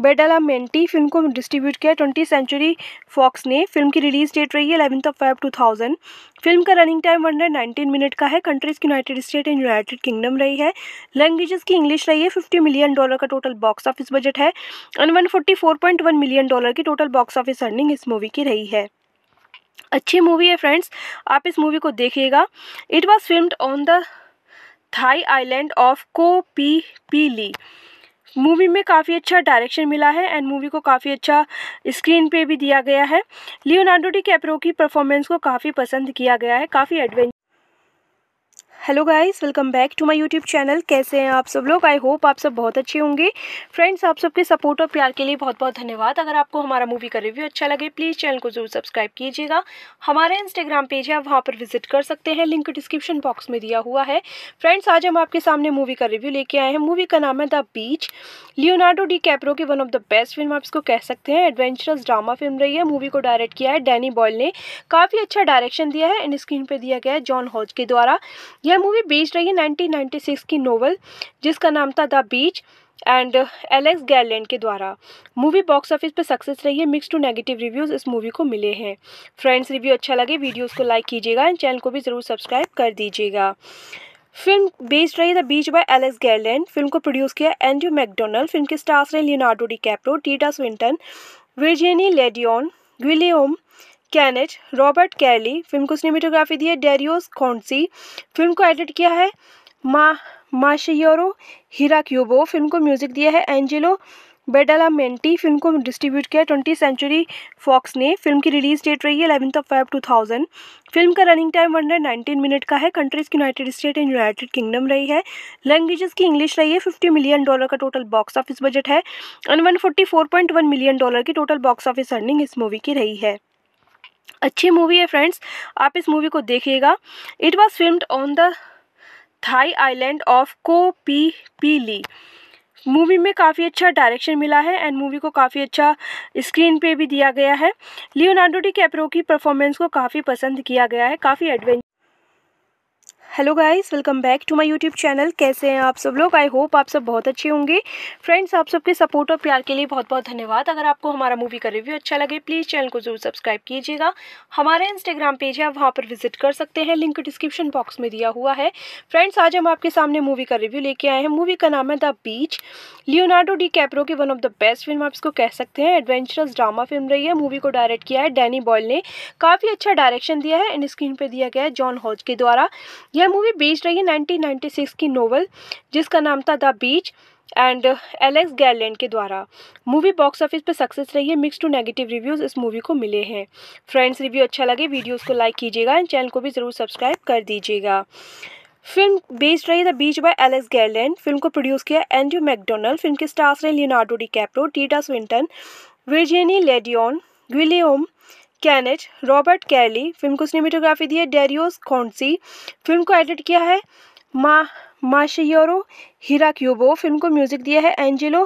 बेडालामेंटी फिल्म को डिस्ट्रीब्यूट किया ट्वेंटी सेंचुरी फॉक्स ने फिल्म की रिलीज डेट रही है eleventh of five two thousand film का running time one hundred nineteen minute का है कंट्रीज की United State and United Kingdom रही है लैंग्वेजेस की इंग्लिश रही है फिफ्टी मिलियन डॉलर का टोटल बॉक्स ऑफिस बजट है and one forty four point one million dollar की टोटल बॉक्स ऑफिस अर्निंग इस मूवी की रही है अच्छी मूवी है फ्रेंड्स आप इस मूवी को देखिएगा it was film on the Thai island of को पी पी ली मूवी में काफ़ी अच्छा डायरेक्शन मिला है एंड मूवी को काफ़ी अच्छा स्क्रीन पे भी दिया गया है लियोनार्डो डी कैप्रो की परफॉर्मेंस को काफ़ी पसंद किया गया है काफ़ी adventure hello guys welcome back to my YouTube channel कैसे हैं आप सब लोग आई होप आप सब बहुत अच्छे होंगे फ्रेंड्स आप सबके सपोर्ट और प्यार के लिए बहुत बहुत धन्यवाद अगर आपको हमारा मूवी का रिव्यू अच्छा लगे प्लीज़ चैनल को जरूर सब्सक्राइब कीजिएगा हमारा इंस्टाग्राम पेज है आप वहाँ पर विजिट कर सकते हैं लिंक डिस्क्रिप्शन बॉक्स में दिया हुआ है फ्रेंड्स आज हम आपके सामने मूवी का रिव्यू लेके आए हैं मूवी का नाम है the beach Leonardo DiCaprio की one of the best film आप इसको कह सकते हैं एडवेंचरस ड्रामा फिल्म रही है मूवी को डायरेक्ट किया है डैनी बॉयल ने काफ़ी अच्छा डायरेक्शन दिया है एंड स्क्रीन पर दिया गया है जॉन हॉज के द्वारा यह मूवी बेस्ड रही है 1996 की नोवेल जिसका नाम था the beach and Alex Garland के द्वारा मूवी बॉक्स ऑफिस पर सक्सेस रही है मिक्स टू नेगेटिव रिव्यूज़ इस मूवी को मिले हैं फ्रेंड्स रिव्यू अच्छा लगे वीडियोस को लाइक कीजिएगा एंड चैनल को भी ज़रूर सब्सक्राइब कर दीजिएगा फिल्म बेस्ड रही the beach by Alex Garland film को प्रोड्यूस किया एंड्रू मैकडोनल्ड फिल्म के स्टार्स रहे लियोनार्डो डी कैप्रो टीटा Swinton Virginie Ledoyen William Canet Robert Carlyle film को सिनेमेटोग्राफी दी है डेरियोस कौनसी फिल्म को एडिट किया है मा माशियोरो हीरा क्यूबो फिल्म को म्यूजिक दिया है एंजेलो बेडाला मेंटी फिल्म को डिस्ट्रीब्यूट किया ट्वेंटी सेंचुरी फॉक्स ने फिल्म की रिलीज डेट रही है eleventh of five two thousand film का running time one hundred nineteen minute का है कंट्रीज की United State and United Kingdom रही है लैंग्वेजेस की इंग्लिश रही है फिफ्टी मिलियन डॉलर का टोटल बॉक्स ऑफिस बजट है and one forty four point one million dollar की टोटल बॉक्स ऑफिस अर्निंग इस मूवी की रही है अच्छी मूवी है फ्रेंड्स आप इस मूवी को देखिएगा it was film on the Thai island of को पी पी ली मूवी में काफ़ी अच्छा डायरेक्शन मिला है एंड मूवी को काफ़ी अच्छा स्क्रीन पे भी दिया गया है लियोनार्डो डी कैप्रो की परफॉर्मेंस को काफ़ी पसंद किया गया है काफ़ी adventure hello guys welcome back to my YouTube channel कैसे हैं आप सब लोग आई होप आप सब बहुत अच्छे होंगे फ्रेंड्स आप सबके सपोर्ट और प्यार के लिए बहुत बहुत धन्यवाद अगर आपको हमारा मूवी का रिव्यू अच्छा लगे प्लीज़ चैनल को जरूर सब्सक्राइब कीजिएगा हमारा इंस्टाग्राम पेज है आप वहाँ पर विजिट कर सकते हैं लिंक डिस्क्रिप्शन बॉक्स में दिया हुआ है फ्रेंड्स आज हम आपके सामने मूवी का रिव्यू लेके आए हैं मूवी का नाम है the beach Leonardo DiCaprio की one of the best film आप इसको कह सकते हैं एडवेंचरस ड्रामा फिल्म रही है मूवी को डायरेक्ट किया है डैनी बॉयल ने काफ़ी अच्छा डायरेक्शन दिया है एंड स्क्रीन पर दिया गया है जॉन हॉज के द्वारा यह मूवी बेस्ड रही है 1996 की नोवेल जिसका नाम था the beach and Alex Garland के द्वारा मूवी बॉक्स ऑफिस पर सक्सेस रही है मिक्स टू नेगेटिव रिव्यूज़ इस मूवी को मिले हैं फ्रेंड्स रिव्यू अच्छा लगे वीडियोस को लाइक कीजिएगा एंड चैनल को भी ज़रूर सब्सक्राइब कर दीजिएगा फिल्म बेस्ड रही the beach by Alex Garland film को प्रोड्यूस किया एंड्रू मैकडोनल्ड फिल्म के स्टार्स रहे लियोनार्डो डी कैप्रो टीटा Swinton Virginie Ledoyen William Canet Robert Carlyle film को सिनेमेटोग्राफी दी है डेरियोस कॉन्सी फिल्म को एडिट किया है मा माशियोरो क्यूबो फिल्म को म्यूजिक दिया है एंजेलो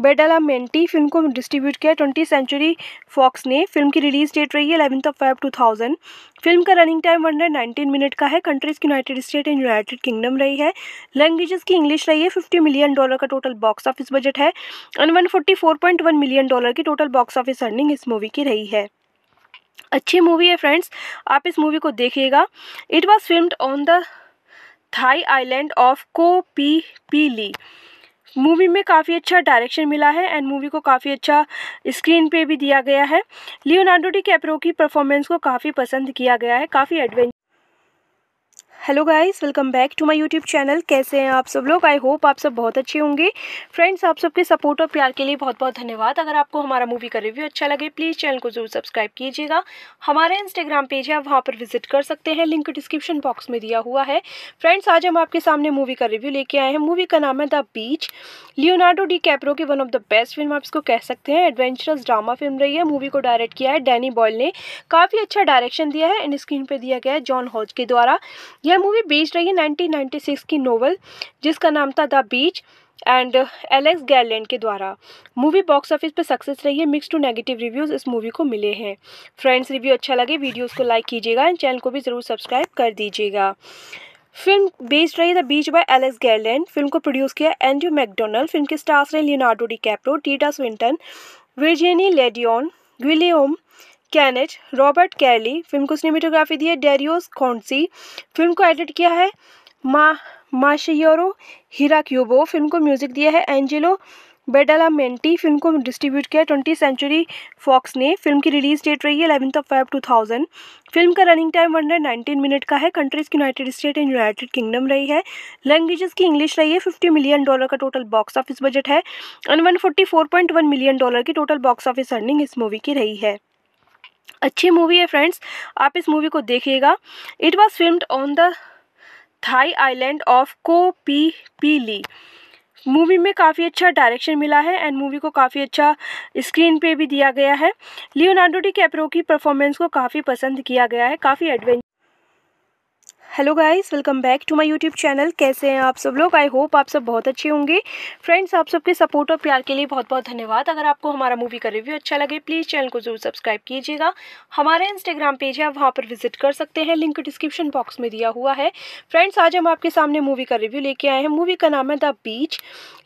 बेडालामेंटी फिल्म को डिस्ट्रीब्यूट किया ट्वेंटी सेंचुरी फॉक्स ने फिल्म की रिलीज डेट रही है eleventh of five two thousand film का running time one hundred nineteen minute का है कंट्रीज की United State and United Kingdom रही है लैंग्वेजेस की इंग्लिश रही है फिफ्टी मिलियन डॉलर का टोटल बॉक्स ऑफिस बजट है and one forty four point one million dollar की टोटल बॉक्स ऑफिस अर्निंग इस मूवी की रही है अच्छी मूवी है फ्रेंड्स आप इस मूवी को देखिएगा it was film on the Thai island of को पी पीली मूवी में काफ़ी अच्छा डायरेक्शन मिला है एंड मूवी को काफ़ी अच्छा स्क्रीन पे भी दिया गया है लियोनार्डो डी कैप्रो की परफॉर्मेंस को काफ़ी पसंद किया गया है काफ़ी adventure hello guys welcome back to my YouTube channel कैसे हैं आप सब लोग आई होप आप सब बहुत अच्छे होंगे फ्रेंड्स आप सबके सपोर्ट और प्यार के लिए बहुत बहुत धन्यवाद अगर आपको हमारा मूवी का रिव्यू अच्छा लगे प्लीज़ चैनल को जरूर सब्सक्राइब कीजिएगा हमारा इंस्टाग्राम पेज है आप वहाँ पर विजिट कर सकते हैं लिंक डिस्क्रिप्शन बॉक्स में दिया हुआ है फ्रेंड्स आज हम आपके सामने मूवी का रिव्यू लेके आए हैं मूवी का नाम है the beach Leonardo DiCaprio की one of the best film आप इसको कह सकते हैं एडवेंचरस ड्रामा फिल्म रही है मूवी को डायरेक्ट किया है डैनी बॉयल ने काफ़ी अच्छा डायरेक्शन दिया है एंड स्क्रीन पर दिया गया है जॉन हॉज के द्वारा यह यह मूवी बेस्ड रही है 1996 की नोवेल जिसका नाम था the beach and Alex Garland के द्वारा मूवी बॉक्स ऑफिस पर सक्सेस रही है मिक्स टू नेगेटिव रिव्यूज़ इस मूवी को मिले हैं फ्रेंड्स रिव्यू अच्छा लगे वीडियोस को लाइक कीजिएगा एंड चैनल को भी ज़रूर सब्सक्राइब कर दीजिएगा फिल्म बेस्ड रही the beach by Alex Garland film को प्रोड्यूस किया एंड्रू मैकडोनल्ड फिल्म के स्टार्स रहे लियोनार्डो डी कैप्रो टीटा Swinton Virginie Ledoyen William Canet Robert Carlyle film को सिनेमेटोग्राफी दी है डेरियोस कौनसी फिल्म को एडिट किया है मा माशियोरो क्यूबो फिल्म को म्यूजिक दिया है एंजेलो बेडालामेंटी फिल्म को डिस्ट्रीब्यूट किया ट्वेंटी सेंचुरी फॉक्स ने फिल्म की रिलीज डेट रही है eleventh of five two thousand film का running time one hundred nineteen minute का है कंट्रीज की United State and United Kingdom रही है लैंग्वेजेस की इंग्लिश रही है फिफ्टी मिलियन डॉलर का टोटल बॉक्स ऑफिस बजट है and one forty four point one million dollar की टोटल बॉक्स ऑफिस अर्निंग इस मूवी की रही है अच्छी मूवी है फ्रेंड्स आप इस मूवी को देखिएगा it was film on the Thai island of को पी पी ली मूवी में काफ़ी अच्छा डायरेक्शन मिला है एंड मूवी को काफ़ी अच्छा स्क्रीन पे भी दिया गया है लियोनार्डो डी कैप्रो की परफॉर्मेंस को काफ़ी पसंद किया गया है काफ़ी adventure hello guys welcome back to my YouTube channel कैसे हैं आप सब लोग आई होप आप सब बहुत अच्छे होंगे फ्रेंड्स आप सबके सपोर्ट और प्यार के लिए बहुत बहुत धन्यवाद अगर आपको हमारा मूवी का रिव्यू अच्छा लगे प्लीज़ चैनल को जरूर सब्सक्राइब कीजिएगा हमारा इंस्टाग्राम पेज है आप वहाँ पर विजिट कर सकते हैं लिंक डिस्क्रिप्शन बॉक्स में दिया हुआ है फ्रेंड्स आज हम आपके सामने मूवी का रिव्यू लेके आए हैं मूवी का नाम है the beach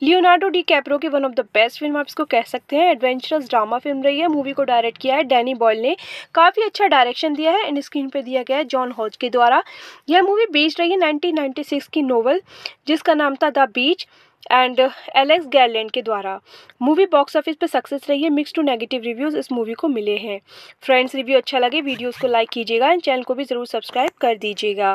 Leonardo DiCaprio की one of the best film आप इसको कह सकते हैं एडवेंचरस ड्रामा फिल्म रही है मूवी को डायरेक्ट किया है डैनी बॉयल ने काफ़ी अच्छा डायरेक्शन दिया है एंड स्क्रीन पर दिया गया है जॉन हॉज के द्वारा यह यह मूवी बेस्ड रही है 1996 की नोवेल जिसका नाम था the beach and Alex Garland के द्वारा मूवी बॉक्स ऑफिस पर सक्सेस रही है मिक्स टू नेगेटिव रिव्यूज़ इस मूवी को मिले हैं फ्रेंड्स रिव्यू अच्छा लगे वीडियोस को लाइक कीजिएगा एंड चैनल को भी ज़रूर सब्सक्राइब कर दीजिएगा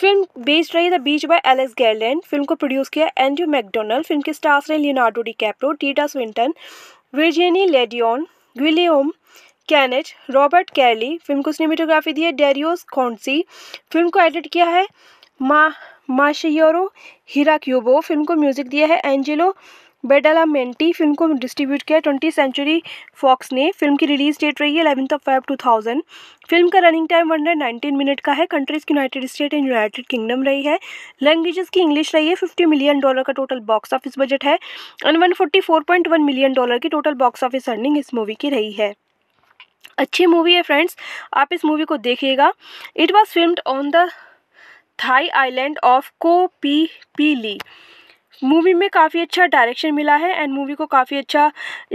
फिल्म बेस्ड रही the beach by Alex Garland film को प्रोड्यूस किया एंड्रू मैकडोनल्ड फिल्म के स्टार्स रहे लियोनार्डो डी कैप्रो टीटा Swinton Virginie Ledoyen William Canet Robert Carlyle film को सिनेमेटोग्राफी दी है डेरियोस कौनसी फिल्म को एडिट किया है मा माशियोरो क्यूबो फिल्म को म्यूजिक दिया है एंजेलो बेडालामेंटी फिल्म को डिस्ट्रीब्यूट किया ट्वेंटी सेंचुरी फॉक्स ने फिल्म की रिलीज डेट रही है eleventh of five two thousand film का running time hundred nineteen minute का है कंट्रीज की United State and United Kingdom रही है लैंग्वेजेस की इंग्लिश रही है फिफ्टी मिलियन डॉलर का टोटल बॉक्स ऑफिस बजट है and one forty four point one million dollar की टोटल बॉक्स ऑफिस अर्निंग इस मूवी की रही है अच्छी मूवी है फ्रेंड्स आप इस मूवी को देखिएगा it was film on the Thai island of को पी पी ली मूवी में काफ़ी अच्छा डायरेक्शन मिला है एंड मूवी को काफ़ी अच्छा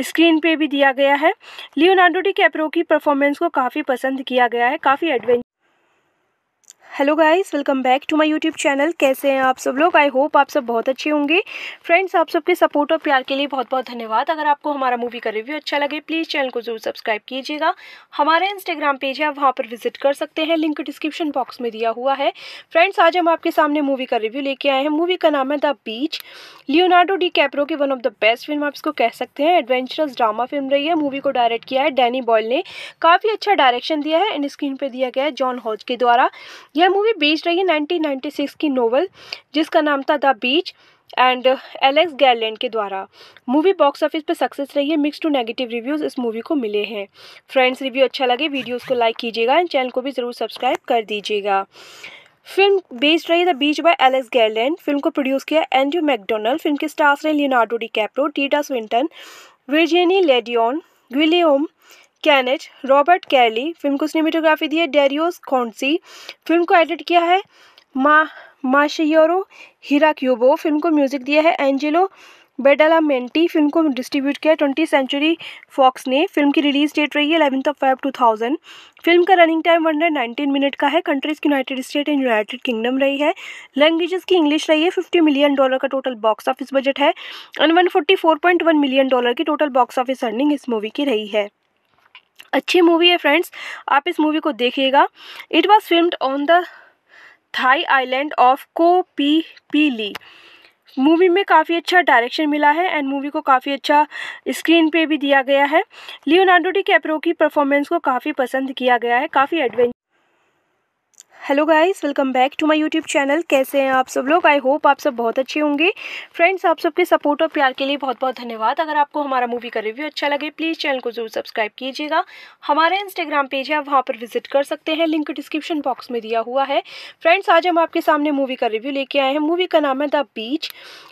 स्क्रीन पे भी दिया गया है लियोनार्डो डी कैप्रो की परफॉर्मेंस को काफ़ी पसंद किया गया है काफ़ी adventure hello guys welcome back to my YouTube channel कैसे हैं आप सब लोग आई होप आप सब बहुत अच्छे होंगे फ्रेंड्स आप सबके सपोर्ट और प्यार के लिए बहुत बहुत धन्यवाद अगर आपको हमारा मूवी का रिव्यू अच्छा लगे प्लीज़ चैनल को जरूर सब्सक्राइब कीजिएगा हमारा इंस्टाग्राम पेज है आप वहाँ पर विजिट कर सकते हैं लिंक डिस्क्रिप्शन बॉक्स में दिया हुआ है फ्रेंड्स आज हम आपके सामने मूवी का रिव्यू लेके आए हैं मूवी का नाम है the beach Leonardo DiCaprio की one of the best film आप इसको कह सकते हैं एडवेंचरस ड्रामा फिल्म रही है मूवी को डायरेक्ट किया है डैनी बॉयल ने काफ़ी अच्छा डायरेक्शन दिया है एंड स्क्रीन पर दिया गया है जॉन हॉज के द्वारा यह यह मूवी बेस्ड रही है 1996 की नोवेल जिसका नाम था the beach and Alex Garland के द्वारा मूवी बॉक्स ऑफिस पर सक्सेस रही है मिक्स टू नेगेटिव रिव्यूज़ इस मूवी को मिले हैं फ्रेंड्स रिव्यू अच्छा लगे वीडियोस को लाइक कीजिएगा एंड चैनल को भी ज़रूर सब्सक्राइब कर दीजिएगा फिल्म बेस्ड रही the beach by Alex Garland film को प्रोड्यूस किया एंड्रू मैकडोनल्ड फिल्म के स्टार्स रहे लियोनार्डो डी कैप्रो टीटा Swinton Virginie Ledoyen William Canet Robert Carlyle film को सिनेमेटोग्राफी दी है डेरियोस कौनसी फिल्म को एडिट किया है मा माशियोरो हीरा क्यूबो फिल्म को म्यूजिक दिया है एंजेलो बेडला मेंटी फिल्म को डिस्ट्रीब्यूट किया ट्वेंटी सेंचुरी फॉक्स ने फिल्म की रिलीज डेट रही है eleventh of five two thousand film का running time one hundred nineteen minute का है कंट्रीज की United State and United Kingdom रही है लैंग्वेजेस की इंग्लिश रही है फिफ्टी मिलियन डॉलर का टोटल बॉक्स ऑफिस बजट है and one forty four point one million dollar की टोटल बॉक्स ऑफिस अर्निंग इस मूवी की रही है अच्छी मूवी है फ्रेंड्स आप इस मूवी को देखिएगा it was film on the Thai island of को पी पीली मूवी में काफ़ी अच्छा डायरेक्शन मिला है एंड मूवी को काफ़ी अच्छा स्क्रीन पे भी दिया गया है लियोनार्डो डी कैप्रो की परफॉर्मेंस को काफ़ी पसंद किया गया है काफ़ी adventure hello guys welcome back to my YouTube channel कैसे हैं आप सब लोग आई होप आप सब बहुत अच्छे होंगे फ्रेंड्स आप सबके सपोर्ट और प्यार के लिए बहुत बहुत धन्यवाद अगर आपको हमारा मूवी का रिव्यू अच्छा लगे प्लीज़ चैनल को जरूर सब्सक्राइब कीजिएगा हमारा इंस्टाग्राम पेज है आप वहाँ पर विजिट कर सकते हैं लिंक डिस्क्रिप्शन बॉक्स में दिया हुआ है फ्रेंड्स आज हम आपके सामने मूवी का रिव्यू लेके आए हैं मूवी का नाम है the beach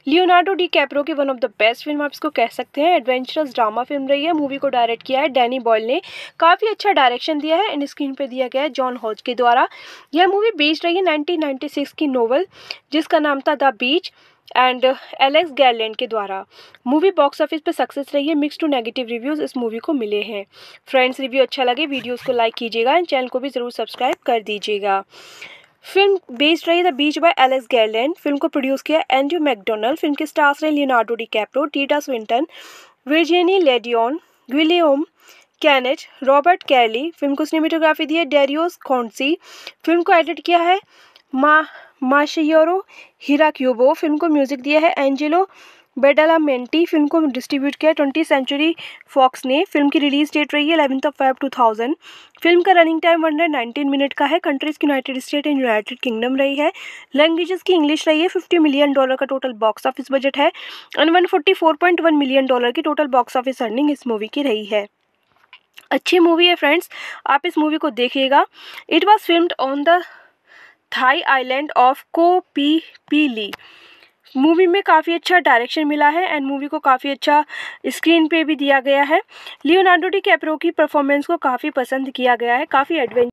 Leonardo DiCaprio की one of the best film आप इसको कह सकते हैं एडवेंचरस ड्रामा फिल्म रही है मूवी को डायरेक्ट किया है डैनी बॉयल ने काफ़ी अच्छा डायरेक्शन दिया है एंड स्क्रीन पर दिया गया है जॉन हॉज के द्वारा यह मूवी बेस्ड रही है 1996 की नोवेल जिसका नाम था the beach and Alex Garland के द्वारा मूवी बॉक्स ऑफिस पर सक्सेस रही है मिक्स टू नेगेटिव रिव्यूज़ इस मूवी को मिले हैं फ्रेंड्स रिव्यू अच्छा लगे वीडियोस को लाइक कीजिएगा एंड चैनल को भी ज़रूर सब्सक्राइब कर दीजिएगा फिल्म बेस्ड रही the beach by Alex Garland film को प्रोड्यूस किया एंड्रू मैकडोनल्ड फिल्म के स्टार्स रहे लियोनार्डो डी कैप्रो टीटा Swinton Virginie Ledoyen William Canet Robert Carlyle film को सिनेमेटोग्राफी दी है डेरियोस कौनसी फिल्म को एडिट किया है मा माशियोरो क्यूबो फिल्म को म्यूजिक दिया है एंजेलो बेडालामेंटी फिल्म को डिस्ट्रीब्यूट किया ट्वेंटी सेंचुरी फॉक्स ने फिल्म की रिलीज डेट रही है eleventh of five two thousand film का running time one hundred nineteen minute का है countries United State and United Kingdom रही है लैंग्वेजेस की इंग्लिश रही है फिफ्टी मिलियन डॉलर का टोटल बॉक्स ऑफिस बजट है and one forty four point one million dollar की टोटल बॉक्स ऑफिस अर्निंग इस मूवी की रही है अच्छी मूवी है फ्रेंड्स आप इस मूवी को देखिएगा it was film on the Thai island of को पी पी ली मूवी में काफ़ी अच्छा डायरेक्शन मिला है एंड मूवी को काफ़ी अच्छा स्क्रीन पे भी दिया गया है लियोनार्डो डी कैप्रो की परफॉर्मेंस को काफ़ी पसंद किया गया है काफ़ी adventure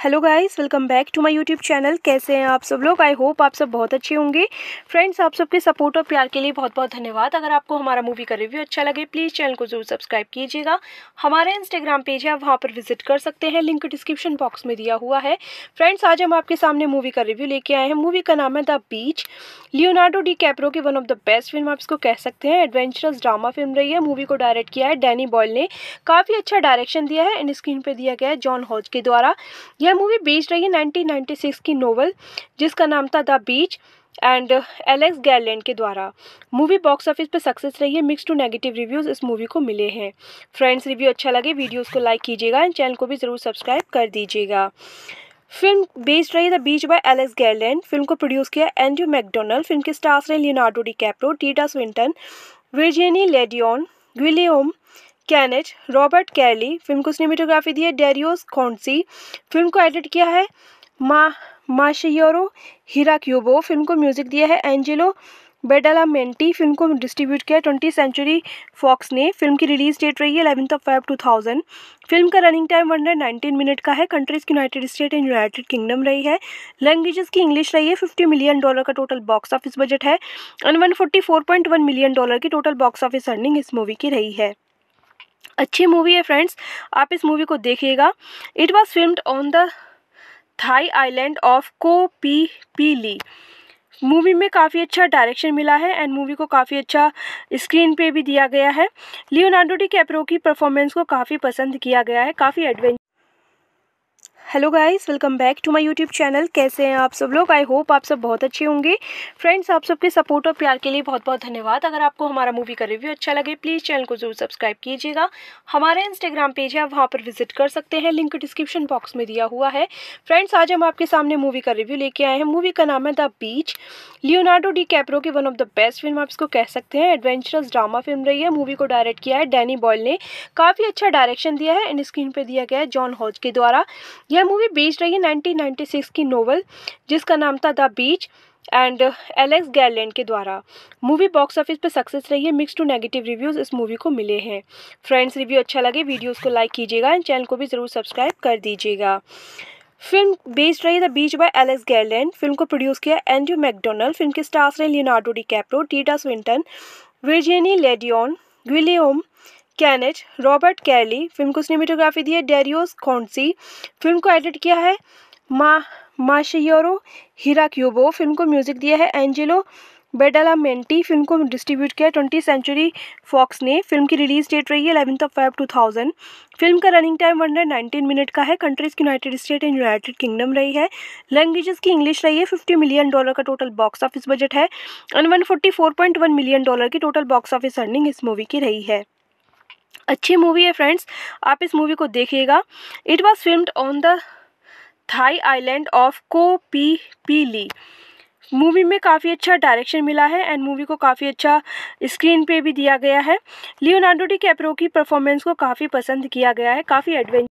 hello guys welcome back to my YouTube channel कैसे हैं आप सब लोग आई होप आप सब बहुत अच्छे होंगे फ्रेंड्स आप सबके सपोर्ट और प्यार के लिए बहुत बहुत धन्यवाद अगर आपको हमारा मूवी का रिव्यू अच्छा लगे प्लीज़ चैनल को जरूर सब्सक्राइब कीजिएगा हमारा इंस्टाग्राम पेज है आप वहाँ पर विजिट कर सकते हैं लिंक डिस्क्रिप्शन बॉक्स में दिया हुआ है फ्रेंड्स आज हम आपके सामने मूवी का रिव्यू लेके आए हैं मूवी का नाम है the beach Leonardo DiCaprio की one of the best film आप इसको कह सकते हैं एडवेंचरस ड्रामा फिल्म रही है मूवी को डायरेक्ट किया है डैनी बॉयल ने काफ़ी अच्छा डायरेक्शन दिया है एंड स्क्रीन पर दिया गया है जॉन हॉज के द्वारा यह यह मूवी बेस्ड रही है 1996 की नोवेल जिसका नाम था the beach and Alex Garland के द्वारा मूवी बॉक्स ऑफिस पर सक्सेस रही है मिक्स टू नेगेटिव रिव्यूज़ इस मूवी को मिले हैं फ्रेंड्स रिव्यू अच्छा लगे वीडियोस को लाइक कीजिएगा एंड चैनल को भी ज़रूर सब्सक्राइब कर दीजिएगा फिल्म बेस्ड रही the beach by Alex Garland film को प्रोड्यूस किया एंड्रू मैकडोनल्ड फिल्म के स्टार्स रहे लियोनार्डो डी कैप्रो टीटा Swinton Virginie Ledoyen William Canet Robert Carlyle film को सिनेमेटोग्राफी दी है डेरियोस कौनसी फिल्म को एडिट किया है मा माशियोरो क्यूबो फिल्म को म्यूजिक दिया है एंजेलो बेडालामेंटी फिल्म को डिस्ट्रीब्यूट किया ट्वेंटी सेंचुरी फॉक्स ने फिल्म की रिलीज डेट रही है eleventh of five two thousand film का running time hundred nineteen minute का है कंट्रीज की United State and United Kingdom रही है लैंग्वेजेस की इंग्लिश रही है फिफ्टी मिलियन डॉलर का टोटल बॉक्स ऑफिस बजट है and one forty four point one million dollar की टोटल बॉक्स ऑफिस अर्निंग इस मूवी की रही है अच्छी मूवी है फ्रेंड्स आप इस मूवी को देखिएगा it was film on the Thai island of को पी पी ली मूवी में काफ़ी अच्छा डायरेक्शन मिला है एंड मूवी को काफ़ी अच्छा स्क्रीन पे भी दिया गया है लियोनार्डो डी कैप्रो की परफॉर्मेंस को काफ़ी पसंद किया गया है काफ़ी adventure hello guys welcome back to my YouTube channel कैसे हैं आप सब लोग आई होप आप सब बहुत अच्छे होंगे फ्रेंड्स आप सबके सपोर्ट और प्यार के लिए बहुत बहुत धन्यवाद अगर आपको हमारा मूवी का रिव्यू अच्छा लगे प्लीज़ चैनल को जरूर सब्सक्राइब कीजिएगा हमारा इंस्टाग्राम पेज है आप वहाँ पर विजिट कर सकते हैं लिंक डिस्क्रिप्शन बॉक्स में दिया हुआ है फ्रेंड्स आज हम आपके सामने मूवी का रिव्यू लेके आए हैं मूवी का नाम है the beach Leonardo DiCaprio की one of the best film आप इसको कह सकते हैं एडवेंचरस ड्रामा फिल्म रही है मूवी को डायरेक्ट किया है डैनी बॉयल ने काफ़ी अच्छा डायरेक्शन दिया है एंड स्क्रीन पर दिया गया है जॉन हॉज के द्वारा यह यह मूवी बेस्ड रही है 1996 की नोवेल जिसका नाम था the beach and Alex Garland के द्वारा मूवी बॉक्स ऑफिस पर सक्सेस रही है मिक्स टू नेगेटिव रिव्यूज़ इस मूवी को मिले हैं फ्रेंड्स रिव्यू अच्छा लगे वीडियोस को लाइक कीजिएगा एंड चैनल को भी ज़रूर सब्सक्राइब कर दीजिएगा फिल्म बेस्ड रही the beach by Alex Garland film को प्रोड्यूस किया एंड्रू मैकडोनल्ड फिल्म के स्टार्स रहे लियोनार्डो डी कैप्रो टीटा Swinton Virginie Ledoyen William Canet Robert Carlyle film को सिनेमेटोग्राफी दी है डेरियोस कौनसी फिल्म को एडिट किया है मा माशियोरो क्यूबो फिल्म को म्यूजिक दिया है एंजेलो बेडालामेंटी फिल्म को डिस्ट्रीब्यूट किया ट्वेंटी सेंचुरी फॉक्स ने फिल्म की रिलीज डेट रही है eleventh of five two thousand film का running time one hundred nineteen minute का है कंट्रीज की United State and United Kingdom रही है लैंग्वेजेस की इंग्लिश रही है फिफ्टी मिलियन डॉलर का टोटल बॉक्स ऑफिस बजट है and one forty four point one million dollar की टोटल बॉक्स ऑफिस अर्निंग इस मूवी की रही है अच्छी मूवी है फ्रेंड्स आप इस मूवी को देखिएगा it was film on the Thai island of को पी पी ली मूवी में काफ़ी अच्छा डायरेक्शन मिला है एंड मूवी को काफ़ी अच्छा स्क्रीन पे भी दिया गया है लियोनार्डो डी कैप्रो की परफॉर्मेंस को काफ़ी पसंद किया गया है काफ़ी adventure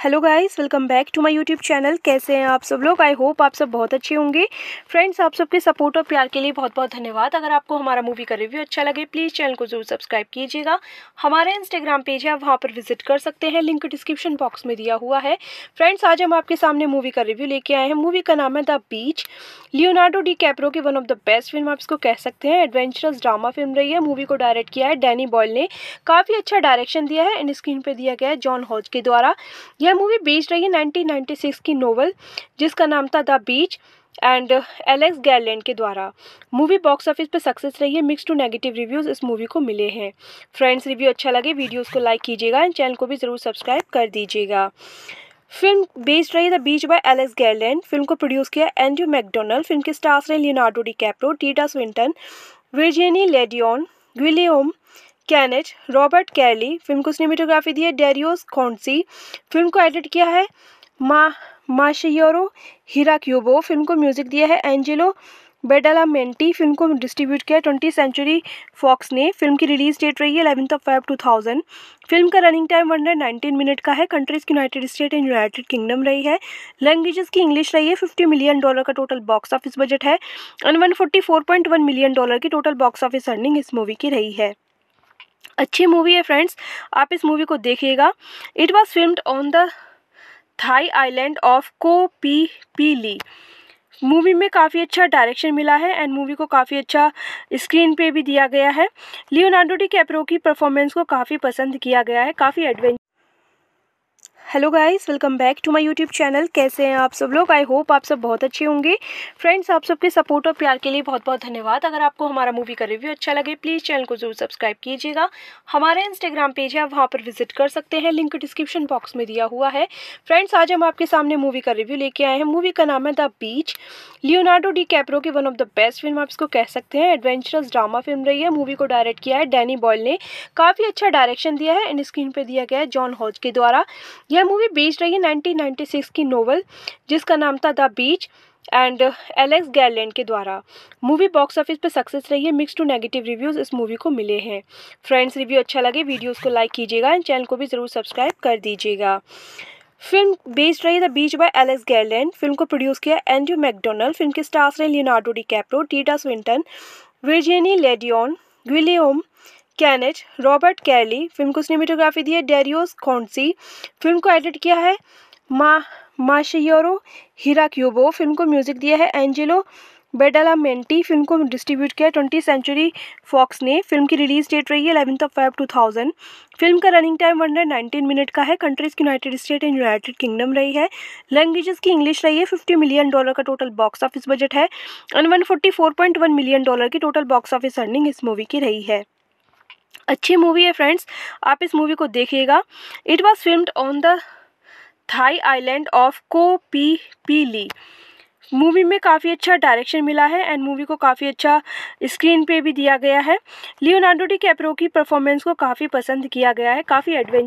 hello guys welcome back to my YouTube channel कैसे हैं आप सब लोग आई होप आप सब बहुत अच्छे होंगे फ्रेंड्स आप सबके सपोर्ट और प्यार के लिए बहुत बहुत धन्यवाद अगर आपको हमारा मूवी का रिव्यू अच्छा लगे प्लीज़ चैनल को जरूर सब्सक्राइब कीजिएगा हमारा इंस्टाग्राम पेज है आप वहाँ पर विजिट कर सकते हैं लिंक डिस्क्रिप्शन बॉक्स में दिया हुआ है फ्रेंड्स आज हम आपके सामने मूवी का रिव्यू लेके आए हैं मूवी का नाम है the beach Leonardo DiCaprio की one of the best film आप इसको कह सकते हैं एडवेंचरस ड्रामा फिल्म रही है मूवी को डायरेक्ट किया है डैनी बॉयल ने काफ़ी अच्छा डायरेक्शन दिया है एंड स्क्रीन पर दिया गया है जॉन हॉज के द्वारा यह मूवी बेस्ड रही है 1996 की नोवेल जिसका नाम था the beach and Alex Garland के द्वारा मूवी बॉक्स ऑफिस पर सक्सेस रही है मिक्स टू नेगेटिव रिव्यूज़ इस मूवी को मिले हैं फ्रेंड्स रिव्यू अच्छा लगे वीडियोस को लाइक कीजिएगा एंड चैनल को भी ज़रूर सब्सक्राइब कर दीजिएगा फिल्म बेस्ड रही the beach by Alex Garland film को प्रोड्यूस किया एंड्रू मैकडोनल्ड फिल्म के स्टार्स रहे लियोनार्डो डी कैप्रो टीटा Swinton Virginie Ledoyen William Canet Robert Carlyle film को सिनेमेटोग्राफी दी है डेरियोस कौनसी फिल्म को एडिट किया है मा माशियोरो क्यूबो फिल्म को म्यूजिक दिया है एंजेलो बेडालामेंटी फिल्म को डिस्ट्रीब्यूट किया ट्वेंटी सेंचुरी फॉक्स ने फिल्म की रिलीज डेट रही है eleventh of five two thousand film का running time one hundred nineteen minute का है कंट्रीज की United State and United Kingdom रही है लैंग्वेजेस की इंग्लिश रही है फिफ्टी मिलियन डॉलर का टोटल बॉक्स ऑफिस बजट है and one forty four point one million dollar की टोटल बॉक्स ऑफिस अर्निंग इस मूवी की रही है अच्छी मूवी है फ्रेंड्स आप इस मूवी को देखिएगा it was film on the Thai island of को पी पी ली मूवी में काफ़ी अच्छा डायरेक्शन मिला है एंड मूवी को काफ़ी अच्छा स्क्रीन पे भी दिया गया है लियोनार्डो डी कैप्रो की परफॉर्मेंस को काफ़ी पसंद किया गया है काफ़ी adventure hello guys welcome back to my YouTube channel कैसे हैं आप सब लोग आई होप आप सब बहुत अच्छे होंगे फ्रेंड्स आप सबके सपोर्ट और प्यार के लिए बहुत बहुत धन्यवाद अगर आपको हमारा मूवी का रिव्यू अच्छा लगे प्लीज़ चैनल को जरूर सब्सक्राइब कीजिएगा हमारा इंस्टाग्राम पेज है आप वहाँ पर विजिट कर सकते हैं लिंक डिस्क्रिप्शन बॉक्स में दिया हुआ है फ्रेंड्स आज हम आपके सामने मूवी का रिव्यू लेके आए हैं मूवी का नाम है the beach Leonardo DiCaprio की one of the best film आप इसको कह सकते हैं एडवेंचरस ड्रामा फिल्म रही है मूवी को डायरेक्ट किया है डैनी बॉयल ने काफ़ी अच्छा डायरेक्शन दिया है एंड स्क्रीन पर दिया गया है जॉन हॉज के द्वारा यह मूवी बेस्ड रही है 1996 की नोवेल जिसका नाम था the beach and uh, Alex Garland के द्वारा मूवी बॉक्स ऑफिस पर सक्सेस रही है मिक्स टू नेगेटिव रिव्यूज़ इस मूवी को मिले हैं फ्रेंड्स रिव्यू अच्छा लगे वीडियोस को लाइक कीजिएगा एंड चैनल को भी ज़रूर सब्सक्राइब कर दीजिएगा फिल्म बेस्ड रही the beach by Alex Garland film को प्रोड्यूस किया एंड्रू मैकडोनल्ड फिल्म के स्टार्स रहे लियोनार्डो डी कैप्रो टीटा Swinton Virginie Ledoyen William Canet Robert Carlyle film को सिनेमेटोग्राफी दी है डेरियोस कौनसी फिल्म को एडिट किया है मा माशियोरो हीरा क्यूबो फिल्म को म्यूजिक दिया है एंजेलो बेडाला मेंटी फिल्म को डिस्ट्रीब्यूट किया ट्वेंटी सेंचुरी फॉक्स ने फिल्म की रिलीज डेट रही है eleventh of five two thousand film का running time one hundred nineteen minute का है कंट्रीज की United State and United Kingdom रही है लैंग्वेजेस की इंग्लिश रही है फिफ्टी मिलियन डॉलर का टोटल बॉक्स ऑफिस बजट है and one forty four point one million dollar की टोटल बॉक्स ऑफिस अर्निंग इस मूवी की रही है अच्छी मूवी है फ्रेंड्स आप इस मूवी को देखिएगा it was film on the Thai island of को पी पी ली मूवी में काफ़ी अच्छा डायरेक्शन मिला है एंड मूवी को काफ़ी अच्छा स्क्रीन पे भी दिया गया है लियोनार्डो डी कैप्रो की परफॉर्मेंस को काफ़ी पसंद किया गया है काफ़ी adventure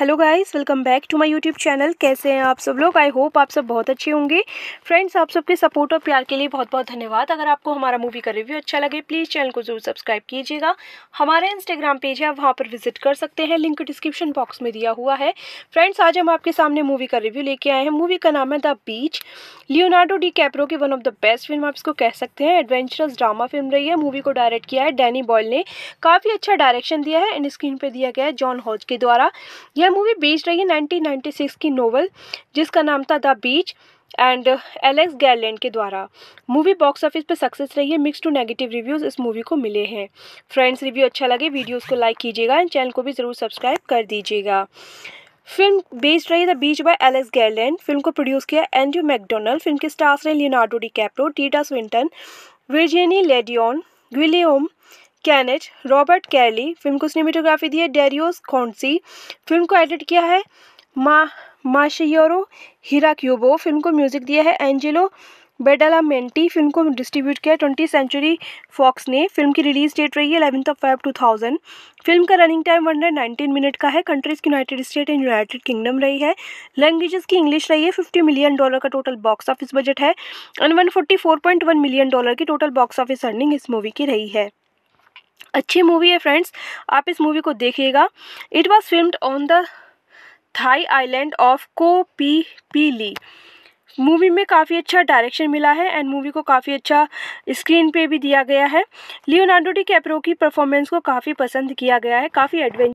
hello guys welcome back to my YouTube channel कैसे हैं आप सब लोग आई होप आप सब बहुत अच्छे होंगे फ्रेंड्स आप सबके सपोर्ट और प्यार के लिए बहुत बहुत धन्यवाद अगर आपको हमारा मूवी का रिव्यू अच्छा लगे प्लीज़ चैनल को जरूर सब्सक्राइब कीजिएगा हमारा इंस्टाग्राम पेज है आप वहाँ पर विजिट कर सकते हैं लिंक डिस्क्रिप्शन बॉक्स में दिया हुआ है फ्रेंड्स आज हम आपके सामने मूवी का रिव्यू लेके आए हैं मूवी का नाम है the beach Leonardo DiCaprio की one of the best film आप इसको कह सकते हैं एडवेंचरस ड्रामा फिल्म रही है मूवी को डायरेक्ट किया है डैनी बॉयल ने काफ़ी अच्छा डायरेक्शन दिया है एंड स्क्रीन पर दिया गया है जॉन हॉज के द्वारा यह यह मूवी बेस्ड रही है 1996 की नोवेल जिसका नाम था the beach and Alex Garland के द्वारा मूवी बॉक्स ऑफिस पर सक्सेस रही है मिक्स टू नेगेटिव रिव्यूज़ इस मूवी को मिले हैं फ्रेंड्स रिव्यू अच्छा लगे वीडियोस को लाइक कीजिएगा एंड चैनल को भी ज़रूर सब्सक्राइब कर दीजिएगा फिल्म बेस्ड रही the beach by Alex Garland film को प्रोड्यूस किया एंड्रू मैकडोनल्ड फिल्म के स्टार्स रहे लियोनार्डो डी कैप्रो टीटा Swinton Virginie Ledoyen William Canet Robert Carlyle film को सिनेमेटोग्राफी दी है डेरियोस कौनसी फिल्म को एडिट किया है मा माशियोरो हीरा क्यूबो फिल्म को म्यूजिक दिया है एंजेलो बेडाला मेंटी फिल्म को डिस्ट्रीब्यूट किया ट्वेंटी सेंचुरी फॉक्स ने फिल्म की रिलीज डेट रही है eleventh of five two thousand film का running time one hundred nineteen minute का है countries United State and United Kingdom रही है लैंग्वेजेस की इंग्लिश रही है फिफ्टी मिलियन डॉलर का टोटल बॉक्स ऑफिस बजट है and one forty four point one million dollar की टोटल बॉक्स ऑफिस अर्निंग इस मूवी की रही है अच्छी मूवी है फ्रेंड्स आप इस मूवी को देखिएगा it was film on the Thai island of को पी पी ली मूवी में काफ़ी अच्छा डायरेक्शन मिला है एंड मूवी को काफ़ी अच्छा स्क्रीन पे भी दिया गया है लियोनार्डो डी कैप्रो की परफॉर्मेंस को काफ़ी पसंद किया गया है काफ़ी adventure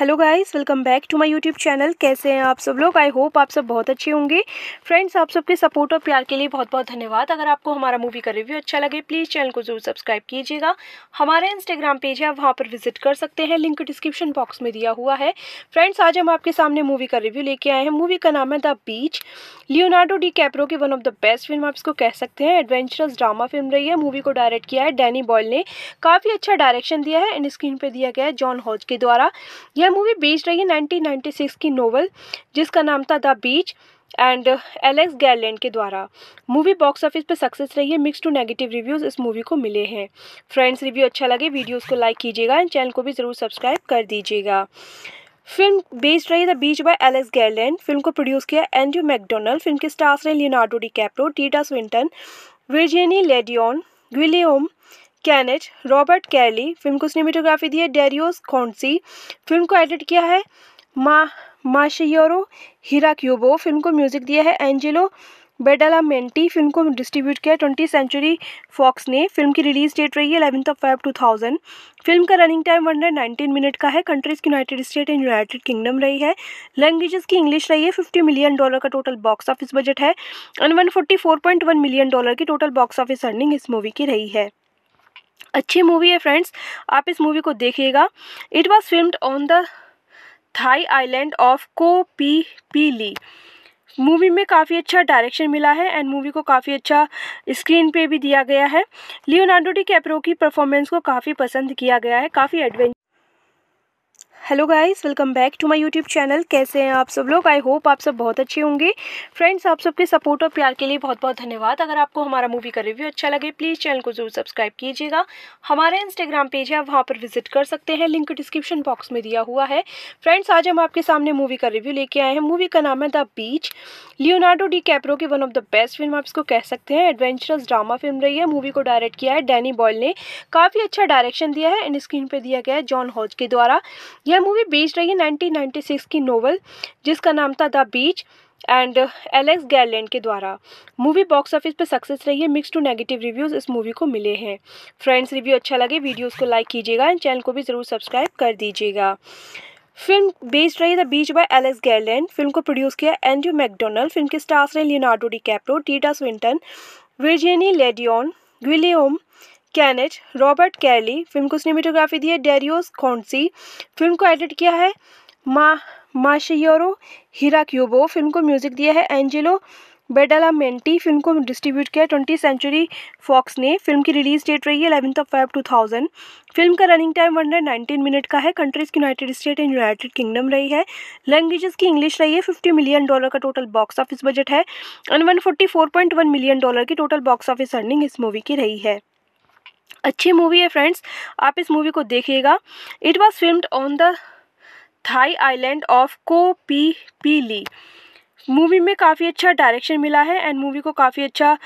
hello guys welcome back to my YouTube channel कैसे हैं आप सब लोग आई होप आप सब बहुत अच्छे होंगे फ्रेंड्स आप सबके सपोर्ट और प्यार के लिए बहुत बहुत धन्यवाद अगर आपको हमारा मूवी का रिव्यू अच्छा लगे प्लीज़ चैनल को जरूर सब्सक्राइब कीजिएगा हमारा इंस्टाग्राम पेज है आप वहाँ पर विजिट कर सकते हैं लिंक डिस्क्रिप्शन बॉक्स में दिया हुआ है फ्रेंड्स आज हम आपके सामने मूवी का रिव्यू लेके आए हैं मूवी का नाम है the beach Leonardo DiCaprio की one of the best film आप इसको कह सकते हैं एडवेंचरस ड्रामा फिल्म रही है मूवी को डायरेक्ट किया है डैनी बॉयल ने काफ़ी अच्छा डायरेक्शन दिया है एंड स्क्रीन पर दिया गया है जॉन हॉज के द्वारा यह यह मूवी बेस्ड रही है 1996 की नोवेल जिसका नाम था the beach and Alex Garland के द्वारा मूवी बॉक्स ऑफिस पर सक्सेस रही है मिक्स टू नेगेटिव रिव्यूज़ इस मूवी को मिले हैं फ्रेंड्स रिव्यू अच्छा लगे वीडियोस को लाइक कीजिएगा एंड चैनल को भी ज़रूर सब्सक्राइब कर दीजिएगा फिल्म बेस्ड रही the beach by Alex Garland film को प्रोड्यूस किया एंड्रू मैकडोनल्ड फिल्म के स्टार्स रहे लियोनार्डो डी कैप्रो टीटा Swinton Virginie Ledoyen William Canet Robert Carlyle film को सिनेमेटोग्राफी दी है डेरियोस कौनसी फिल्म को एडिट किया है मा माशियोरो क्यूबो फिल्म को म्यूजिक दिया है एंजेलो बेडालामेंटी फिल्म को डिस्ट्रीब्यूट किया ट्वेंटी सेंचुरी फॉक्स ने फिल्म की रिलीज डेट रही है eleventh of five two thousand film का running time hundred nineteen minute का है countries United State and United Kingdom रही है लैंग्वेजेस की इंग्लिश रही है फिफ्टी मिलियन डॉलर का टोटल बॉक्स ऑफिस बजट है and one forty four point one million dollar की टोटल बॉक्स ऑफिस अर्निंग इस मूवी की रही है अच्छी मूवी है फ्रेंड्स आप इस मूवी को देखिएगा it was film on the Thai island of को पी पी ली मूवी में काफ़ी अच्छा डायरेक्शन मिला है एंड मूवी को काफ़ी अच्छा स्क्रीन पे भी दिया गया है लियोनार्डो डी कैप्रो की परफॉर्मेंस को काफ़ी पसंद किया गया है काफ़ी adventure hello guys welcome back to my YouTube channel कैसे हैं आप सब लोग आई होप आप सब बहुत अच्छे होंगे फ्रेंड्स आप सबके सपोर्ट और प्यार के लिए बहुत बहुत धन्यवाद अगर आपको हमारा मूवी का रिव्यू अच्छा लगे प्लीज़ चैनल को जरूर सब्सक्राइब कीजिएगा हमारा इंस्टाग्राम पेज है आप वहाँ पर विजिट कर सकते हैं लिंक डिस्क्रिप्शन बॉक्स में दिया हुआ है फ्रेंड्स आज हम आपके सामने मूवी का रिव्यू लेके आए हैं मूवी का नाम है the beach Leonardo DiCaprio की one of the best film आप इसको कह सकते हैं एडवेंचरस ड्रामा फिल्म रही है मूवी को डायरेक्ट किया है डैनी बॉयल ने काफ़ी अच्छा डायरेक्शन दिया है एंड स्क्रीन पर दिया गया है जॉन हॉज के द्वारा यह यह मूवी बेस्ड रही है 1996 की नोवेल जिसका नाम था the beach and Alex Garland के द्वारा मूवी बॉक्स ऑफिस पर सक्सेस रही है मिक्स टू नेगेटिव रिव्यूज़ इस मूवी को मिले हैं फ्रेंड्स रिव्यू अच्छा लगे वीडियोस को लाइक कीजिएगा एंड चैनल को भी ज़रूर सब्सक्राइब कर दीजिएगा फिल्म बेस्ड रही the beach by Alex Garland film को प्रोड्यूस किया एंड्रू मैकडोनल्ड फिल्म के स्टार्स रहे लियोनार्डो डी कैप्रो टीटा Swinton Virginie Ledoyen William Canet Robert Carlyle film को सिनेमेटोग्राफी दी है डेरियोस कौनसी फिल्म को एडिट किया है मा माशियोरो क्यूबो फिल्म को म्यूजिक दिया है एंजेलो बेडालामेंटी फिल्म को डिस्ट्रीब्यूट किया ट्वेंटी सेंचुरी फॉक्स ने फिल्म की रिलीज डेट रही है eleventh of five two thousand film का running time one hundred nineteen minute का है कंट्रीज की United State and United Kingdom रही है लैंग्वेजेस की इंग्लिश रही है फिफ्टी मिलियन डॉलर का टोटल बॉक्स ऑफिस बजट है and one forty four point one million dollar की टोटल बॉक्स ऑफिस अर्निंग इस मूवी की रही है अच्छी मूवी है फ्रेंड्स आप इस मूवी को देखिएगा it was film on the Thai island of को पी पीली मूवी में काफ़ी अच्छा डायरेक्शन मिला है एंड मूवी को काफ़ी अच्छा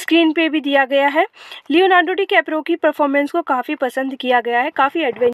स्क्रीन पे भी दिया गया है लियोनार्डो डी कैप्रो की परफॉर्मेंस को काफ़ी पसंद किया गया है काफ़ी एडवेंचर